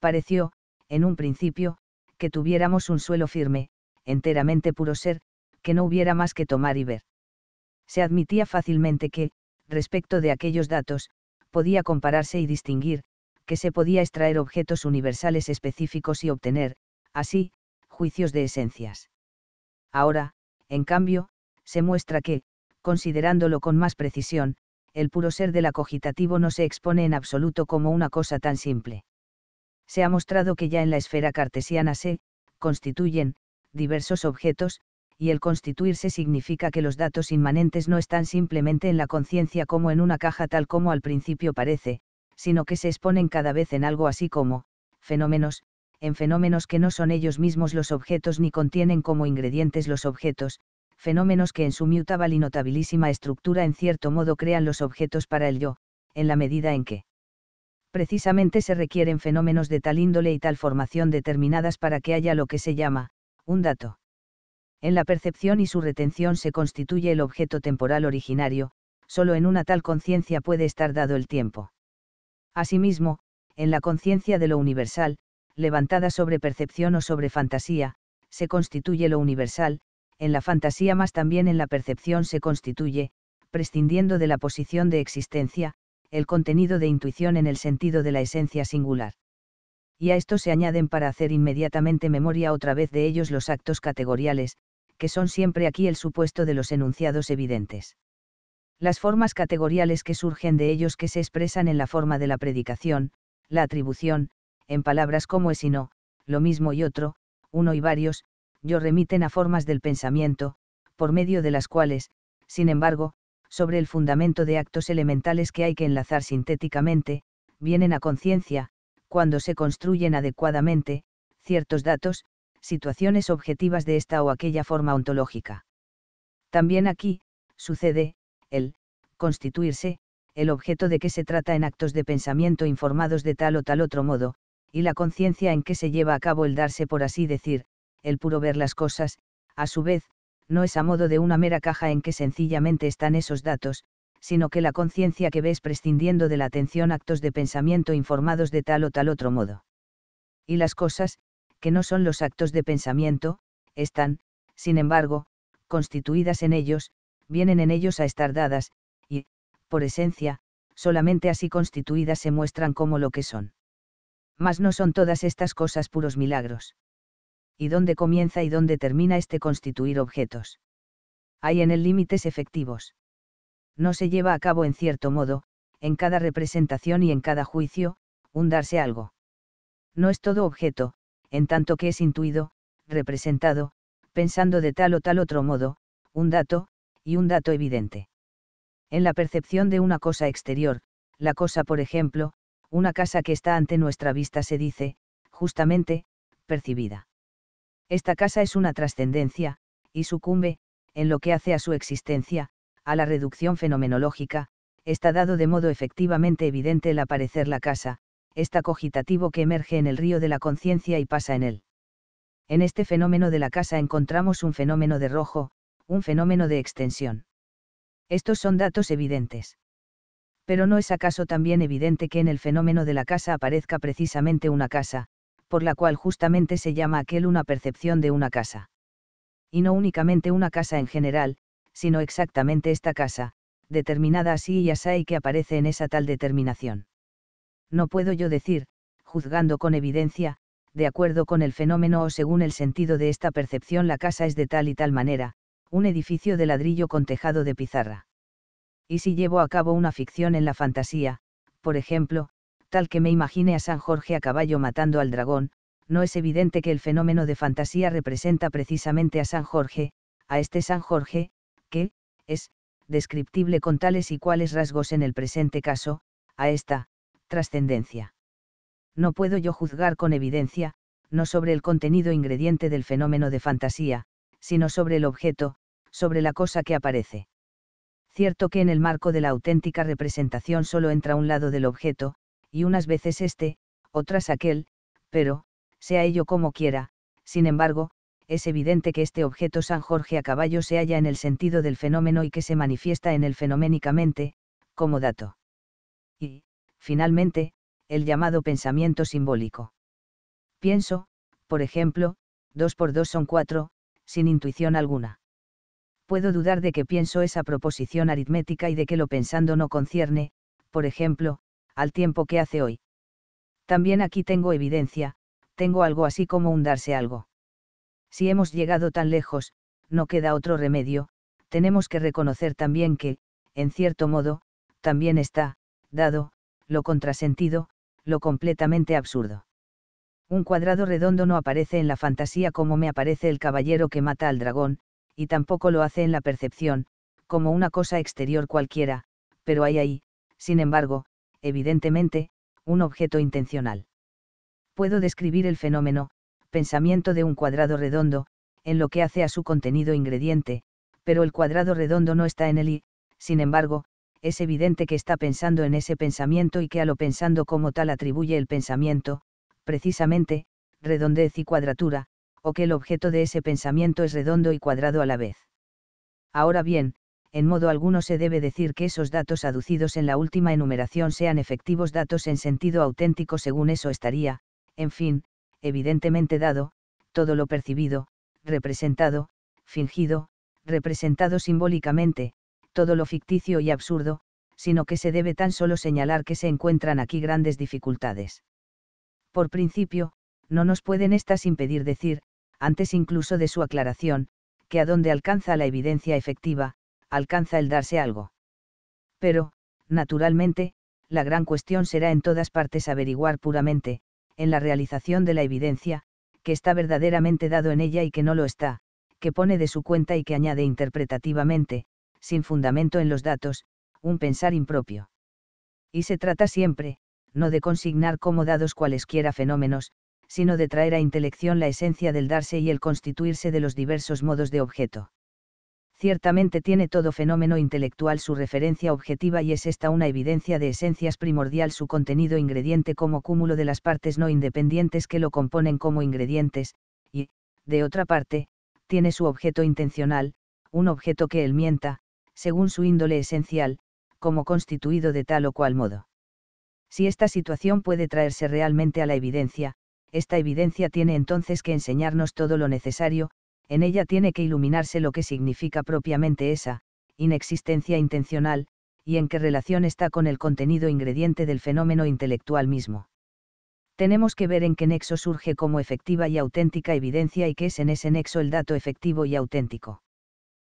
Pareció, en un principio, que tuviéramos un suelo firme, enteramente puro ser, que no hubiera más que tomar y ver. Se admitía fácilmente que, respecto de aquellos datos, podía compararse y distinguir, que se podía extraer objetos universales específicos y obtener, así, juicios de esencias. Ahora, en cambio, se muestra que, considerándolo con más precisión, el puro ser del acogitativo no se expone en absoluto como una cosa tan simple. Se ha mostrado que ya en la esfera cartesiana se constituyen diversos objetos, y el constituirse significa que los datos inmanentes no están simplemente en la conciencia como en una caja tal como al principio parece, sino que se exponen cada vez en algo así como, fenómenos, en fenómenos que no son ellos mismos los objetos ni contienen como ingredientes los objetos, fenómenos que en su mutable y notabilísima estructura en cierto modo crean los objetos para el yo, en la medida en que precisamente se requieren fenómenos de tal índole y tal formación determinadas para que haya lo que se llama, un dato. En la percepción y su retención se constituye el objeto temporal originario, solo en una tal conciencia puede estar dado el tiempo. Asimismo, en la conciencia de lo universal, levantada sobre percepción o sobre fantasía, se constituye lo universal, en la fantasía más también en la percepción se constituye, prescindiendo de la posición de existencia, el contenido de intuición en el sentido de la esencia singular. Y a esto se añaden para hacer inmediatamente memoria otra vez de ellos los actos categoriales, que son siempre aquí el supuesto de los enunciados evidentes. Las formas categoriales que surgen de ellos que se expresan en la forma de la predicación, la atribución, en palabras como es y no, lo mismo y otro, uno y varios, yo remiten a formas del pensamiento, por medio de las cuales, sin embargo, sobre el fundamento de actos elementales que hay que enlazar sintéticamente, vienen a conciencia, cuando se construyen adecuadamente, ciertos datos, situaciones objetivas de esta o aquella forma ontológica. También aquí, sucede, el, constituirse, el objeto de que se trata en actos de pensamiento informados de tal o tal otro modo, y la conciencia en que se lleva a cabo el darse por así decir, el puro ver las cosas, a su vez, no es a modo de una mera caja en que sencillamente están esos datos, sino que la conciencia que ves prescindiendo de la atención actos de pensamiento informados de tal o tal otro modo. Y las cosas, que no son los actos de pensamiento, están, sin embargo, constituidas en ellos, vienen en ellos a estar dadas, y, por esencia, solamente así constituidas se muestran como lo que son. Mas no son todas estas cosas puros milagros y dónde comienza y dónde termina este constituir objetos. Hay en el límites efectivos. No se lleva a cabo en cierto modo, en cada representación y en cada juicio, un darse algo. No es todo objeto, en tanto que es intuido, representado, pensando de tal o tal otro modo, un dato, y un dato evidente. En la percepción de una cosa exterior, la cosa por ejemplo, una casa que está ante nuestra vista se dice, justamente, percibida esta casa es una trascendencia, y sucumbe, en lo que hace a su existencia, a la reducción fenomenológica, está dado de modo efectivamente evidente el aparecer la casa, está cogitativo que emerge en el río de la conciencia y pasa en él. En este fenómeno de la casa encontramos un fenómeno de rojo, un fenómeno de extensión. Estos son datos evidentes. Pero no es acaso también evidente que en el fenómeno de la casa aparezca precisamente una casa, por la cual justamente se llama aquel una percepción de una casa. Y no únicamente una casa en general, sino exactamente esta casa, determinada así y asá y que aparece en esa tal determinación. No puedo yo decir, juzgando con evidencia, de acuerdo con el fenómeno o según el sentido de esta percepción la casa es de tal y tal manera, un edificio de ladrillo con tejado de pizarra. Y si llevo a cabo una ficción en la fantasía, por ejemplo, tal que me imagine a San Jorge a caballo matando al dragón, no es evidente que el fenómeno de fantasía representa precisamente a San Jorge, a este San Jorge, que, es, descriptible con tales y cuales rasgos en el presente caso, a esta, trascendencia. No puedo yo juzgar con evidencia, no sobre el contenido ingrediente del fenómeno de fantasía, sino sobre el objeto, sobre la cosa que aparece. Cierto que en el marco de la auténtica representación solo entra un lado del objeto, y unas veces este, otras aquel, pero, sea ello como quiera, sin embargo, es evidente que este objeto San Jorge a caballo se halla en el sentido del fenómeno y que se manifiesta en él fenoménicamente, como dato. Y, finalmente, el llamado pensamiento simbólico. Pienso, por ejemplo, dos por dos son cuatro, sin intuición alguna. Puedo dudar de que pienso esa proposición aritmética y de que lo pensando no concierne, por ejemplo, al tiempo que hace hoy. También aquí tengo evidencia, tengo algo así como un darse algo. Si hemos llegado tan lejos, no queda otro remedio, tenemos que reconocer también que, en cierto modo, también está, dado, lo contrasentido, lo completamente absurdo. Un cuadrado redondo no aparece en la fantasía como me aparece el caballero que mata al dragón, y tampoco lo hace en la percepción, como una cosa exterior cualquiera, pero hay ahí, sin embargo, evidentemente, un objeto intencional. Puedo describir el fenómeno, pensamiento de un cuadrado redondo, en lo que hace a su contenido ingrediente, pero el cuadrado redondo no está en él y, sin embargo, es evidente que está pensando en ese pensamiento y que a lo pensando como tal atribuye el pensamiento, precisamente, redondez y cuadratura, o que el objeto de ese pensamiento es redondo y cuadrado a la vez. Ahora bien, en modo alguno se debe decir que esos datos aducidos en la última enumeración sean efectivos datos en sentido auténtico según eso estaría, en fin, evidentemente dado, todo lo percibido, representado, fingido, representado simbólicamente, todo lo ficticio y absurdo, sino que se debe tan solo señalar que se encuentran aquí grandes dificultades. Por principio, no nos pueden estas impedir decir, antes incluso de su aclaración, que a dónde alcanza la evidencia efectiva, alcanza el darse algo. Pero, naturalmente, la gran cuestión será en todas partes averiguar puramente, en la realización de la evidencia, que está verdaderamente dado en ella y que no lo está, que pone de su cuenta y que añade interpretativamente, sin fundamento en los datos, un pensar impropio. Y se trata siempre, no de consignar como dados cualesquiera fenómenos, sino de traer a intelección la esencia del darse y el constituirse de los diversos modos de objeto ciertamente tiene todo fenómeno intelectual su referencia objetiva y es esta una evidencia de esencias primordial su contenido ingrediente como cúmulo de las partes no independientes que lo componen como ingredientes, y, de otra parte, tiene su objeto intencional, un objeto que él mienta, según su índole esencial, como constituido de tal o cual modo. Si esta situación puede traerse realmente a la evidencia, esta evidencia tiene entonces que enseñarnos todo lo necesario, en ella tiene que iluminarse lo que significa propiamente esa, inexistencia intencional, y en qué relación está con el contenido ingrediente del fenómeno intelectual mismo. Tenemos que ver en qué nexo surge como efectiva y auténtica evidencia y qué es en ese nexo el dato efectivo y auténtico.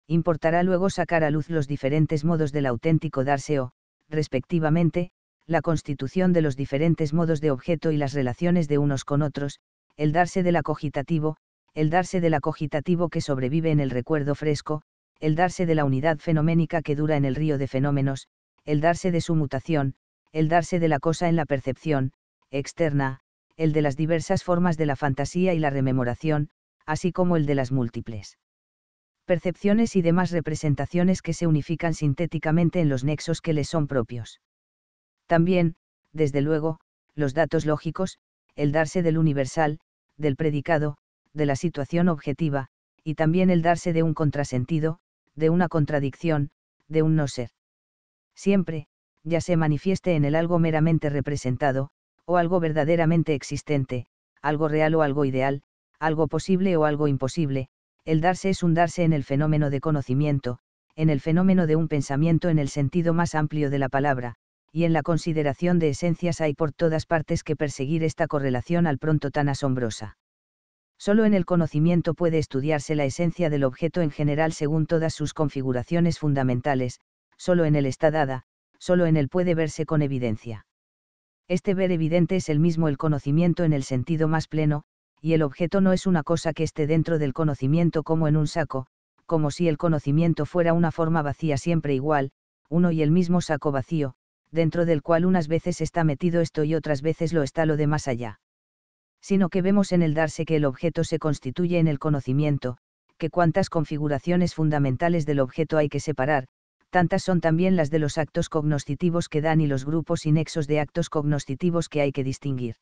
Importará luego sacar a luz los diferentes modos del auténtico darse o, respectivamente, la constitución de los diferentes modos de objeto y las relaciones de unos con otros, el darse del acogitativo, el darse del acogitativo que sobrevive en el recuerdo fresco, el darse de la unidad fenoménica que dura en el río de fenómenos, el darse de su mutación, el darse de la cosa en la percepción, externa, el de las diversas formas de la fantasía y la rememoración, así como el de las múltiples percepciones y demás representaciones que se unifican sintéticamente en los nexos que les son propios. También, desde luego, los datos lógicos, el darse del universal, del predicado, de la situación objetiva, y también el darse de un contrasentido, de una contradicción, de un no ser. Siempre, ya se manifieste en el algo meramente representado, o algo verdaderamente existente, algo real o algo ideal, algo posible o algo imposible, el darse es un darse en el fenómeno de conocimiento, en el fenómeno de un pensamiento en el sentido más amplio de la palabra, y en la consideración de esencias hay por todas partes que perseguir esta correlación al pronto tan asombrosa. Solo en el conocimiento puede estudiarse la esencia del objeto en general según todas sus configuraciones fundamentales, solo en él está dada, solo en él puede verse con evidencia. Este ver evidente es el mismo el conocimiento en el sentido más pleno, y el objeto no es una cosa que esté dentro del conocimiento como en un saco, como si el conocimiento fuera una forma vacía siempre igual, uno y el mismo saco vacío, dentro del cual unas veces está metido esto y otras veces lo está lo de más allá sino que vemos en el darse que el objeto se constituye en el conocimiento, que cuantas configuraciones fundamentales del objeto hay que separar, tantas son también las de los actos cognoscitivos que dan y los grupos y nexos de actos cognoscitivos que hay que distinguir.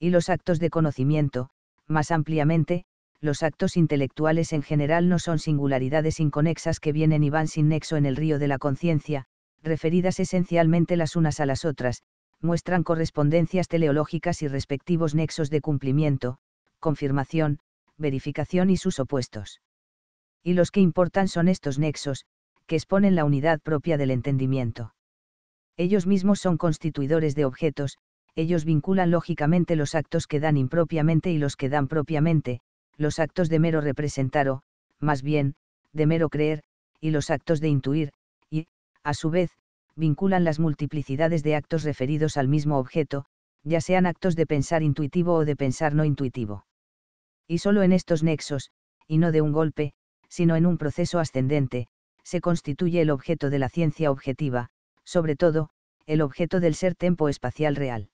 Y los actos de conocimiento, más ampliamente, los actos intelectuales en general no son singularidades inconexas que vienen y van sin nexo en el río de la conciencia, referidas esencialmente las unas a las otras, muestran correspondencias teleológicas y respectivos nexos de cumplimiento, confirmación, verificación y sus opuestos. Y los que importan son estos nexos, que exponen la unidad propia del entendimiento. Ellos mismos son constituidores de objetos, ellos vinculan lógicamente los actos que dan impropiamente y los que dan propiamente, los actos de mero representar o, más bien, de mero creer, y los actos de intuir, y, a su vez, vinculan las multiplicidades de actos referidos al mismo objeto, ya sean actos de pensar intuitivo o de pensar no intuitivo. Y solo en estos nexos, y no de un golpe, sino en un proceso ascendente, se constituye el objeto de la ciencia objetiva, sobre todo, el objeto del ser tempo-espacial real.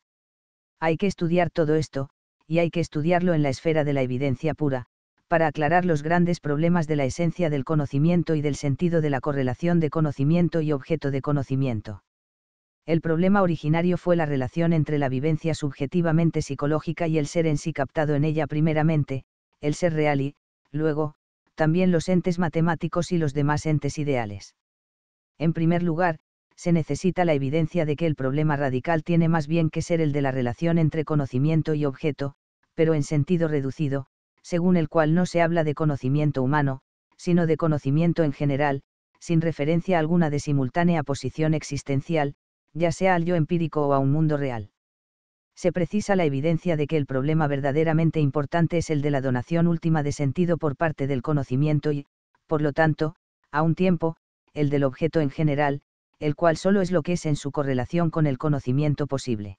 Hay que estudiar todo esto, y hay que estudiarlo en la esfera de la evidencia pura, para aclarar los grandes problemas de la esencia del conocimiento y del sentido de la correlación de conocimiento y objeto de conocimiento. El problema originario fue la relación entre la vivencia subjetivamente psicológica y el ser en sí captado en ella primeramente, el ser real y, luego, también los entes matemáticos y los demás entes ideales. En primer lugar, se necesita la evidencia de que el problema radical tiene más bien que ser el de la relación entre conocimiento y objeto, pero en sentido reducido, según el cual no se habla de conocimiento humano, sino de conocimiento en general, sin referencia alguna de simultánea posición existencial, ya sea al yo empírico o a un mundo real. Se precisa la evidencia de que el problema verdaderamente importante es el de la donación última de sentido por parte del conocimiento y, por lo tanto, a un tiempo, el del objeto en general, el cual solo es lo que es en su correlación con el conocimiento posible.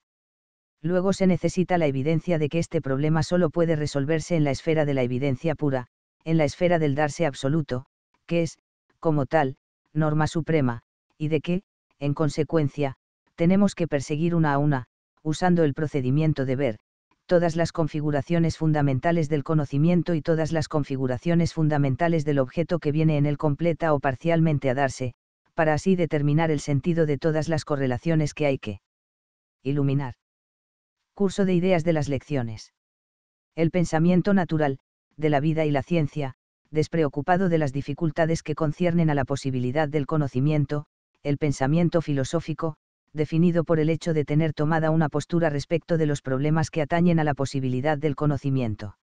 Luego se necesita la evidencia de que este problema solo puede resolverse en la esfera de la evidencia pura, en la esfera del darse absoluto, que es, como tal, norma suprema, y de que, en consecuencia, tenemos que perseguir una a una, usando el procedimiento de ver, todas las configuraciones fundamentales del conocimiento y todas las configuraciones fundamentales del objeto que viene en él completa o parcialmente a darse, para así determinar el sentido de todas las correlaciones que hay que iluminar curso de ideas de las lecciones. El pensamiento natural, de la vida y la ciencia, despreocupado de las dificultades que conciernen a la posibilidad del conocimiento, el pensamiento filosófico, definido por el hecho de tener tomada una postura respecto de los problemas que atañen a la posibilidad del conocimiento.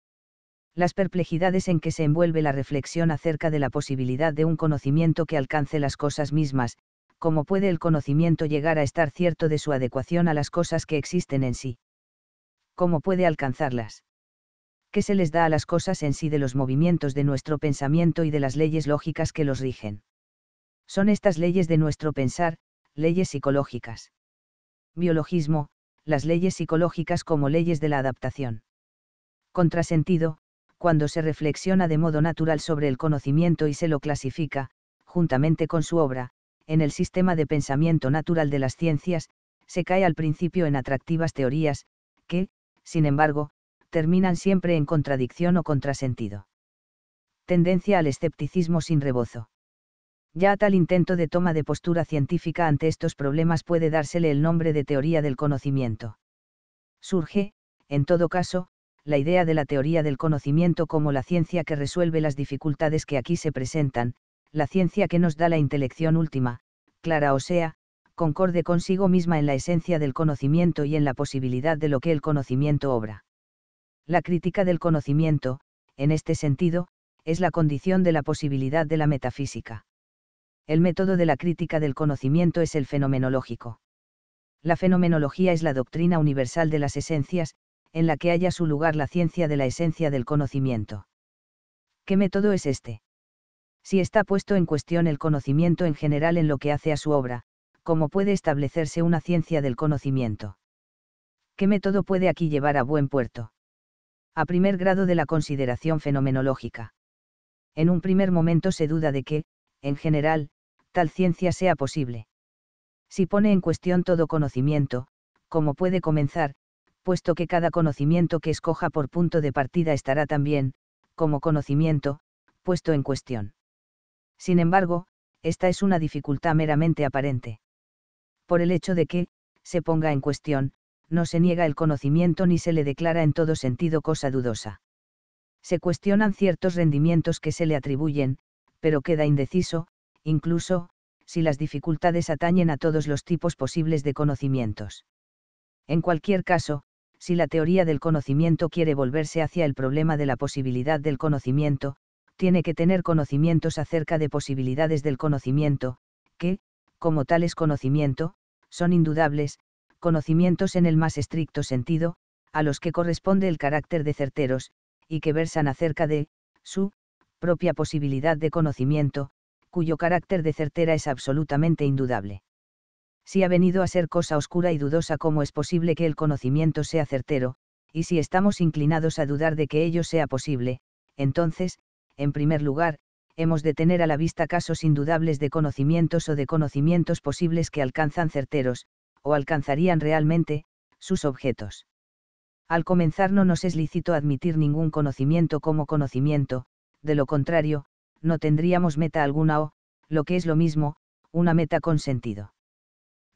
Las perplejidades en que se envuelve la reflexión acerca de la posibilidad de un conocimiento que alcance las cosas mismas, cómo puede el conocimiento llegar a estar cierto de su adecuación a las cosas que existen en sí. ¿cómo puede alcanzarlas? ¿Qué se les da a las cosas en sí de los movimientos de nuestro pensamiento y de las leyes lógicas que los rigen? Son estas leyes de nuestro pensar, leyes psicológicas. Biologismo, las leyes psicológicas como leyes de la adaptación. Contrasentido, cuando se reflexiona de modo natural sobre el conocimiento y se lo clasifica, juntamente con su obra, en el sistema de pensamiento natural de las ciencias, se cae al principio en atractivas teorías, que, sin embargo, terminan siempre en contradicción o contrasentido. Tendencia al escepticismo sin rebozo. Ya tal intento de toma de postura científica ante estos problemas puede dársele el nombre de teoría del conocimiento. Surge, en todo caso, la idea de la teoría del conocimiento como la ciencia que resuelve las dificultades que aquí se presentan, la ciencia que nos da la intelección última, clara o sea, concorde consigo misma en la esencia del conocimiento y en la posibilidad de lo que el conocimiento obra. La crítica del conocimiento, en este sentido, es la condición de la posibilidad de la metafísica. El método de la crítica del conocimiento es el fenomenológico. La fenomenología es la doctrina universal de las esencias, en la que haya su lugar la ciencia de la esencia del conocimiento. ¿Qué método es este? Si está puesto en cuestión el conocimiento en general en lo que hace a su obra, cómo puede establecerse una ciencia del conocimiento. ¿Qué método puede aquí llevar a buen puerto? A primer grado de la consideración fenomenológica. En un primer momento se duda de que, en general, tal ciencia sea posible. Si pone en cuestión todo conocimiento, ¿cómo puede comenzar, puesto que cada conocimiento que escoja por punto de partida estará también, como conocimiento, puesto en cuestión? Sin embargo, esta es una dificultad meramente aparente por el hecho de que, se ponga en cuestión, no se niega el conocimiento ni se le declara en todo sentido cosa dudosa. Se cuestionan ciertos rendimientos que se le atribuyen, pero queda indeciso, incluso, si las dificultades atañen a todos los tipos posibles de conocimientos. En cualquier caso, si la teoría del conocimiento quiere volverse hacia el problema de la posibilidad del conocimiento, tiene que tener conocimientos acerca de posibilidades del conocimiento, que, como tales conocimiento, son indudables, conocimientos en el más estricto sentido, a los que corresponde el carácter de certeros, y que versan acerca de, su, propia posibilidad de conocimiento, cuyo carácter de certera es absolutamente indudable. Si ha venido a ser cosa oscura y dudosa cómo es posible que el conocimiento sea certero, y si estamos inclinados a dudar de que ello sea posible, entonces, en primer lugar, hemos de tener a la vista casos indudables de conocimientos o de conocimientos posibles que alcanzan certeros, o alcanzarían realmente, sus objetos. Al comenzar no nos es lícito admitir ningún conocimiento como conocimiento, de lo contrario, no tendríamos meta alguna o, lo que es lo mismo, una meta con sentido.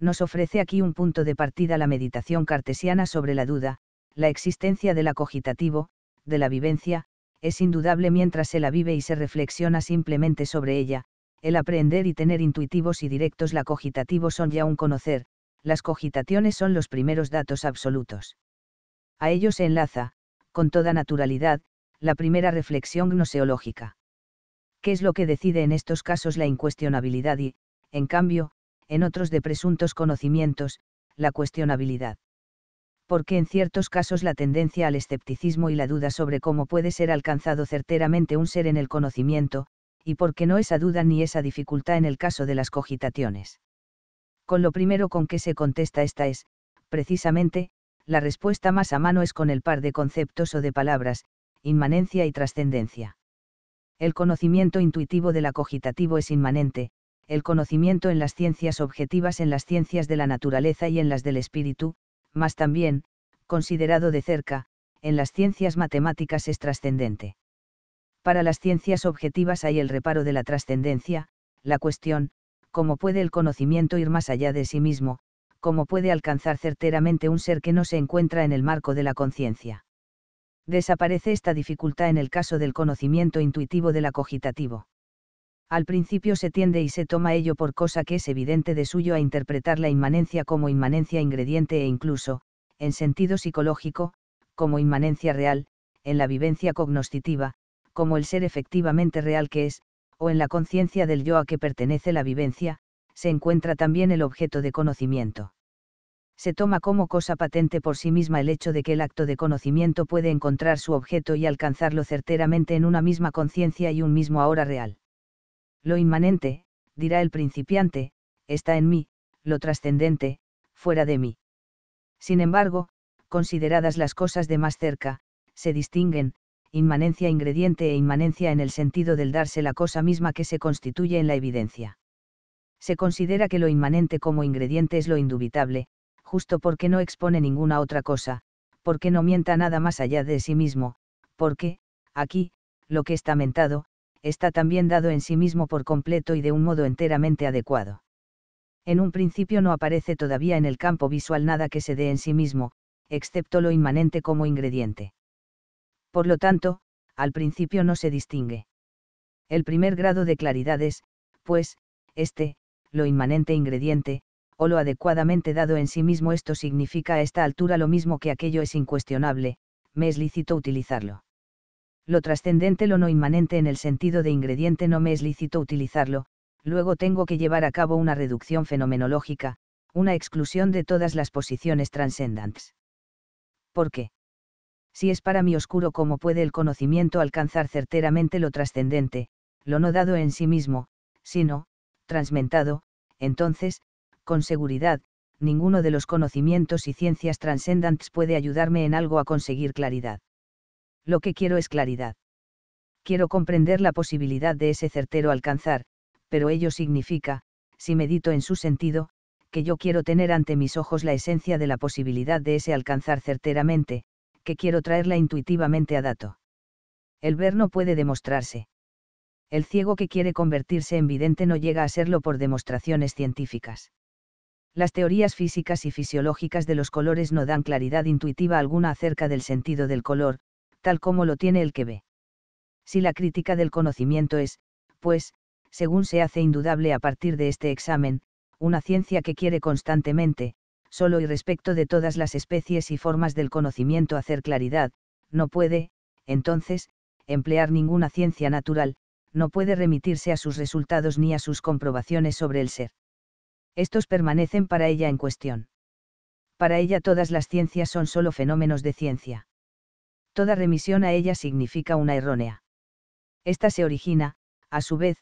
Nos ofrece aquí un punto de partida la meditación cartesiana sobre la duda, la existencia del acogitativo, de la vivencia, es indudable mientras se la vive y se reflexiona simplemente sobre ella, el aprender y tener intuitivos y directos la cogitativo son ya un conocer, las cogitaciones son los primeros datos absolutos. A ello se enlaza, con toda naturalidad, la primera reflexión gnoseológica. ¿Qué es lo que decide en estos casos la incuestionabilidad y, en cambio, en otros de presuntos conocimientos, la cuestionabilidad? porque en ciertos casos la tendencia al escepticismo y la duda sobre cómo puede ser alcanzado certeramente un ser en el conocimiento, y porque no esa duda ni esa dificultad en el caso de las cogitaciones. Con lo primero con que se contesta esta es, precisamente, la respuesta más a mano es con el par de conceptos o de palabras, inmanencia y trascendencia. El conocimiento intuitivo de la cogitativo es inmanente, el conocimiento en las ciencias objetivas en las ciencias de la naturaleza y en las del espíritu, mas también, considerado de cerca, en las ciencias matemáticas es trascendente. Para las ciencias objetivas hay el reparo de la trascendencia, la cuestión, cómo puede el conocimiento ir más allá de sí mismo, cómo puede alcanzar certeramente un ser que no se encuentra en el marco de la conciencia. Desaparece esta dificultad en el caso del conocimiento intuitivo del acogitativo al principio se tiende y se toma ello por cosa que es evidente de suyo a interpretar la inmanencia como inmanencia ingrediente e incluso, en sentido psicológico, como inmanencia real, en la vivencia cognoscitiva, como el ser efectivamente real que es, o en la conciencia del yo a que pertenece la vivencia, se encuentra también el objeto de conocimiento. Se toma como cosa patente por sí misma el hecho de que el acto de conocimiento puede encontrar su objeto y alcanzarlo certeramente en una misma conciencia y un mismo ahora real. Lo inmanente, dirá el principiante, está en mí, lo trascendente, fuera de mí. Sin embargo, consideradas las cosas de más cerca, se distinguen, inmanencia ingrediente e inmanencia en el sentido del darse la cosa misma que se constituye en la evidencia. Se considera que lo inmanente como ingrediente es lo indubitable, justo porque no expone ninguna otra cosa, porque no mienta nada más allá de sí mismo, porque, aquí, lo que está mentado, está también dado en sí mismo por completo y de un modo enteramente adecuado. En un principio no aparece todavía en el campo visual nada que se dé en sí mismo, excepto lo inmanente como ingrediente. Por lo tanto, al principio no se distingue. El primer grado de claridad es, pues, este, lo inmanente ingrediente, o lo adecuadamente dado en sí mismo esto significa a esta altura lo mismo que aquello es incuestionable, me es lícito utilizarlo lo trascendente, lo no inmanente en el sentido de ingrediente no me es lícito utilizarlo, luego tengo que llevar a cabo una reducción fenomenológica, una exclusión de todas las posiciones transcendantes. ¿Por qué? Si es para mí oscuro cómo puede el conocimiento alcanzar certeramente lo trascendente, lo no dado en sí mismo, sino, transmentado, entonces, con seguridad, ninguno de los conocimientos y ciencias transcendantes puede ayudarme en algo a conseguir claridad lo que quiero es claridad. Quiero comprender la posibilidad de ese certero alcanzar, pero ello significa, si medito en su sentido, que yo quiero tener ante mis ojos la esencia de la posibilidad de ese alcanzar certeramente, que quiero traerla intuitivamente a dato. El ver no puede demostrarse. El ciego que quiere convertirse en vidente no llega a serlo por demostraciones científicas. Las teorías físicas y fisiológicas de los colores no dan claridad intuitiva alguna acerca del sentido del color, tal como lo tiene el que ve. Si la crítica del conocimiento es, pues, según se hace indudable a partir de este examen, una ciencia que quiere constantemente, solo y respecto de todas las especies y formas del conocimiento hacer claridad, no puede, entonces, emplear ninguna ciencia natural, no puede remitirse a sus resultados ni a sus comprobaciones sobre el ser. Estos permanecen para ella en cuestión. Para ella todas las ciencias son solo fenómenos de ciencia toda remisión a ella significa una errónea. Esta se origina, a su vez,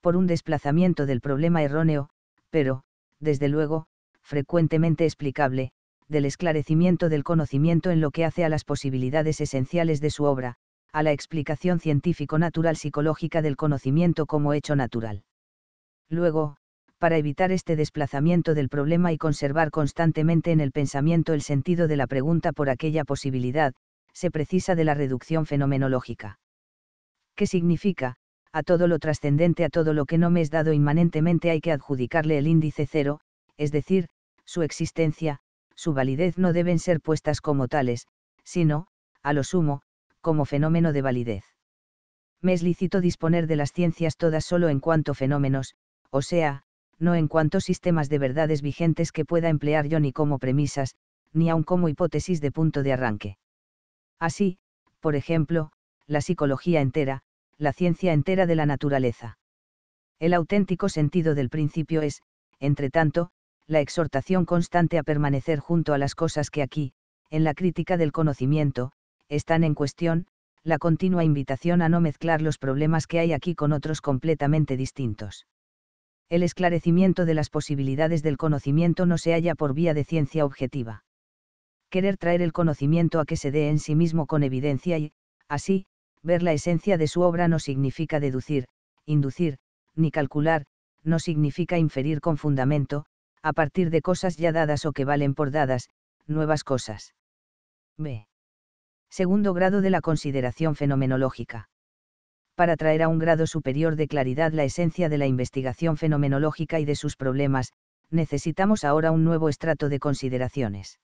por un desplazamiento del problema erróneo, pero, desde luego, frecuentemente explicable, del esclarecimiento del conocimiento en lo que hace a las posibilidades esenciales de su obra, a la explicación científico-natural psicológica del conocimiento como hecho natural. Luego, para evitar este desplazamiento del problema y conservar constantemente en el pensamiento el sentido de la pregunta por aquella posibilidad, se precisa de la reducción fenomenológica. ¿Qué significa? A todo lo trascendente, a todo lo que no me es dado inmanentemente hay que adjudicarle el índice cero, es decir, su existencia, su validez no deben ser puestas como tales, sino, a lo sumo, como fenómeno de validez. Me es lícito disponer de las ciencias todas solo en cuanto fenómenos, o sea, no en cuanto sistemas de verdades vigentes que pueda emplear yo ni como premisas, ni aun como hipótesis de punto de arranque. Así, por ejemplo, la psicología entera, la ciencia entera de la naturaleza. El auténtico sentido del principio es, entre tanto, la exhortación constante a permanecer junto a las cosas que aquí, en la crítica del conocimiento, están en cuestión, la continua invitación a no mezclar los problemas que hay aquí con otros completamente distintos. El esclarecimiento de las posibilidades del conocimiento no se halla por vía de ciencia objetiva querer traer el conocimiento a que se dé en sí mismo con evidencia y, así, ver la esencia de su obra no significa deducir, inducir, ni calcular, no significa inferir con fundamento, a partir de cosas ya dadas o que valen por dadas, nuevas cosas. B. Segundo grado de la consideración fenomenológica. Para traer a un grado superior de claridad la esencia de la investigación fenomenológica y de sus problemas, necesitamos ahora un nuevo estrato de consideraciones.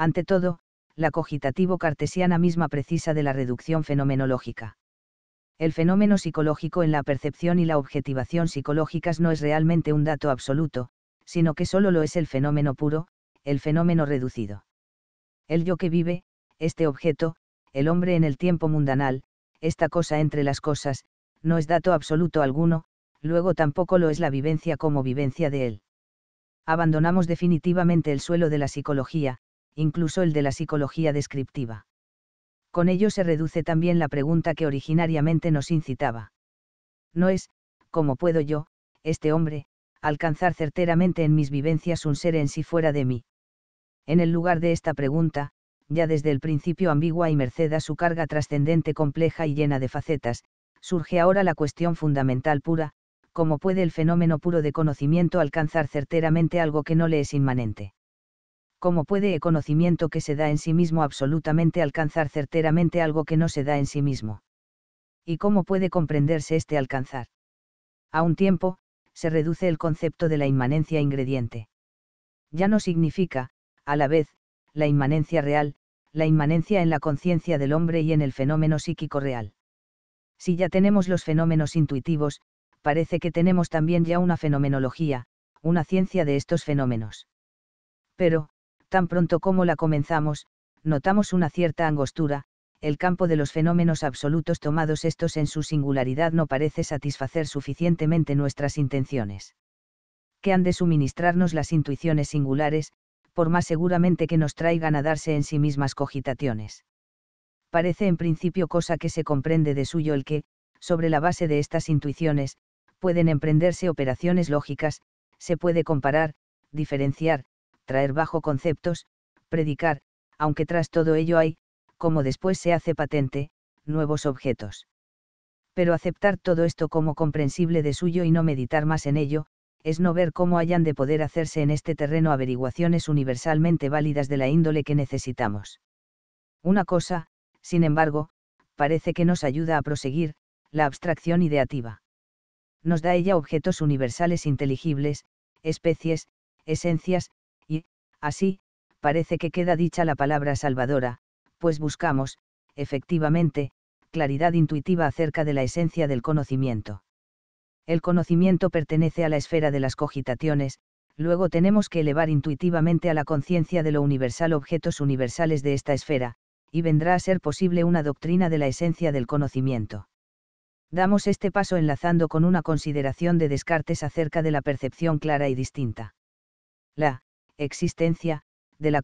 Ante todo, la cogitativo cartesiana misma precisa de la reducción fenomenológica. El fenómeno psicológico en la percepción y la objetivación psicológicas no es realmente un dato absoluto, sino que solo lo es el fenómeno puro, el fenómeno reducido. El yo que vive, este objeto, el hombre en el tiempo mundanal, esta cosa entre las cosas, no es dato absoluto alguno, luego tampoco lo es la vivencia como vivencia de él. Abandonamos definitivamente el suelo de la psicología, incluso el de la psicología descriptiva. Con ello se reduce también la pregunta que originariamente nos incitaba. No es, ¿cómo puedo yo, este hombre, alcanzar certeramente en mis vivencias un ser en sí fuera de mí? En el lugar de esta pregunta, ya desde el principio ambigua y merced a su carga trascendente compleja y llena de facetas, surge ahora la cuestión fundamental pura, ¿cómo puede el fenómeno puro de conocimiento alcanzar certeramente algo que no le es inmanente? ¿cómo puede el conocimiento que se da en sí mismo absolutamente alcanzar certeramente algo que no se da en sí mismo? ¿Y cómo puede comprenderse este alcanzar? A un tiempo, se reduce el concepto de la inmanencia ingrediente. Ya no significa, a la vez, la inmanencia real, la inmanencia en la conciencia del hombre y en el fenómeno psíquico real. Si ya tenemos los fenómenos intuitivos, parece que tenemos también ya una fenomenología, una ciencia de estos fenómenos. Pero, Tan pronto como la comenzamos, notamos una cierta angostura, el campo de los fenómenos absolutos tomados estos en su singularidad no parece satisfacer suficientemente nuestras intenciones. Que han de suministrarnos las intuiciones singulares, por más seguramente que nos traigan a darse en sí mismas cogitaciones. Parece en principio cosa que se comprende de suyo el que, sobre la base de estas intuiciones, pueden emprenderse operaciones lógicas, se puede comparar, diferenciar, traer bajo conceptos, predicar, aunque tras todo ello hay, como después se hace patente, nuevos objetos. Pero aceptar todo esto como comprensible de suyo y no meditar más en ello, es no ver cómo hayan de poder hacerse en este terreno averiguaciones universalmente válidas de la índole que necesitamos. Una cosa, sin embargo, parece que nos ayuda a proseguir, la abstracción ideativa. Nos da ella objetos universales inteligibles, especies, esencias, Así, parece que queda dicha la palabra salvadora, pues buscamos, efectivamente, claridad intuitiva acerca de la esencia del conocimiento. El conocimiento pertenece a la esfera de las cogitaciones, luego tenemos que elevar intuitivamente a la conciencia de lo universal objetos universales de esta esfera, y vendrá a ser posible una doctrina de la esencia del conocimiento. Damos este paso enlazando con una consideración de Descartes acerca de la percepción clara y distinta. La existencia, de la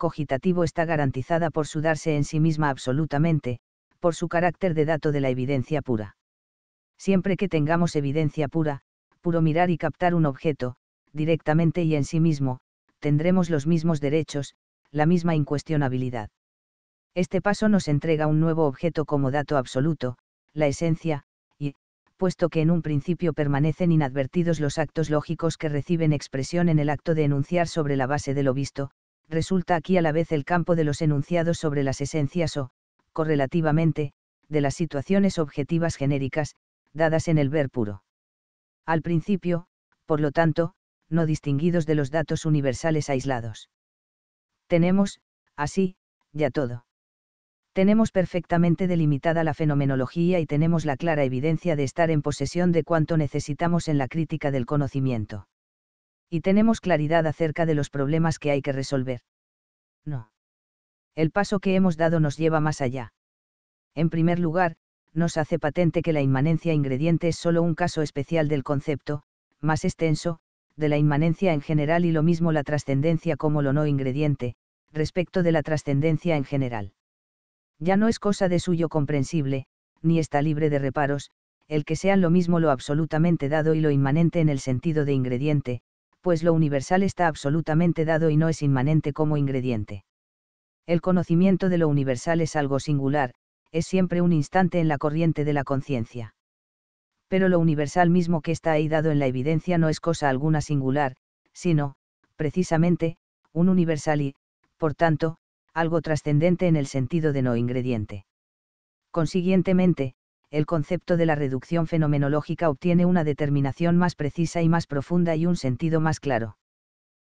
está garantizada por su darse en sí misma absolutamente, por su carácter de dato de la evidencia pura. Siempre que tengamos evidencia pura, puro mirar y captar un objeto, directamente y en sí mismo, tendremos los mismos derechos, la misma incuestionabilidad. Este paso nos entrega un nuevo objeto como dato absoluto, la esencia, puesto que en un principio permanecen inadvertidos los actos lógicos que reciben expresión en el acto de enunciar sobre la base de lo visto, resulta aquí a la vez el campo de los enunciados sobre las esencias o, correlativamente, de las situaciones objetivas genéricas, dadas en el ver puro. Al principio, por lo tanto, no distinguidos de los datos universales aislados. Tenemos, así, ya todo tenemos perfectamente delimitada la fenomenología y tenemos la clara evidencia de estar en posesión de cuanto necesitamos en la crítica del conocimiento. Y tenemos claridad acerca de los problemas que hay que resolver. No. El paso que hemos dado nos lleva más allá. En primer lugar, nos hace patente que la inmanencia ingrediente es solo un caso especial del concepto, más extenso, de la inmanencia en general y lo mismo la trascendencia como lo no ingrediente, respecto de la trascendencia en general ya no es cosa de suyo comprensible, ni está libre de reparos, el que sean lo mismo lo absolutamente dado y lo inmanente en el sentido de ingrediente, pues lo universal está absolutamente dado y no es inmanente como ingrediente. El conocimiento de lo universal es algo singular, es siempre un instante en la corriente de la conciencia. Pero lo universal mismo que está ahí dado en la evidencia no es cosa alguna singular, sino, precisamente, un universal y, por tanto, algo trascendente en el sentido de no ingrediente. Consiguientemente, el concepto de la reducción fenomenológica obtiene una determinación más precisa y más profunda y un sentido más claro.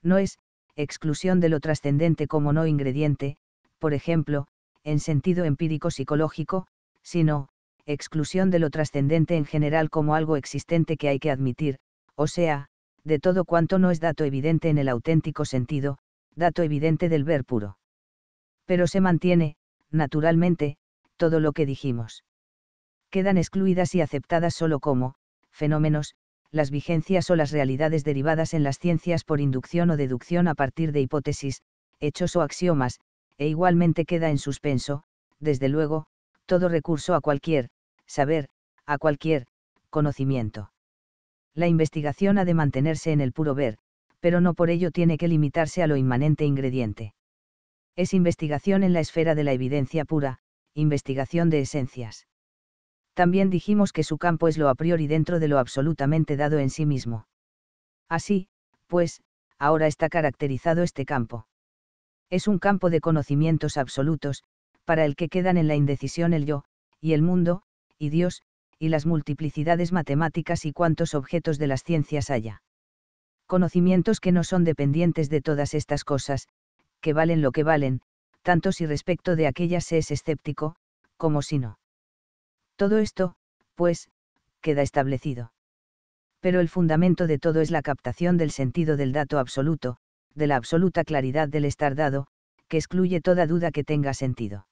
No es, exclusión de lo trascendente como no ingrediente, por ejemplo, en sentido empírico-psicológico, sino, exclusión de lo trascendente en general como algo existente que hay que admitir, o sea, de todo cuanto no es dato evidente en el auténtico sentido, dato evidente del ver puro pero se mantiene, naturalmente, todo lo que dijimos. Quedan excluidas y aceptadas solo como, fenómenos, las vigencias o las realidades derivadas en las ciencias por inducción o deducción a partir de hipótesis, hechos o axiomas, e igualmente queda en suspenso, desde luego, todo recurso a cualquier, saber, a cualquier, conocimiento. La investigación ha de mantenerse en el puro ver, pero no por ello tiene que limitarse a lo inmanente ingrediente es investigación en la esfera de la evidencia pura, investigación de esencias. También dijimos que su campo es lo a priori dentro de lo absolutamente dado en sí mismo. Así, pues, ahora está caracterizado este campo. Es un campo de conocimientos absolutos, para el que quedan en la indecisión el yo, y el mundo, y Dios, y las multiplicidades matemáticas y cuantos objetos de las ciencias haya. Conocimientos que no son dependientes de todas estas cosas, que valen lo que valen, tanto si respecto de aquellas se es escéptico, como si no. Todo esto, pues, queda establecido. Pero el fundamento de todo es la captación del sentido del dato absoluto, de la absoluta claridad del estar dado, que excluye toda duda que tenga sentido.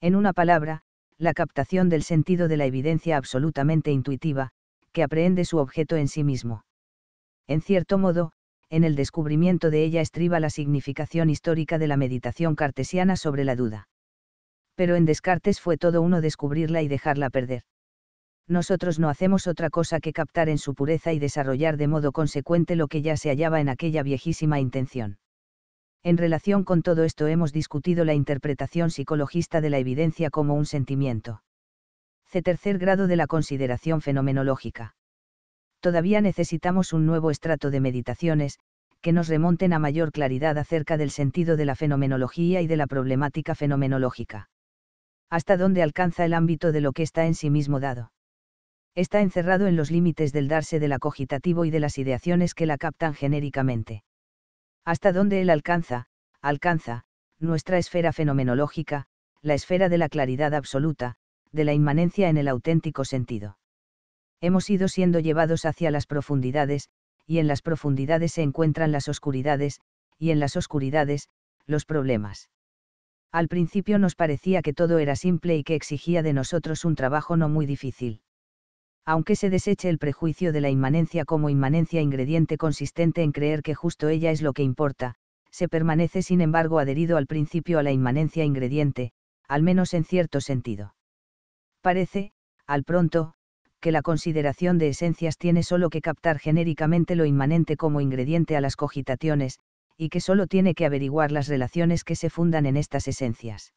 En una palabra, la captación del sentido de la evidencia absolutamente intuitiva, que aprehende su objeto en sí mismo. En cierto modo, en el descubrimiento de ella estriba la significación histórica de la meditación cartesiana sobre la duda. Pero en Descartes fue todo uno descubrirla y dejarla perder. Nosotros no hacemos otra cosa que captar en su pureza y desarrollar de modo consecuente lo que ya se hallaba en aquella viejísima intención. En relación con todo esto hemos discutido la interpretación psicologista de la evidencia como un sentimiento. C. Tercer grado de la consideración fenomenológica todavía necesitamos un nuevo estrato de meditaciones, que nos remonten a mayor claridad acerca del sentido de la fenomenología y de la problemática fenomenológica. Hasta dónde alcanza el ámbito de lo que está en sí mismo dado. Está encerrado en los límites del darse del acogitativo y de las ideaciones que la captan genéricamente. Hasta dónde él alcanza, alcanza, nuestra esfera fenomenológica, la esfera de la claridad absoluta, de la inmanencia en el auténtico sentido hemos ido siendo llevados hacia las profundidades, y en las profundidades se encuentran las oscuridades, y en las oscuridades, los problemas. Al principio nos parecía que todo era simple y que exigía de nosotros un trabajo no muy difícil. Aunque se deseche el prejuicio de la inmanencia como inmanencia ingrediente consistente en creer que justo ella es lo que importa, se permanece sin embargo adherido al principio a la inmanencia ingrediente, al menos en cierto sentido. Parece, al pronto, que la consideración de esencias tiene solo que captar genéricamente lo inmanente como ingrediente a las cogitaciones, y que solo tiene que averiguar las relaciones que se fundan en estas esencias.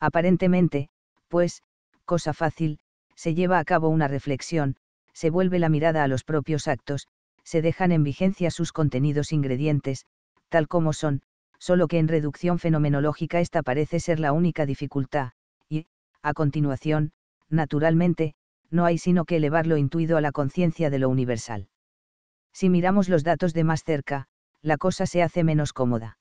Aparentemente, pues, cosa fácil, se lleva a cabo una reflexión, se vuelve la mirada a los propios actos, se dejan en vigencia sus contenidos ingredientes, tal como son, solo que en reducción fenomenológica esta parece ser la única dificultad, y, a continuación, naturalmente, no hay sino que elevar lo intuido a la conciencia de lo universal. Si miramos los datos de más cerca, la cosa se hace menos cómoda.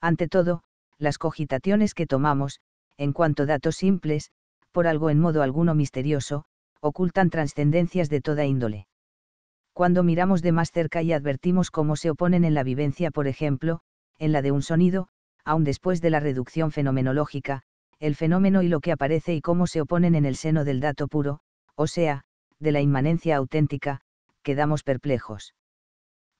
Ante todo, las cogitaciones que tomamos, en cuanto datos simples, por algo en modo alguno misterioso, ocultan trascendencias de toda índole. Cuando miramos de más cerca y advertimos cómo se oponen en la vivencia, por ejemplo, en la de un sonido, aun después de la reducción fenomenológica, el fenómeno y lo que aparece y cómo se oponen en el seno del dato puro, o sea, de la inmanencia auténtica, quedamos perplejos.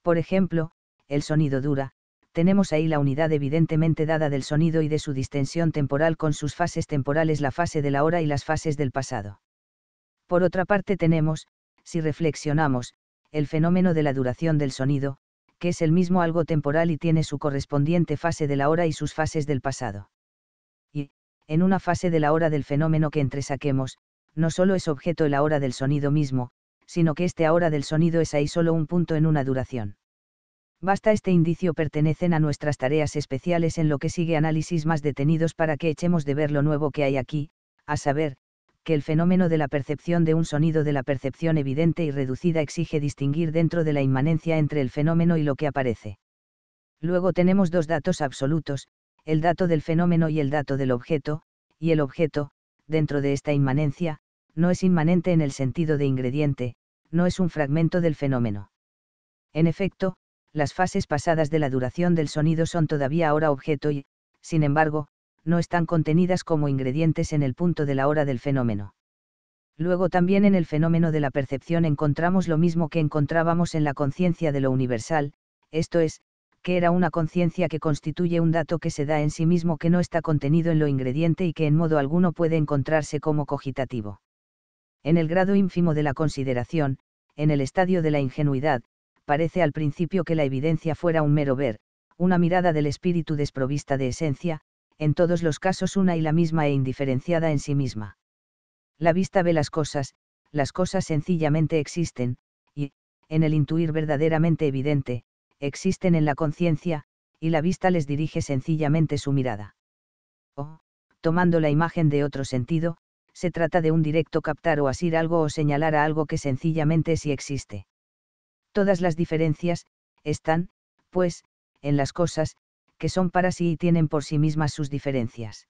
Por ejemplo, el sonido dura, tenemos ahí la unidad evidentemente dada del sonido y de su distensión temporal con sus fases temporales la fase de la hora y las fases del pasado. Por otra parte tenemos, si reflexionamos, el fenómeno de la duración del sonido, que es el mismo algo temporal y tiene su correspondiente fase de la hora y sus fases del pasado. Y, en una fase de la hora del fenómeno que entresaquemos, no solo es objeto el ahora del sonido mismo, sino que este ahora del sonido es ahí solo un punto en una duración. Basta este indicio pertenecen a nuestras tareas especiales en lo que sigue análisis más detenidos para que echemos de ver lo nuevo que hay aquí, a saber, que el fenómeno de la percepción de un sonido de la percepción evidente y reducida exige distinguir dentro de la inmanencia entre el fenómeno y lo que aparece. Luego tenemos dos datos absolutos, el dato del fenómeno y el dato del objeto, y el objeto, dentro de esta inmanencia, no es inmanente en el sentido de ingrediente, no es un fragmento del fenómeno. En efecto, las fases pasadas de la duración del sonido son todavía ahora objeto y, sin embargo, no están contenidas como ingredientes en el punto de la hora del fenómeno. Luego también en el fenómeno de la percepción encontramos lo mismo que encontrábamos en la conciencia de lo universal, esto es, que era una conciencia que constituye un dato que se da en sí mismo que no está contenido en lo ingrediente y que en modo alguno puede encontrarse como cogitativo en el grado ínfimo de la consideración, en el estadio de la ingenuidad, parece al principio que la evidencia fuera un mero ver, una mirada del espíritu desprovista de esencia, en todos los casos una y la misma e indiferenciada en sí misma. La vista ve las cosas, las cosas sencillamente existen, y, en el intuir verdaderamente evidente, existen en la conciencia, y la vista les dirige sencillamente su mirada. O, oh, tomando la imagen de otro sentido, se trata de un directo captar o asir algo o señalar a algo que sencillamente sí existe. Todas las diferencias, están, pues, en las cosas, que son para sí y tienen por sí mismas sus diferencias.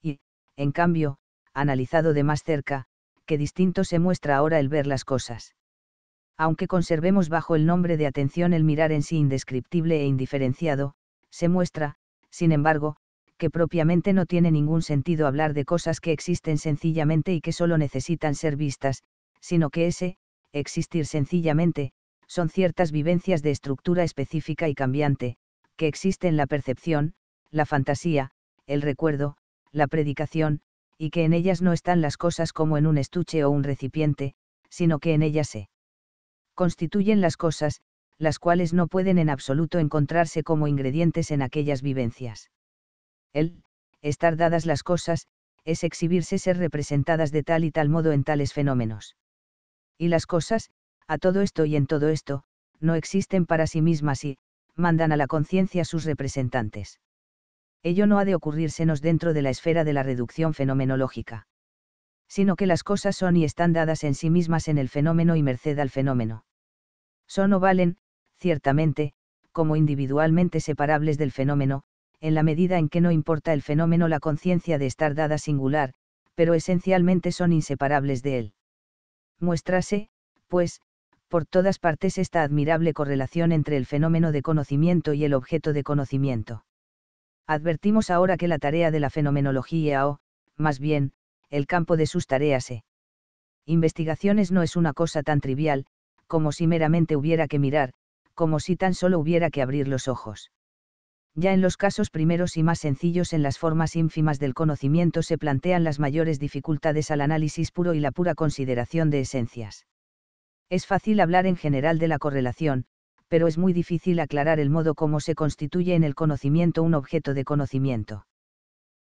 Y, en cambio, analizado de más cerca, que distinto se muestra ahora el ver las cosas. Aunque conservemos bajo el nombre de atención el mirar en sí indescriptible e indiferenciado, se muestra, sin embargo, que propiamente no tiene ningún sentido hablar de cosas que existen sencillamente y que solo necesitan ser vistas, sino que ese, existir sencillamente, son ciertas vivencias de estructura específica y cambiante, que existen la percepción, la fantasía, el recuerdo, la predicación, y que en ellas no están las cosas como en un estuche o un recipiente, sino que en ellas se constituyen las cosas, las cuales no pueden en absoluto encontrarse como ingredientes en aquellas vivencias. El estar dadas las cosas, es exhibirse ser representadas de tal y tal modo en tales fenómenos. Y las cosas, a todo esto y en todo esto, no existen para sí mismas y, mandan a la conciencia sus representantes. Ello no ha de ocurrírsenos dentro de la esfera de la reducción fenomenológica. Sino que las cosas son y están dadas en sí mismas en el fenómeno y merced al fenómeno. Son o valen, ciertamente, como individualmente separables del fenómeno, en la medida en que no importa el fenómeno la conciencia de estar dada singular, pero esencialmente son inseparables de él. Muéstrase, pues, por todas partes esta admirable correlación entre el fenómeno de conocimiento y el objeto de conocimiento. Advertimos ahora que la tarea de la fenomenología o, más bien, el campo de sus tareas e investigaciones no es una cosa tan trivial, como si meramente hubiera que mirar, como si tan solo hubiera que abrir los ojos ya en los casos primeros y más sencillos en las formas ínfimas del conocimiento se plantean las mayores dificultades al análisis puro y la pura consideración de esencias. Es fácil hablar en general de la correlación, pero es muy difícil aclarar el modo como se constituye en el conocimiento un objeto de conocimiento.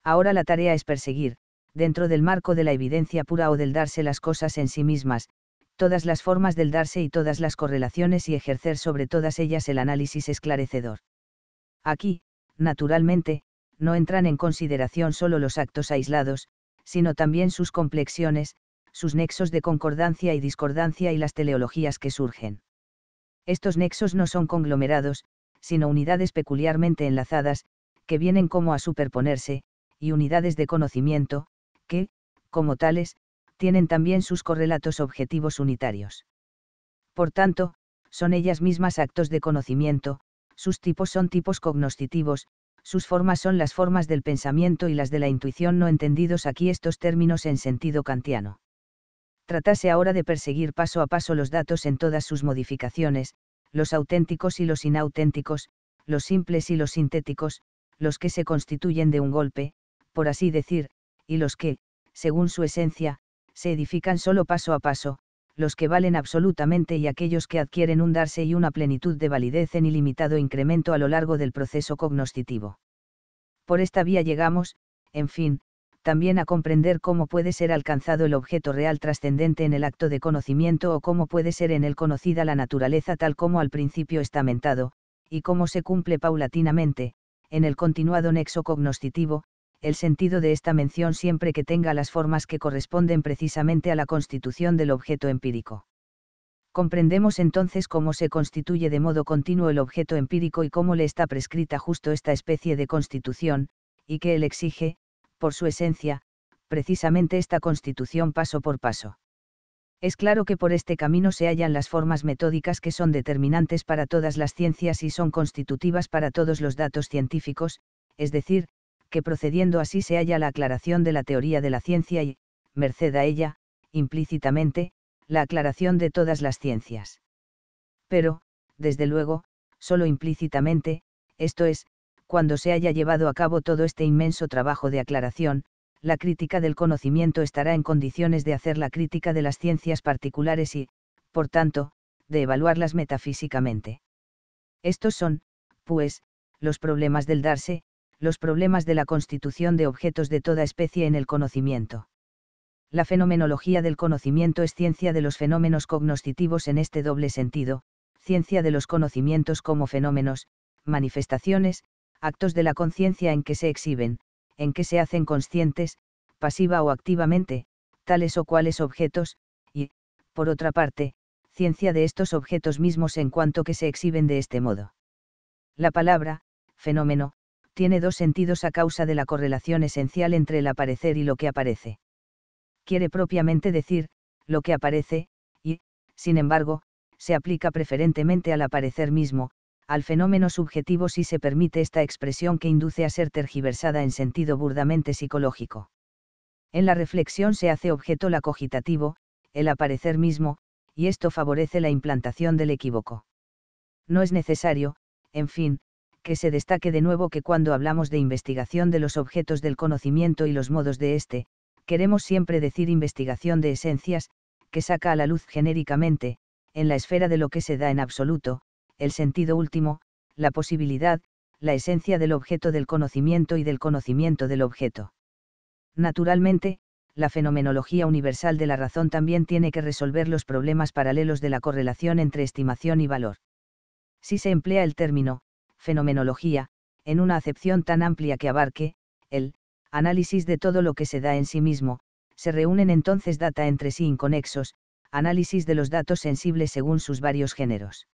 Ahora la tarea es perseguir, dentro del marco de la evidencia pura o del darse las cosas en sí mismas, todas las formas del darse y todas las correlaciones y ejercer sobre todas ellas el análisis esclarecedor. Aquí, naturalmente, no entran en consideración solo los actos aislados, sino también sus complexiones, sus nexos de concordancia y discordancia y las teleologías que surgen. Estos nexos no son conglomerados, sino unidades peculiarmente enlazadas, que vienen como a superponerse, y unidades de conocimiento, que, como tales, tienen también sus correlatos objetivos unitarios. Por tanto, son ellas mismas actos de conocimiento, sus tipos son tipos cognoscitivos, sus formas son las formas del pensamiento y las de la intuición no entendidos aquí estos términos en sentido kantiano. Tratase ahora de perseguir paso a paso los datos en todas sus modificaciones, los auténticos y los inauténticos, los simples y los sintéticos, los que se constituyen de un golpe, por así decir, y los que, según su esencia, se edifican solo paso a paso, los que valen absolutamente y aquellos que adquieren un darse y una plenitud de validez en ilimitado incremento a lo largo del proceso cognoscitivo. Por esta vía llegamos, en fin, también a comprender cómo puede ser alcanzado el objeto real trascendente en el acto de conocimiento o cómo puede ser en él conocida la naturaleza tal como al principio estamentado, y cómo se cumple paulatinamente, en el continuado nexo cognoscitivo, el sentido de esta mención siempre que tenga las formas que corresponden precisamente a la constitución del objeto empírico. Comprendemos entonces cómo se constituye de modo continuo el objeto empírico y cómo le está prescrita justo esta especie de constitución, y que él exige, por su esencia, precisamente esta constitución paso por paso. Es claro que por este camino se hallan las formas metódicas que son determinantes para todas las ciencias y son constitutivas para todos los datos científicos, es decir, que procediendo así se halla la aclaración de la teoría de la ciencia y, merced a ella, implícitamente, la aclaración de todas las ciencias. Pero, desde luego, solo implícitamente, esto es, cuando se haya llevado a cabo todo este inmenso trabajo de aclaración, la crítica del conocimiento estará en condiciones de hacer la crítica de las ciencias particulares y, por tanto, de evaluarlas metafísicamente. Estos son, pues, los problemas del darse, los problemas de la constitución de objetos de toda especie en el conocimiento. La fenomenología del conocimiento es ciencia de los fenómenos cognoscitivos en este doble sentido, ciencia de los conocimientos como fenómenos, manifestaciones, actos de la conciencia en que se exhiben, en que se hacen conscientes, pasiva o activamente, tales o cuales objetos, y, por otra parte, ciencia de estos objetos mismos en cuanto que se exhiben de este modo. La palabra, fenómeno, tiene dos sentidos a causa de la correlación esencial entre el aparecer y lo que aparece. Quiere propiamente decir, lo que aparece, y, sin embargo, se aplica preferentemente al aparecer mismo, al fenómeno subjetivo si se permite esta expresión que induce a ser tergiversada en sentido burdamente psicológico. En la reflexión se hace objeto la cogitativo, el aparecer mismo, y esto favorece la implantación del equívoco. No es necesario, en fin, que se destaque de nuevo que cuando hablamos de investigación de los objetos del conocimiento y los modos de éste, queremos siempre decir investigación de esencias, que saca a la luz genéricamente, en la esfera de lo que se da en absoluto, el sentido último, la posibilidad, la esencia del objeto del conocimiento y del conocimiento del objeto. Naturalmente, la fenomenología universal de la razón también tiene que resolver los problemas paralelos de la correlación entre estimación y valor. Si se emplea el término, fenomenología, en una acepción tan amplia que abarque, el, análisis de todo lo que se da en sí mismo, se reúnen entonces data entre sí inconexos, análisis de los datos sensibles según sus varios géneros.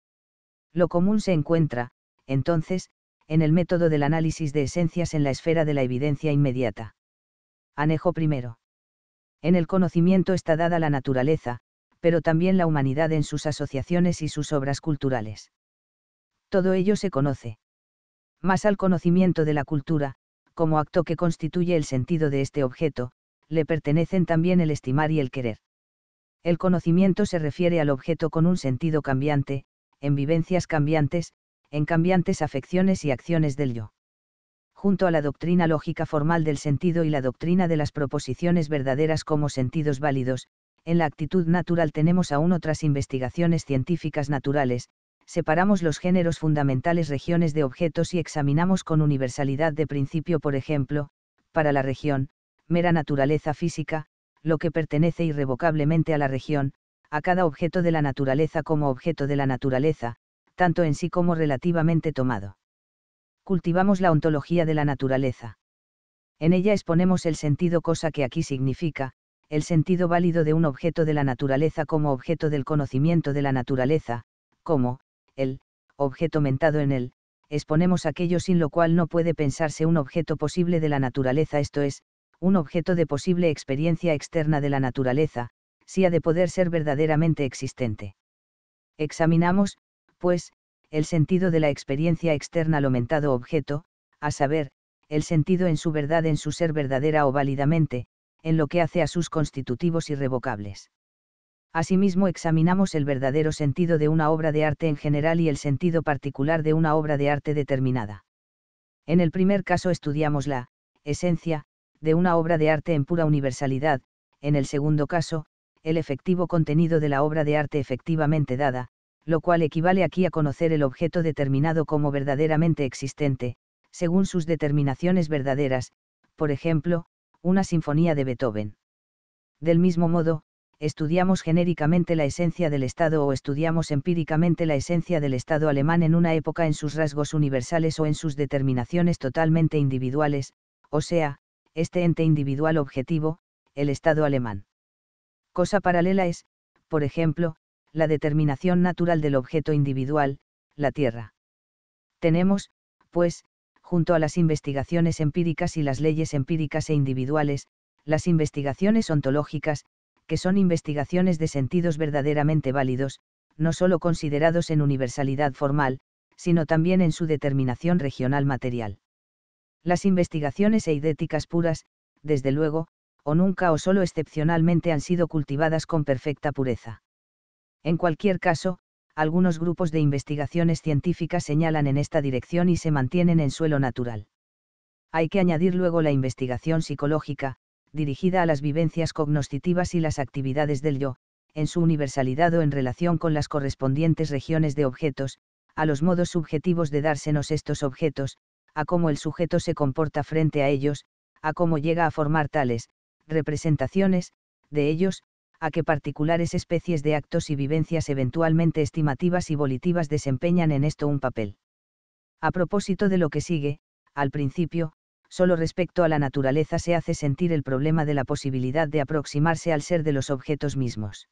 Lo común se encuentra, entonces, en el método del análisis de esencias en la esfera de la evidencia inmediata. Anejo primero. En el conocimiento está dada la naturaleza, pero también la humanidad en sus asociaciones y sus obras culturales todo ello se conoce. Más al conocimiento de la cultura, como acto que constituye el sentido de este objeto, le pertenecen también el estimar y el querer. El conocimiento se refiere al objeto con un sentido cambiante, en vivencias cambiantes, en cambiantes afecciones y acciones del yo. Junto a la doctrina lógica formal del sentido y la doctrina de las proposiciones verdaderas como sentidos válidos, en la actitud natural tenemos aún otras investigaciones científicas naturales, separamos los géneros fundamentales regiones de objetos y examinamos con universalidad de principio, por ejemplo, para la región, mera naturaleza física, lo que pertenece irrevocablemente a la región, a cada objeto de la naturaleza como objeto de la naturaleza, tanto en sí como relativamente tomado. Cultivamos la ontología de la naturaleza. En ella exponemos el sentido cosa que aquí significa, el sentido válido de un objeto de la naturaleza como objeto del conocimiento de la naturaleza, como, el objeto mentado en él, exponemos aquello sin lo cual no puede pensarse un objeto posible de la naturaleza, esto es, un objeto de posible experiencia externa de la naturaleza, si ha de poder ser verdaderamente existente. Examinamos, pues, el sentido de la experiencia externa lo mentado objeto, a saber, el sentido en su verdad en su ser verdadera o válidamente, en lo que hace a sus constitutivos irrevocables. Asimismo examinamos el verdadero sentido de una obra de arte en general y el sentido particular de una obra de arte determinada. En el primer caso estudiamos la esencia de una obra de arte en pura universalidad, en el segundo caso, el efectivo contenido de la obra de arte efectivamente dada, lo cual equivale aquí a conocer el objeto determinado como verdaderamente existente, según sus determinaciones verdaderas, por ejemplo, una sinfonía de Beethoven. Del mismo modo, estudiamos genéricamente la esencia del Estado o estudiamos empíricamente la esencia del Estado alemán en una época en sus rasgos universales o en sus determinaciones totalmente individuales, o sea, este ente individual objetivo, el Estado alemán. Cosa paralela es, por ejemplo, la determinación natural del objeto individual, la Tierra. Tenemos, pues, junto a las investigaciones empíricas y las leyes empíricas e individuales, las investigaciones ontológicas, que son investigaciones de sentidos verdaderamente válidos, no solo considerados en universalidad formal, sino también en su determinación regional material. Las investigaciones eidéticas puras, desde luego, o nunca o solo excepcionalmente han sido cultivadas con perfecta pureza. En cualquier caso, algunos grupos de investigaciones científicas señalan en esta dirección y se mantienen en suelo natural. Hay que añadir luego la investigación psicológica, dirigida a las vivencias cognoscitivas y las actividades del yo, en su universalidad o en relación con las correspondientes regiones de objetos, a los modos subjetivos de dársenos estos objetos, a cómo el sujeto se comporta frente a ellos, a cómo llega a formar tales, representaciones, de ellos, a qué particulares especies de actos y vivencias eventualmente estimativas y volitivas desempeñan en esto un papel. A propósito de lo que sigue, al principio, solo respecto a la naturaleza se hace sentir el problema de la posibilidad de aproximarse al ser de los objetos mismos.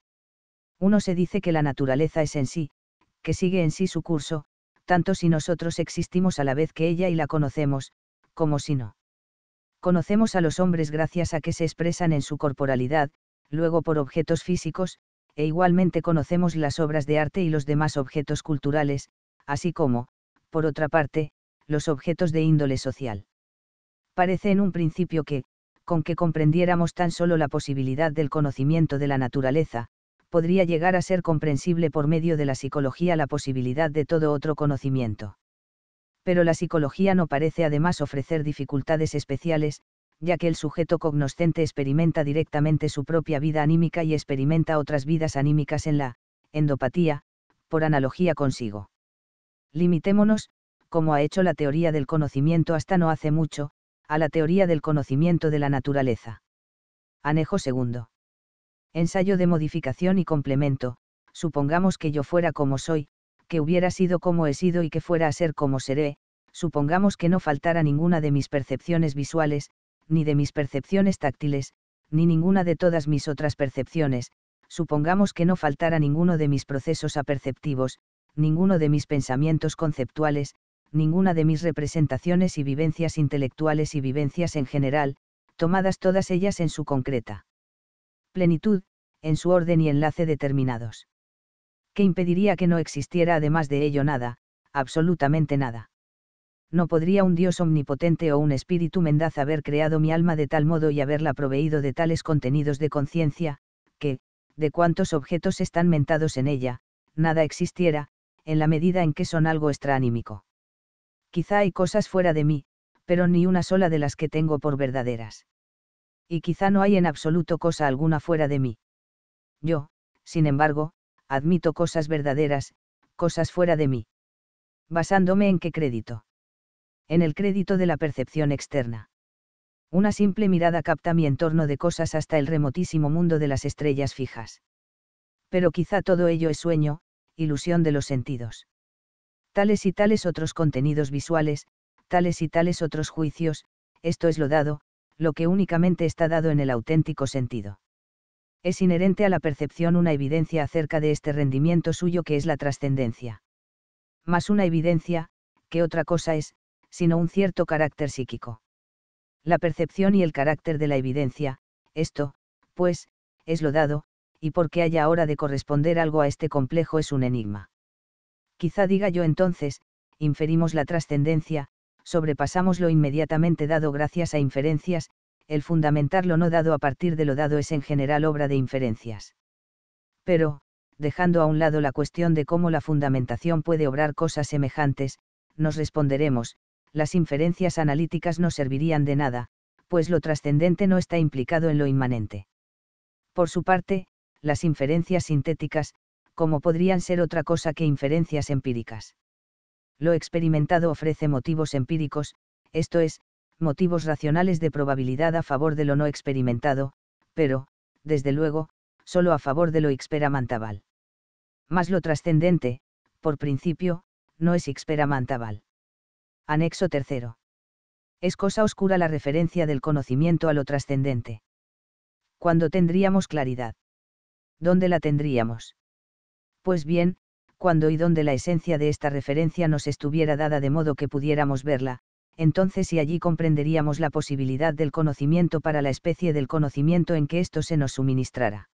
Uno se dice que la naturaleza es en sí, que sigue en sí su curso, tanto si nosotros existimos a la vez que ella y la conocemos, como si no. Conocemos a los hombres gracias a que se expresan en su corporalidad, luego por objetos físicos, e igualmente conocemos las obras de arte y los demás objetos culturales, así como, por otra parte, los objetos de índole social parece en un principio que, con que comprendiéramos tan solo la posibilidad del conocimiento de la naturaleza, podría llegar a ser comprensible por medio de la psicología la posibilidad de todo otro conocimiento. Pero la psicología no parece además ofrecer dificultades especiales, ya que el sujeto cognoscente experimenta directamente su propia vida anímica y experimenta otras vidas anímicas en la endopatía, por analogía consigo. Limitémonos, como ha hecho la teoría del conocimiento hasta no hace mucho, a la teoría del conocimiento de la naturaleza. Anejo segundo. Ensayo de modificación y complemento, supongamos que yo fuera como soy, que hubiera sido como he sido y que fuera a ser como seré, supongamos que no faltara ninguna de mis percepciones visuales, ni de mis percepciones táctiles, ni ninguna de todas mis otras percepciones, supongamos que no faltara ninguno de mis procesos aperceptivos, ninguno de mis pensamientos conceptuales, ninguna de mis representaciones y vivencias intelectuales y vivencias en general, tomadas todas ellas en su concreta plenitud, en su orden y enlace determinados. ¿Qué impediría que no existiera además de ello nada, absolutamente nada? No podría un Dios omnipotente o un espíritu mendaz haber creado mi alma de tal modo y haberla proveído de tales contenidos de conciencia, que, de cuantos objetos están mentados en ella, nada existiera, en la medida en que son algo extraanímico quizá hay cosas fuera de mí, pero ni una sola de las que tengo por verdaderas. Y quizá no hay en absoluto cosa alguna fuera de mí. Yo, sin embargo, admito cosas verdaderas, cosas fuera de mí. Basándome en qué crédito. En el crédito de la percepción externa. Una simple mirada capta mi entorno de cosas hasta el remotísimo mundo de las estrellas fijas. Pero quizá todo ello es sueño, ilusión de los sentidos tales y tales otros contenidos visuales, tales y tales otros juicios, esto es lo dado, lo que únicamente está dado en el auténtico sentido. Es inherente a la percepción una evidencia acerca de este rendimiento suyo que es la trascendencia. Más una evidencia, que otra cosa es, sino un cierto carácter psíquico. La percepción y el carácter de la evidencia, esto, pues, es lo dado, y porque haya ahora de corresponder algo a este complejo es un enigma. Quizá diga yo entonces, inferimos la trascendencia, sobrepasamos lo inmediatamente dado gracias a inferencias, el fundamentar lo no dado a partir de lo dado es en general obra de inferencias. Pero, dejando a un lado la cuestión de cómo la fundamentación puede obrar cosas semejantes, nos responderemos, las inferencias analíticas no servirían de nada, pues lo trascendente no está implicado en lo inmanente. Por su parte, las inferencias sintéticas, como podrían ser otra cosa que inferencias empíricas. Lo experimentado ofrece motivos empíricos, esto es, motivos racionales de probabilidad a favor de lo no experimentado, pero, desde luego, solo a favor de lo mantabal Más lo trascendente, por principio, no es mantabal Anexo tercero. Es cosa oscura la referencia del conocimiento a lo trascendente. ¿Cuándo tendríamos claridad? ¿Dónde la tendríamos? pues bien, cuando y donde la esencia de esta referencia nos estuviera dada de modo que pudiéramos verla, entonces y allí comprenderíamos la posibilidad del conocimiento para la especie del conocimiento en que esto se nos suministrara.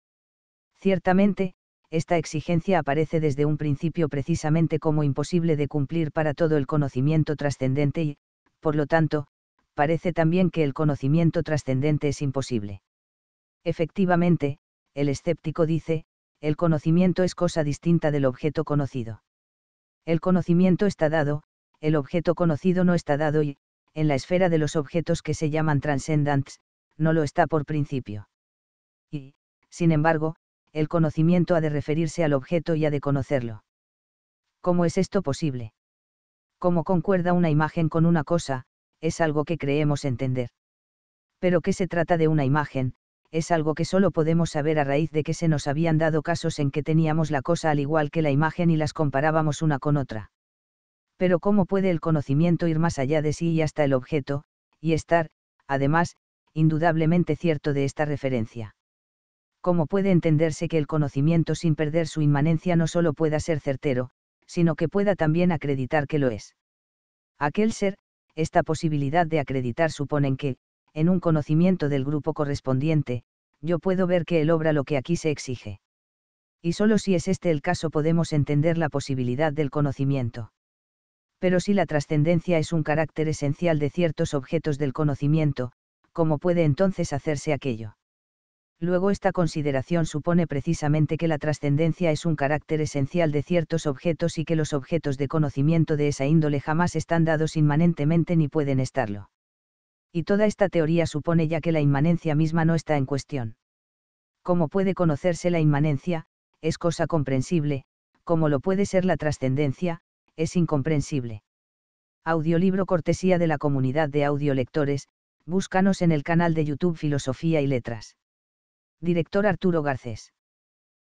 Ciertamente, esta exigencia aparece desde un principio precisamente como imposible de cumplir para todo el conocimiento trascendente y, por lo tanto, parece también que el conocimiento trascendente es imposible. Efectivamente, el escéptico dice, el conocimiento es cosa distinta del objeto conocido. El conocimiento está dado, el objeto conocido no está dado y, en la esfera de los objetos que se llaman transcendants, no lo está por principio. Y, sin embargo, el conocimiento ha de referirse al objeto y ha de conocerlo. ¿Cómo es esto posible? ¿Cómo concuerda una imagen con una cosa? Es algo que creemos entender. Pero qué se trata de una imagen, es algo que solo podemos saber a raíz de que se nos habían dado casos en que teníamos la cosa al igual que la imagen y las comparábamos una con otra. Pero ¿cómo puede el conocimiento ir más allá de sí y hasta el objeto, y estar, además, indudablemente cierto de esta referencia? ¿Cómo puede entenderse que el conocimiento sin perder su inmanencia no solo pueda ser certero, sino que pueda también acreditar que lo es? Aquel ser, esta posibilidad de acreditar suponen que, en un conocimiento del grupo correspondiente, yo puedo ver que él obra lo que aquí se exige. Y solo si es este el caso podemos entender la posibilidad del conocimiento. Pero si la trascendencia es un carácter esencial de ciertos objetos del conocimiento, ¿cómo puede entonces hacerse aquello? Luego esta consideración supone precisamente que la trascendencia es un carácter esencial de ciertos objetos y que los objetos de conocimiento de esa índole jamás están dados inmanentemente ni pueden estarlo y toda esta teoría supone ya que la inmanencia misma no está en cuestión. Como puede conocerse la inmanencia, es cosa comprensible, como lo puede ser la trascendencia, es incomprensible. Audiolibro cortesía de la comunidad de audiolectores, búscanos en el canal de YouTube Filosofía y Letras. Director Arturo Garcés.